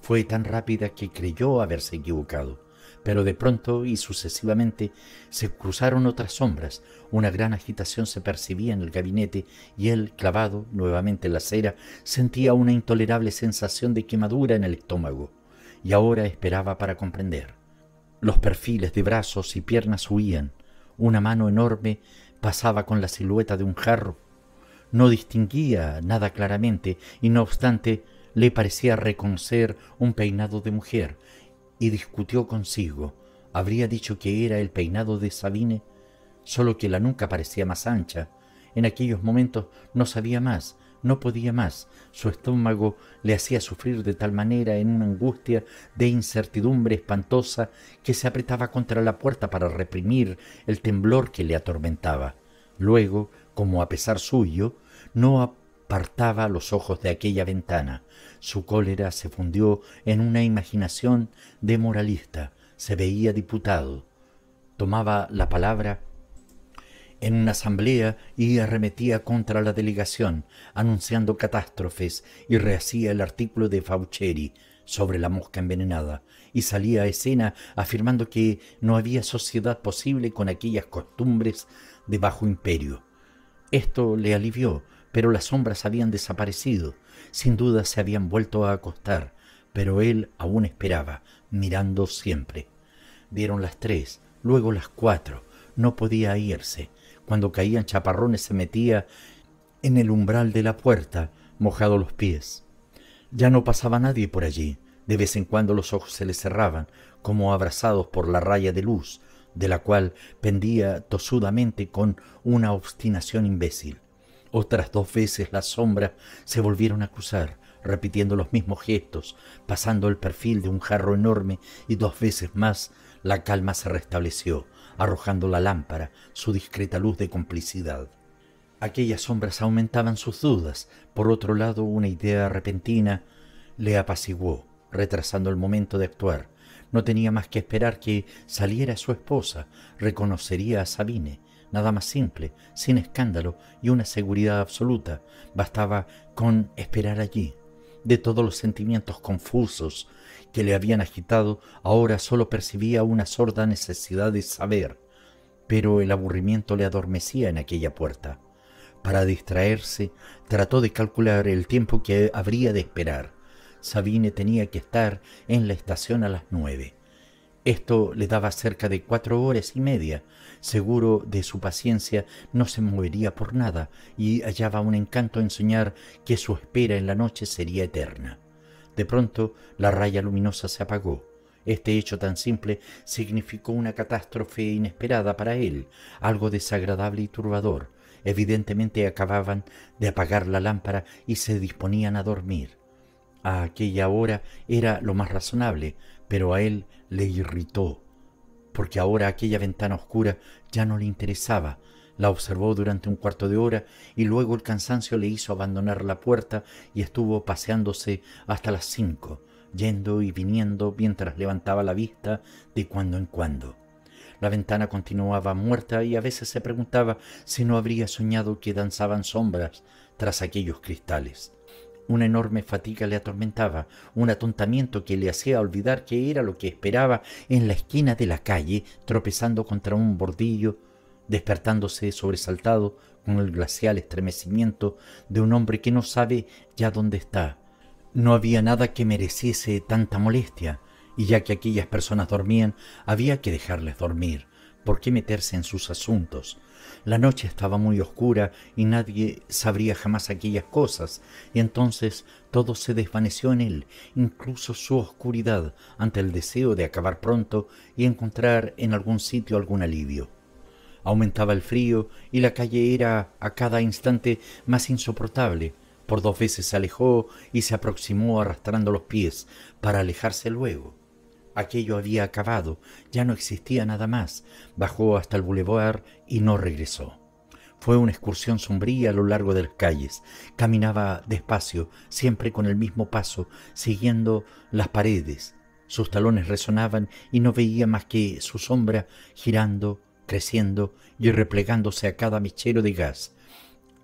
Fue tan rápida que creyó haberse equivocado. Pero de pronto y sucesivamente se cruzaron otras sombras, una gran agitación se percibía en el gabinete y él, clavado nuevamente en la cera, sentía una intolerable sensación de quemadura en el estómago y ahora esperaba para comprender. Los perfiles de brazos y piernas huían, una mano enorme pasaba con la silueta de un jarro. No distinguía nada claramente y no obstante le parecía reconocer un peinado de mujer y discutió consigo. Habría dicho que era el peinado de Sabine, solo que la nuca parecía más ancha. En aquellos momentos no sabía más, no podía más. Su estómago le hacía sufrir de tal manera en una angustia de incertidumbre espantosa que se apretaba contra la puerta para reprimir el temblor que le atormentaba. Luego, como a pesar suyo, no apartaba los ojos de aquella ventana. Su cólera se fundió en una imaginación de moralista. Se veía diputado. Tomaba la palabra en una asamblea y arremetía contra la delegación, anunciando catástrofes y rehacía el artículo de Faucheri sobre la mosca envenenada y salía a escena afirmando que no había sociedad posible con aquellas costumbres de bajo imperio. Esto le alivió, pero las sombras habían desaparecido sin duda se habían vuelto a acostar, pero él aún esperaba, mirando siempre. Dieron las tres, luego las cuatro, no podía irse. Cuando caían chaparrones se metía en el umbral de la puerta, mojado los pies. Ya no pasaba nadie por allí. De vez en cuando los ojos se le cerraban, como abrazados por la raya de luz, de la cual pendía tosudamente con una obstinación imbécil. Otras dos veces las sombras se volvieron a acusar, repitiendo los mismos gestos, pasando el perfil de un jarro enorme y dos veces más la calma se restableció, arrojando la lámpara, su discreta luz de complicidad. Aquellas sombras aumentaban sus dudas. Por otro lado, una idea repentina le apaciguó, retrasando el momento de actuar. No tenía más que esperar que saliera su esposa, reconocería a Sabine, nada más simple, sin escándalo y una seguridad absoluta. Bastaba con esperar allí. De todos los sentimientos confusos que le habían agitado, ahora solo percibía una sorda necesidad de saber. Pero el aburrimiento le adormecía en aquella puerta. Para distraerse, trató de calcular el tiempo que habría de esperar. Sabine tenía que estar en la estación a las nueve. Esto le daba cerca de cuatro horas y media, seguro de su paciencia, no se movería por nada y hallaba un encanto en soñar que su espera en la noche sería eterna. De pronto, la raya luminosa se apagó. Este hecho tan simple significó una catástrofe inesperada para él, algo desagradable y turbador. Evidentemente acababan de apagar la lámpara y se disponían a dormir. A aquella hora era lo más razonable, pero a él le irritó porque ahora aquella ventana oscura ya no le interesaba. La observó durante un cuarto de hora y luego el cansancio le hizo abandonar la puerta y estuvo paseándose hasta las cinco, yendo y viniendo mientras levantaba la vista de cuando en cuando. La ventana continuaba muerta y a veces se preguntaba si no habría soñado que danzaban sombras tras aquellos cristales. Una enorme fatiga le atormentaba, un atontamiento que le hacía olvidar que era lo que esperaba en la esquina de la calle, tropezando contra un bordillo, despertándose sobresaltado con el glacial estremecimiento de un hombre que no sabe ya dónde está. No había nada que mereciese tanta molestia, y ya que aquellas personas dormían, había que dejarles dormir. ¿Por qué meterse en sus asuntos? La noche estaba muy oscura y nadie sabría jamás aquellas cosas, y entonces todo se desvaneció en él, incluso su oscuridad, ante el deseo de acabar pronto y encontrar en algún sitio algún alivio. Aumentaba el frío y la calle era a cada instante más insoportable. Por dos veces se alejó y se aproximó arrastrando los pies para alejarse luego. Aquello había acabado, ya no existía nada más. Bajó hasta el boulevard y no regresó. Fue una excursión sombría a lo largo de las calles. Caminaba despacio, siempre con el mismo paso, siguiendo las paredes. Sus talones resonaban y no veía más que su sombra girando, creciendo y replegándose a cada mechero de gas.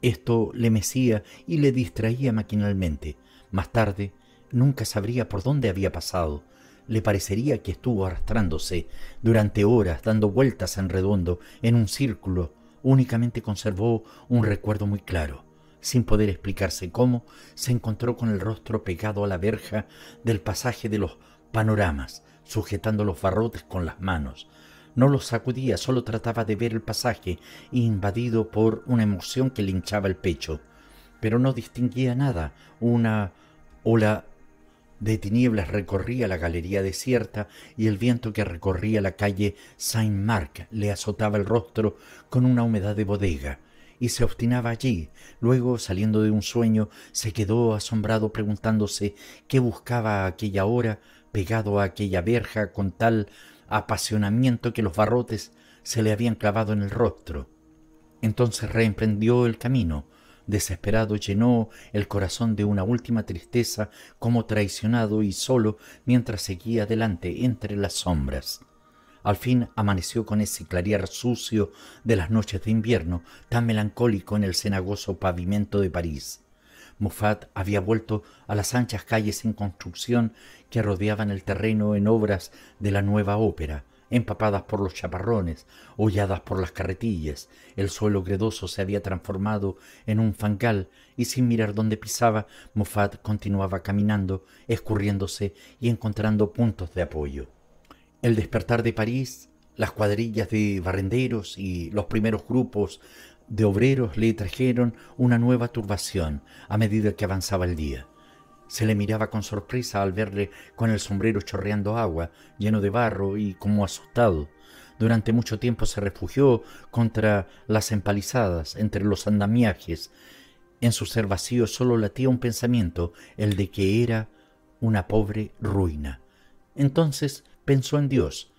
Esto le mecía y le distraía maquinalmente. Más tarde, nunca sabría por dónde había pasado le parecería que estuvo arrastrándose durante horas dando vueltas en redondo, en un círculo. Únicamente conservó un recuerdo muy claro. Sin poder explicarse cómo, se encontró con el rostro pegado a la verja del pasaje de los panoramas, sujetando los barrotes con las manos. No los sacudía, solo trataba de ver el pasaje, invadido por una emoción que le hinchaba el pecho. Pero no distinguía nada, una ola de tinieblas recorría la galería desierta y el viento que recorría la calle Saint-Marc le azotaba el rostro con una humedad de bodega y se obstinaba allí. Luego, saliendo de un sueño, se quedó asombrado preguntándose qué buscaba aquella hora pegado a aquella verja con tal apasionamiento que los barrotes se le habían clavado en el rostro. Entonces reemprendió el camino, desesperado, llenó el corazón de una última tristeza, como traicionado y solo mientras seguía adelante entre las sombras. Al fin amaneció con ese clarear sucio de las noches de invierno, tan melancólico en el cenagoso pavimento de París. Moffat había vuelto a las anchas calles en construcción que rodeaban el terreno en obras de la nueva ópera, empapadas por los chaparrones, holladas por las carretillas, el suelo gredoso se había transformado en un fangal y sin mirar dónde pisaba, Moffat continuaba caminando, escurriéndose y encontrando puntos de apoyo. El despertar de París, las cuadrillas de barrenderos y los primeros grupos de obreros le trajeron una nueva turbación a medida que avanzaba el día. Se le miraba con sorpresa al verle con el sombrero chorreando agua, lleno de barro y como asustado. Durante mucho tiempo se refugió contra las empalizadas, entre los andamiajes. En su ser vacío solo latía un pensamiento, el de que era una pobre ruina. Entonces pensó en Dios,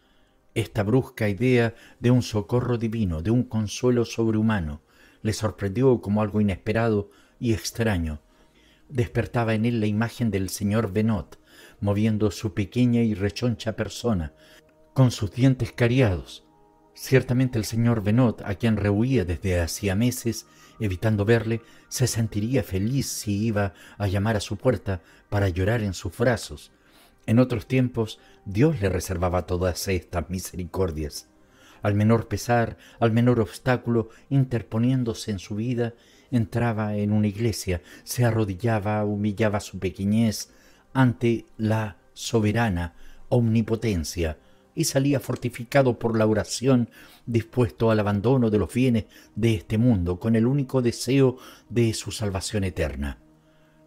esta brusca idea de un socorro divino, de un consuelo sobrehumano, le sorprendió como algo inesperado y extraño despertaba en él la imagen del señor Venot, moviendo su pequeña y rechoncha persona, con sus dientes cariados. Ciertamente el señor Venot, a quien rehuía desde hacía meses, evitando verle, se sentiría feliz si iba a llamar a su puerta para llorar en sus brazos. En otros tiempos, Dios le reservaba todas estas misericordias. Al menor pesar, al menor obstáculo, interponiéndose en su vida, entraba en una iglesia, se arrodillaba, humillaba su pequeñez ante la soberana omnipotencia y salía fortificado por la oración, dispuesto al abandono de los bienes de este mundo con el único deseo de su salvación eterna.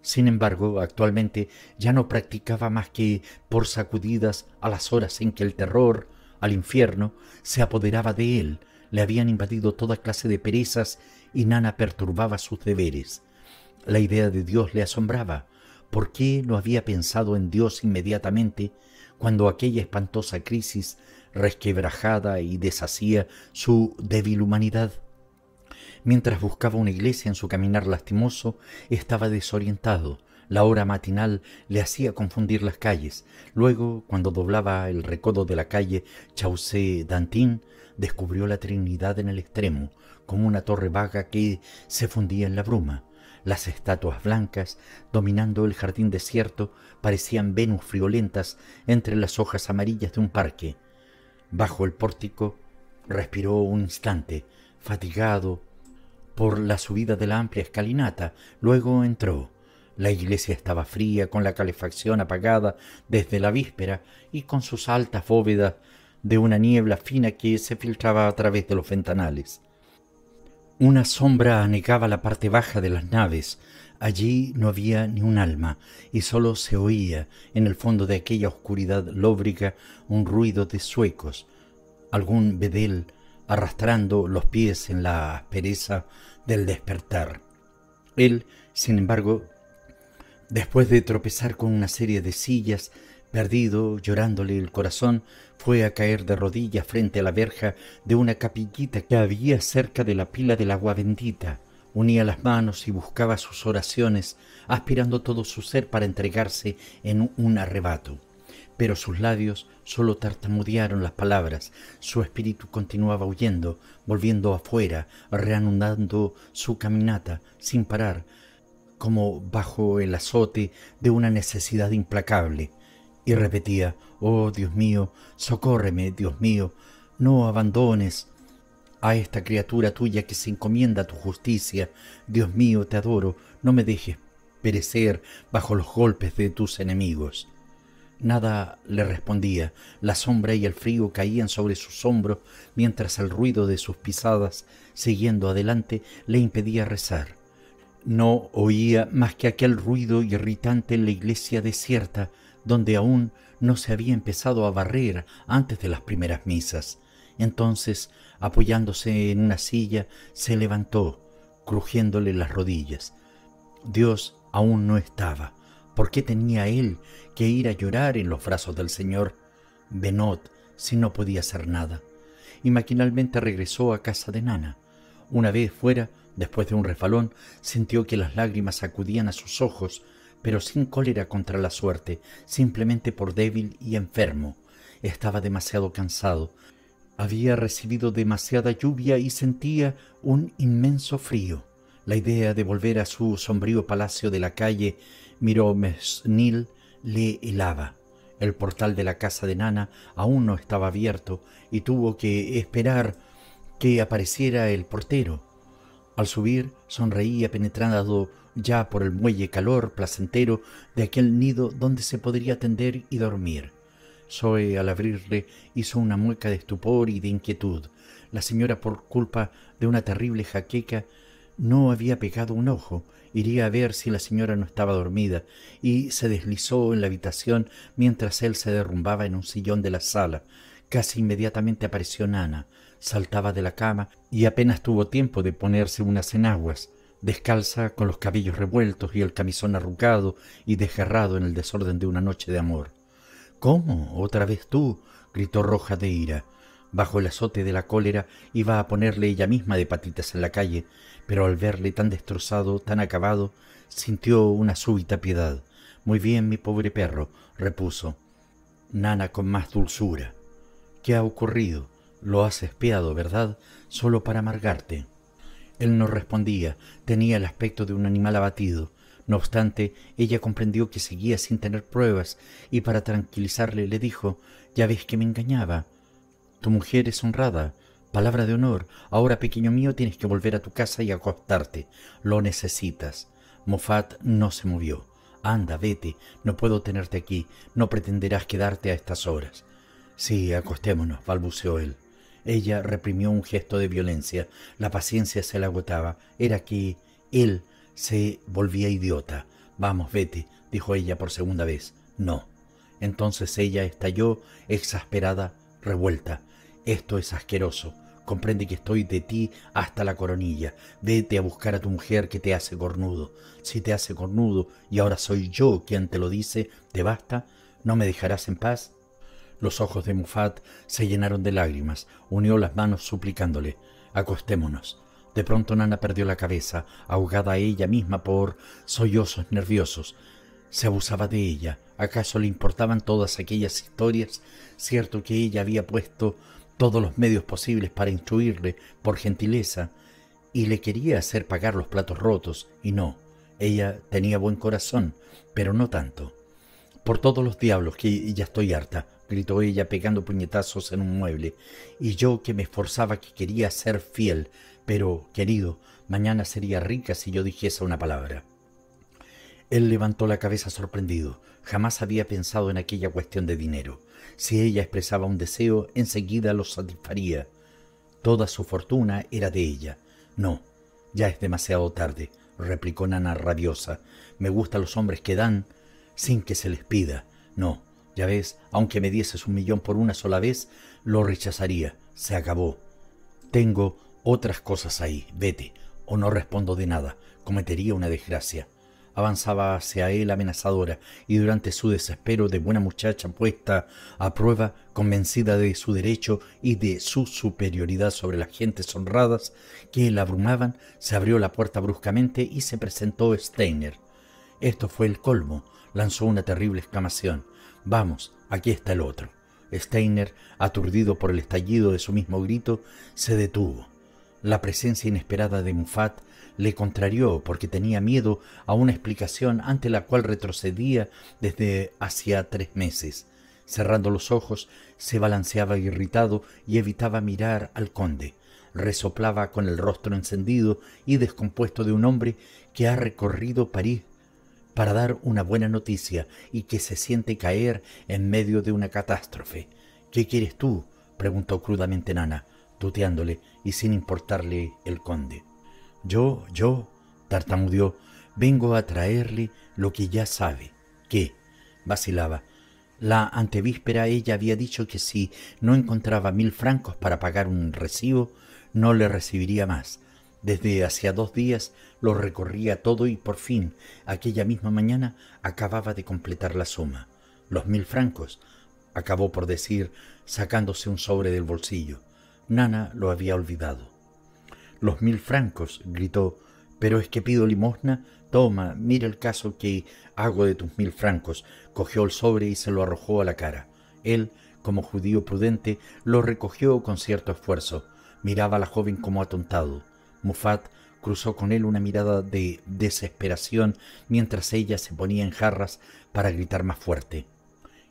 Sin embargo, actualmente ya no practicaba más que por sacudidas a las horas en que el terror al infierno se apoderaba de él, le habían invadido toda clase de perezas y Nana perturbaba sus deberes. La idea de Dios le asombraba. ¿Por qué no había pensado en Dios inmediatamente cuando aquella espantosa crisis resquebrajada y deshacía su débil humanidad? Mientras buscaba una iglesia en su caminar lastimoso, estaba desorientado. La hora matinal le hacía confundir las calles. Luego, cuando doblaba el recodo de la calle Chaussée-Dantin, descubrió la Trinidad en el extremo, como una torre vaga que se fundía en la bruma. Las estatuas blancas, dominando el jardín desierto, parecían Venus friolentas entre las hojas amarillas de un parque. Bajo el pórtico respiró un instante, fatigado por la subida de la amplia escalinata, luego entró. La iglesia estaba fría, con la calefacción apagada desde la víspera y con sus altas bóvedas de una niebla fina que se filtraba a través de los ventanales. Una sombra anegaba la parte baja de las naves. Allí no había ni un alma, y solo se oía, en el fondo de aquella oscuridad lóbrica, un ruido de suecos, algún bedel arrastrando los pies en la aspereza del despertar. Él, sin embargo, después de tropezar con una serie de sillas, perdido, llorándole el corazón, fue a caer de rodillas frente a la verja de una capillita que había cerca de la pila del agua bendita. Unía las manos y buscaba sus oraciones, aspirando todo su ser para entregarse en un arrebato. Pero sus labios solo tartamudearon las palabras, su espíritu continuaba huyendo, volviendo afuera, reanudando su caminata sin parar, como bajo el azote de una necesidad implacable, y repetía Oh Dios mío, socórreme, Dios mío, no abandones a esta criatura tuya que se encomienda a tu justicia. Dios mío, te adoro, no me dejes perecer bajo los golpes de tus enemigos. Nada le respondía, la sombra y el frío caían sobre sus hombros mientras el ruido de sus pisadas, siguiendo adelante, le impedía rezar. No oía más que aquel ruido irritante en la iglesia desierta, donde aún no se había empezado a barrer antes de las primeras misas. Entonces, apoyándose en una silla, se levantó, crujiéndole las rodillas. Dios aún no estaba. ¿Por qué tenía él que ir a llorar en los brazos del Señor? Benot, si no podía hacer nada. Y maquinalmente regresó a casa de Nana. Una vez fuera, después de un refalón, sintió que las lágrimas sacudían a sus ojos pero sin cólera contra la suerte, simplemente por débil y enfermo. Estaba demasiado cansado. Había recibido demasiada lluvia y sentía un inmenso frío. La idea de volver a su sombrío palacio de la calle Mesnil, le helaba. El portal de la casa de Nana aún no estaba abierto y tuvo que esperar que apareciera el portero. Al subir, sonreía penetrado ya por el muelle calor placentero de aquel nido donde se podría tender y dormir. Zoe, al abrirle, hizo una mueca de estupor y de inquietud. La señora, por culpa de una terrible jaqueca, no había pegado un ojo. Iría a ver si la señora no estaba dormida, y se deslizó en la habitación mientras él se derrumbaba en un sillón de la sala. Casi inmediatamente apareció Nana. Saltaba de la cama y apenas tuvo tiempo de ponerse unas enaguas descalza con los cabellos revueltos y el camisón arrugado y desgarrado en el desorden de una noche de amor. ¿Cómo? ¿Otra vez tú? gritó roja de ira. Bajo el azote de la cólera iba a ponerle ella misma de patitas en la calle, pero al verle tan destrozado, tan acabado, sintió una súbita piedad. Muy bien, mi pobre perro, repuso. Nana con más dulzura. ¿Qué ha ocurrido? Lo has espiado, ¿verdad? Solo para amargarte. Él no respondía, tenía el aspecto de un animal abatido. No obstante, ella comprendió que seguía sin tener pruebas y para tranquilizarle le dijo, ya ves que me engañaba. Tu mujer es honrada. Palabra de honor. Ahora, pequeño mío, tienes que volver a tu casa y acostarte. Lo necesitas. Mofat no se movió. Anda, vete. No puedo tenerte aquí. No pretenderás quedarte a estas horas. Sí, acostémonos, balbuceó él. Ella reprimió un gesto de violencia. La paciencia se la agotaba. Era que él se volvía idiota. Vamos, vete, dijo ella por segunda vez. No. Entonces ella estalló, exasperada, revuelta. Esto es asqueroso. Comprende que estoy de ti hasta la coronilla. Vete a buscar a tu mujer que te hace cornudo. Si te hace cornudo y ahora soy yo quien te lo dice, ¿te basta? ¿No me dejarás en paz? Los ojos de Mufat se llenaron de lágrimas, unió las manos suplicándole, acostémonos. De pronto Nana perdió la cabeza, ahogada ella misma por sollozos nerviosos. Se abusaba de ella. ¿Acaso le importaban todas aquellas historias? Cierto que ella había puesto todos los medios posibles para instruirle por gentileza y le quería hacer pagar los platos rotos, y no, ella tenía buen corazón, pero no tanto. Por todos los diablos que ya estoy harta, gritó ella pegando puñetazos en un mueble, y yo que me esforzaba que quería ser fiel, pero, querido, mañana sería rica si yo dijese una palabra. Él levantó la cabeza sorprendido. Jamás había pensado en aquella cuestión de dinero. Si ella expresaba un deseo, enseguida lo satisfaría. Toda su fortuna era de ella. No, ya es demasiado tarde, replicó Nana rabiosa. Me gustan los hombres que dan sin que se les pida. No, vez, aunque me dieses un millón por una sola vez, lo rechazaría. Se acabó. Tengo otras cosas ahí. Vete. O no respondo de nada. Cometería una desgracia. Avanzaba hacia él amenazadora y durante su desespero de buena muchacha puesta a prueba, convencida de su derecho y de su superioridad sobre las gentes honradas que la abrumaban, se abrió la puerta bruscamente y se presentó Steiner. Esto fue el colmo. Lanzó una terrible exclamación. Vamos, aquí está el otro. Steiner, aturdido por el estallido de su mismo grito, se detuvo. La presencia inesperada de Mufat le contrarió porque tenía miedo a una explicación ante la cual retrocedía desde hacía tres meses. Cerrando los ojos, se balanceaba irritado y evitaba mirar al conde. Resoplaba con el rostro encendido y descompuesto de un hombre que ha recorrido París para dar una buena noticia y que se siente caer en medio de una catástrofe. ¿Qué quieres tú? preguntó crudamente Nana, tuteándole y sin importarle el conde. Yo, yo, tartamudeó, vengo a traerle lo que ya sabe. ¿Qué? vacilaba. La antevíspera ella había dicho que si no encontraba mil francos para pagar un recibo, no le recibiría más, desde hacía dos días lo recorría todo y por fin, aquella misma mañana, acababa de completar la suma. Los mil francos, acabó por decir, sacándose un sobre del bolsillo. Nana lo había olvidado. Los mil francos, gritó, pero es que pido limosna. Toma, mira el caso que hago de tus mil francos. Cogió el sobre y se lo arrojó a la cara. Él, como judío prudente, lo recogió con cierto esfuerzo. Miraba a la joven como atontado. Mufat cruzó con él una mirada de desesperación mientras ella se ponía en jarras para gritar más fuerte.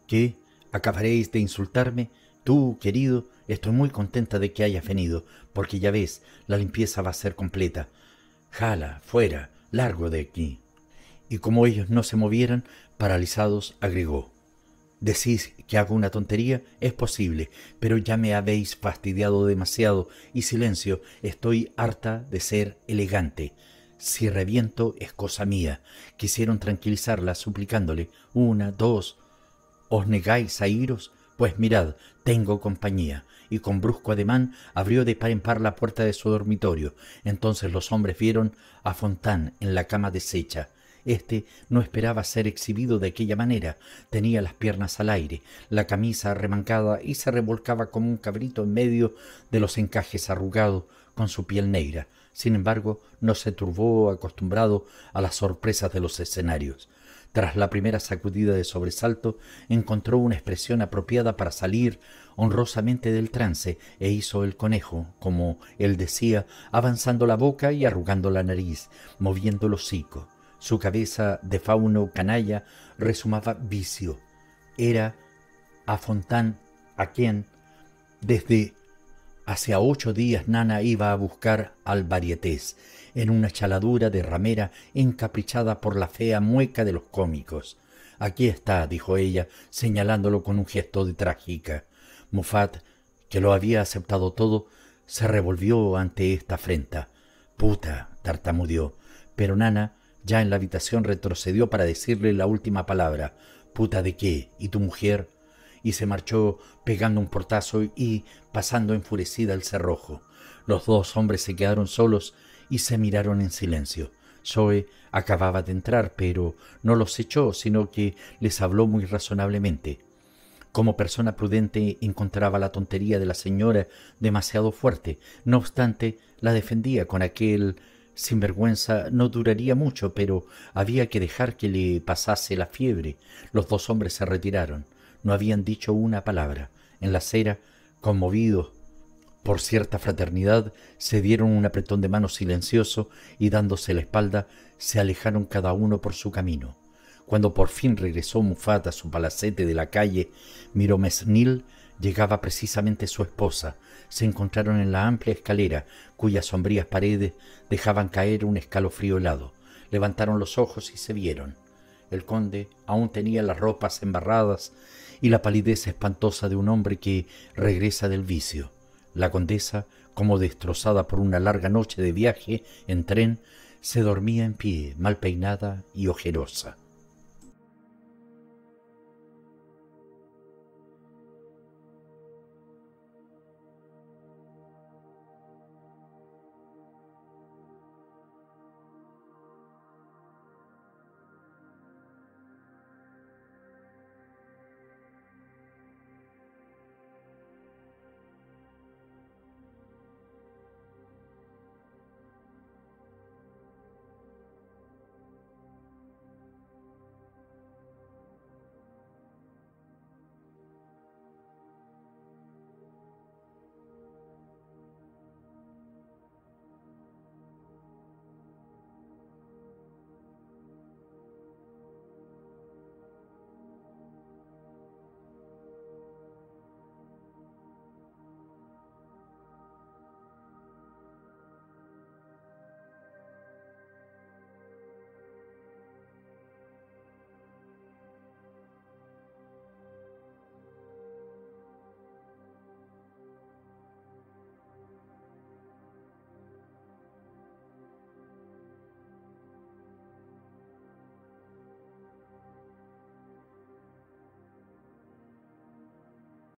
¿Qué? ¿Acabaréis de insultarme? Tú, querido, estoy muy contenta de que hayas venido, porque ya ves, la limpieza va a ser completa. Jala, fuera, largo de aquí. Y como ellos no se movieran, paralizados, agregó. Decís que hago una tontería, es posible, pero ya me habéis fastidiado demasiado y silencio, estoy harta de ser elegante. Si reviento es cosa mía. Quisieron tranquilizarla suplicándole una, dos. ¿Os negáis a iros? Pues mirad, tengo compañía. Y con brusco ademán abrió de par en par la puerta de su dormitorio. Entonces los hombres vieron a Fontán en la cama deshecha, este no esperaba ser exhibido de aquella manera. Tenía las piernas al aire, la camisa remancada y se revolcaba como un cabrito en medio de los encajes arrugados con su piel negra. Sin embargo, no se turbó acostumbrado a las sorpresas de los escenarios. Tras la primera sacudida de sobresalto, encontró una expresión apropiada para salir honrosamente del trance e hizo el conejo, como él decía, avanzando la boca y arrugando la nariz, moviendo el hocico. Su cabeza de fauno canalla resumaba vicio. Era a Fontán a quien, desde hacia ocho días, Nana iba a buscar al varietés, en una chaladura de ramera encaprichada por la fea mueca de los cómicos. Aquí está, dijo ella, señalándolo con un gesto de trágica. Mufat, que lo había aceptado todo, se revolvió ante esta afrenta. Puta, tartamudeó, pero Nana ya en la habitación retrocedió para decirle la última palabra, puta de qué, y tu mujer, y se marchó pegando un portazo y pasando enfurecida el cerrojo. Los dos hombres se quedaron solos y se miraron en silencio. Zoe acababa de entrar, pero no los echó, sino que les habló muy razonablemente. Como persona prudente encontraba la tontería de la señora demasiado fuerte, no obstante la defendía con aquel vergüenza no duraría mucho, pero había que dejar que le pasase la fiebre. Los dos hombres se retiraron. No habían dicho una palabra. En la acera, conmovidos por cierta fraternidad, se dieron un apretón de mano silencioso y dándose la espalda, se alejaron cada uno por su camino. Cuando por fin regresó Mufat a su palacete de la calle, miró Mesnil, llegaba precisamente su esposa, se encontraron en la amplia escalera, cuyas sombrías paredes dejaban caer un escalofrío helado. Levantaron los ojos y se vieron. El conde aún tenía las ropas embarradas y la palidez espantosa de un hombre que regresa del vicio. La condesa, como destrozada por una larga noche de viaje en tren, se dormía en pie, mal peinada y ojerosa.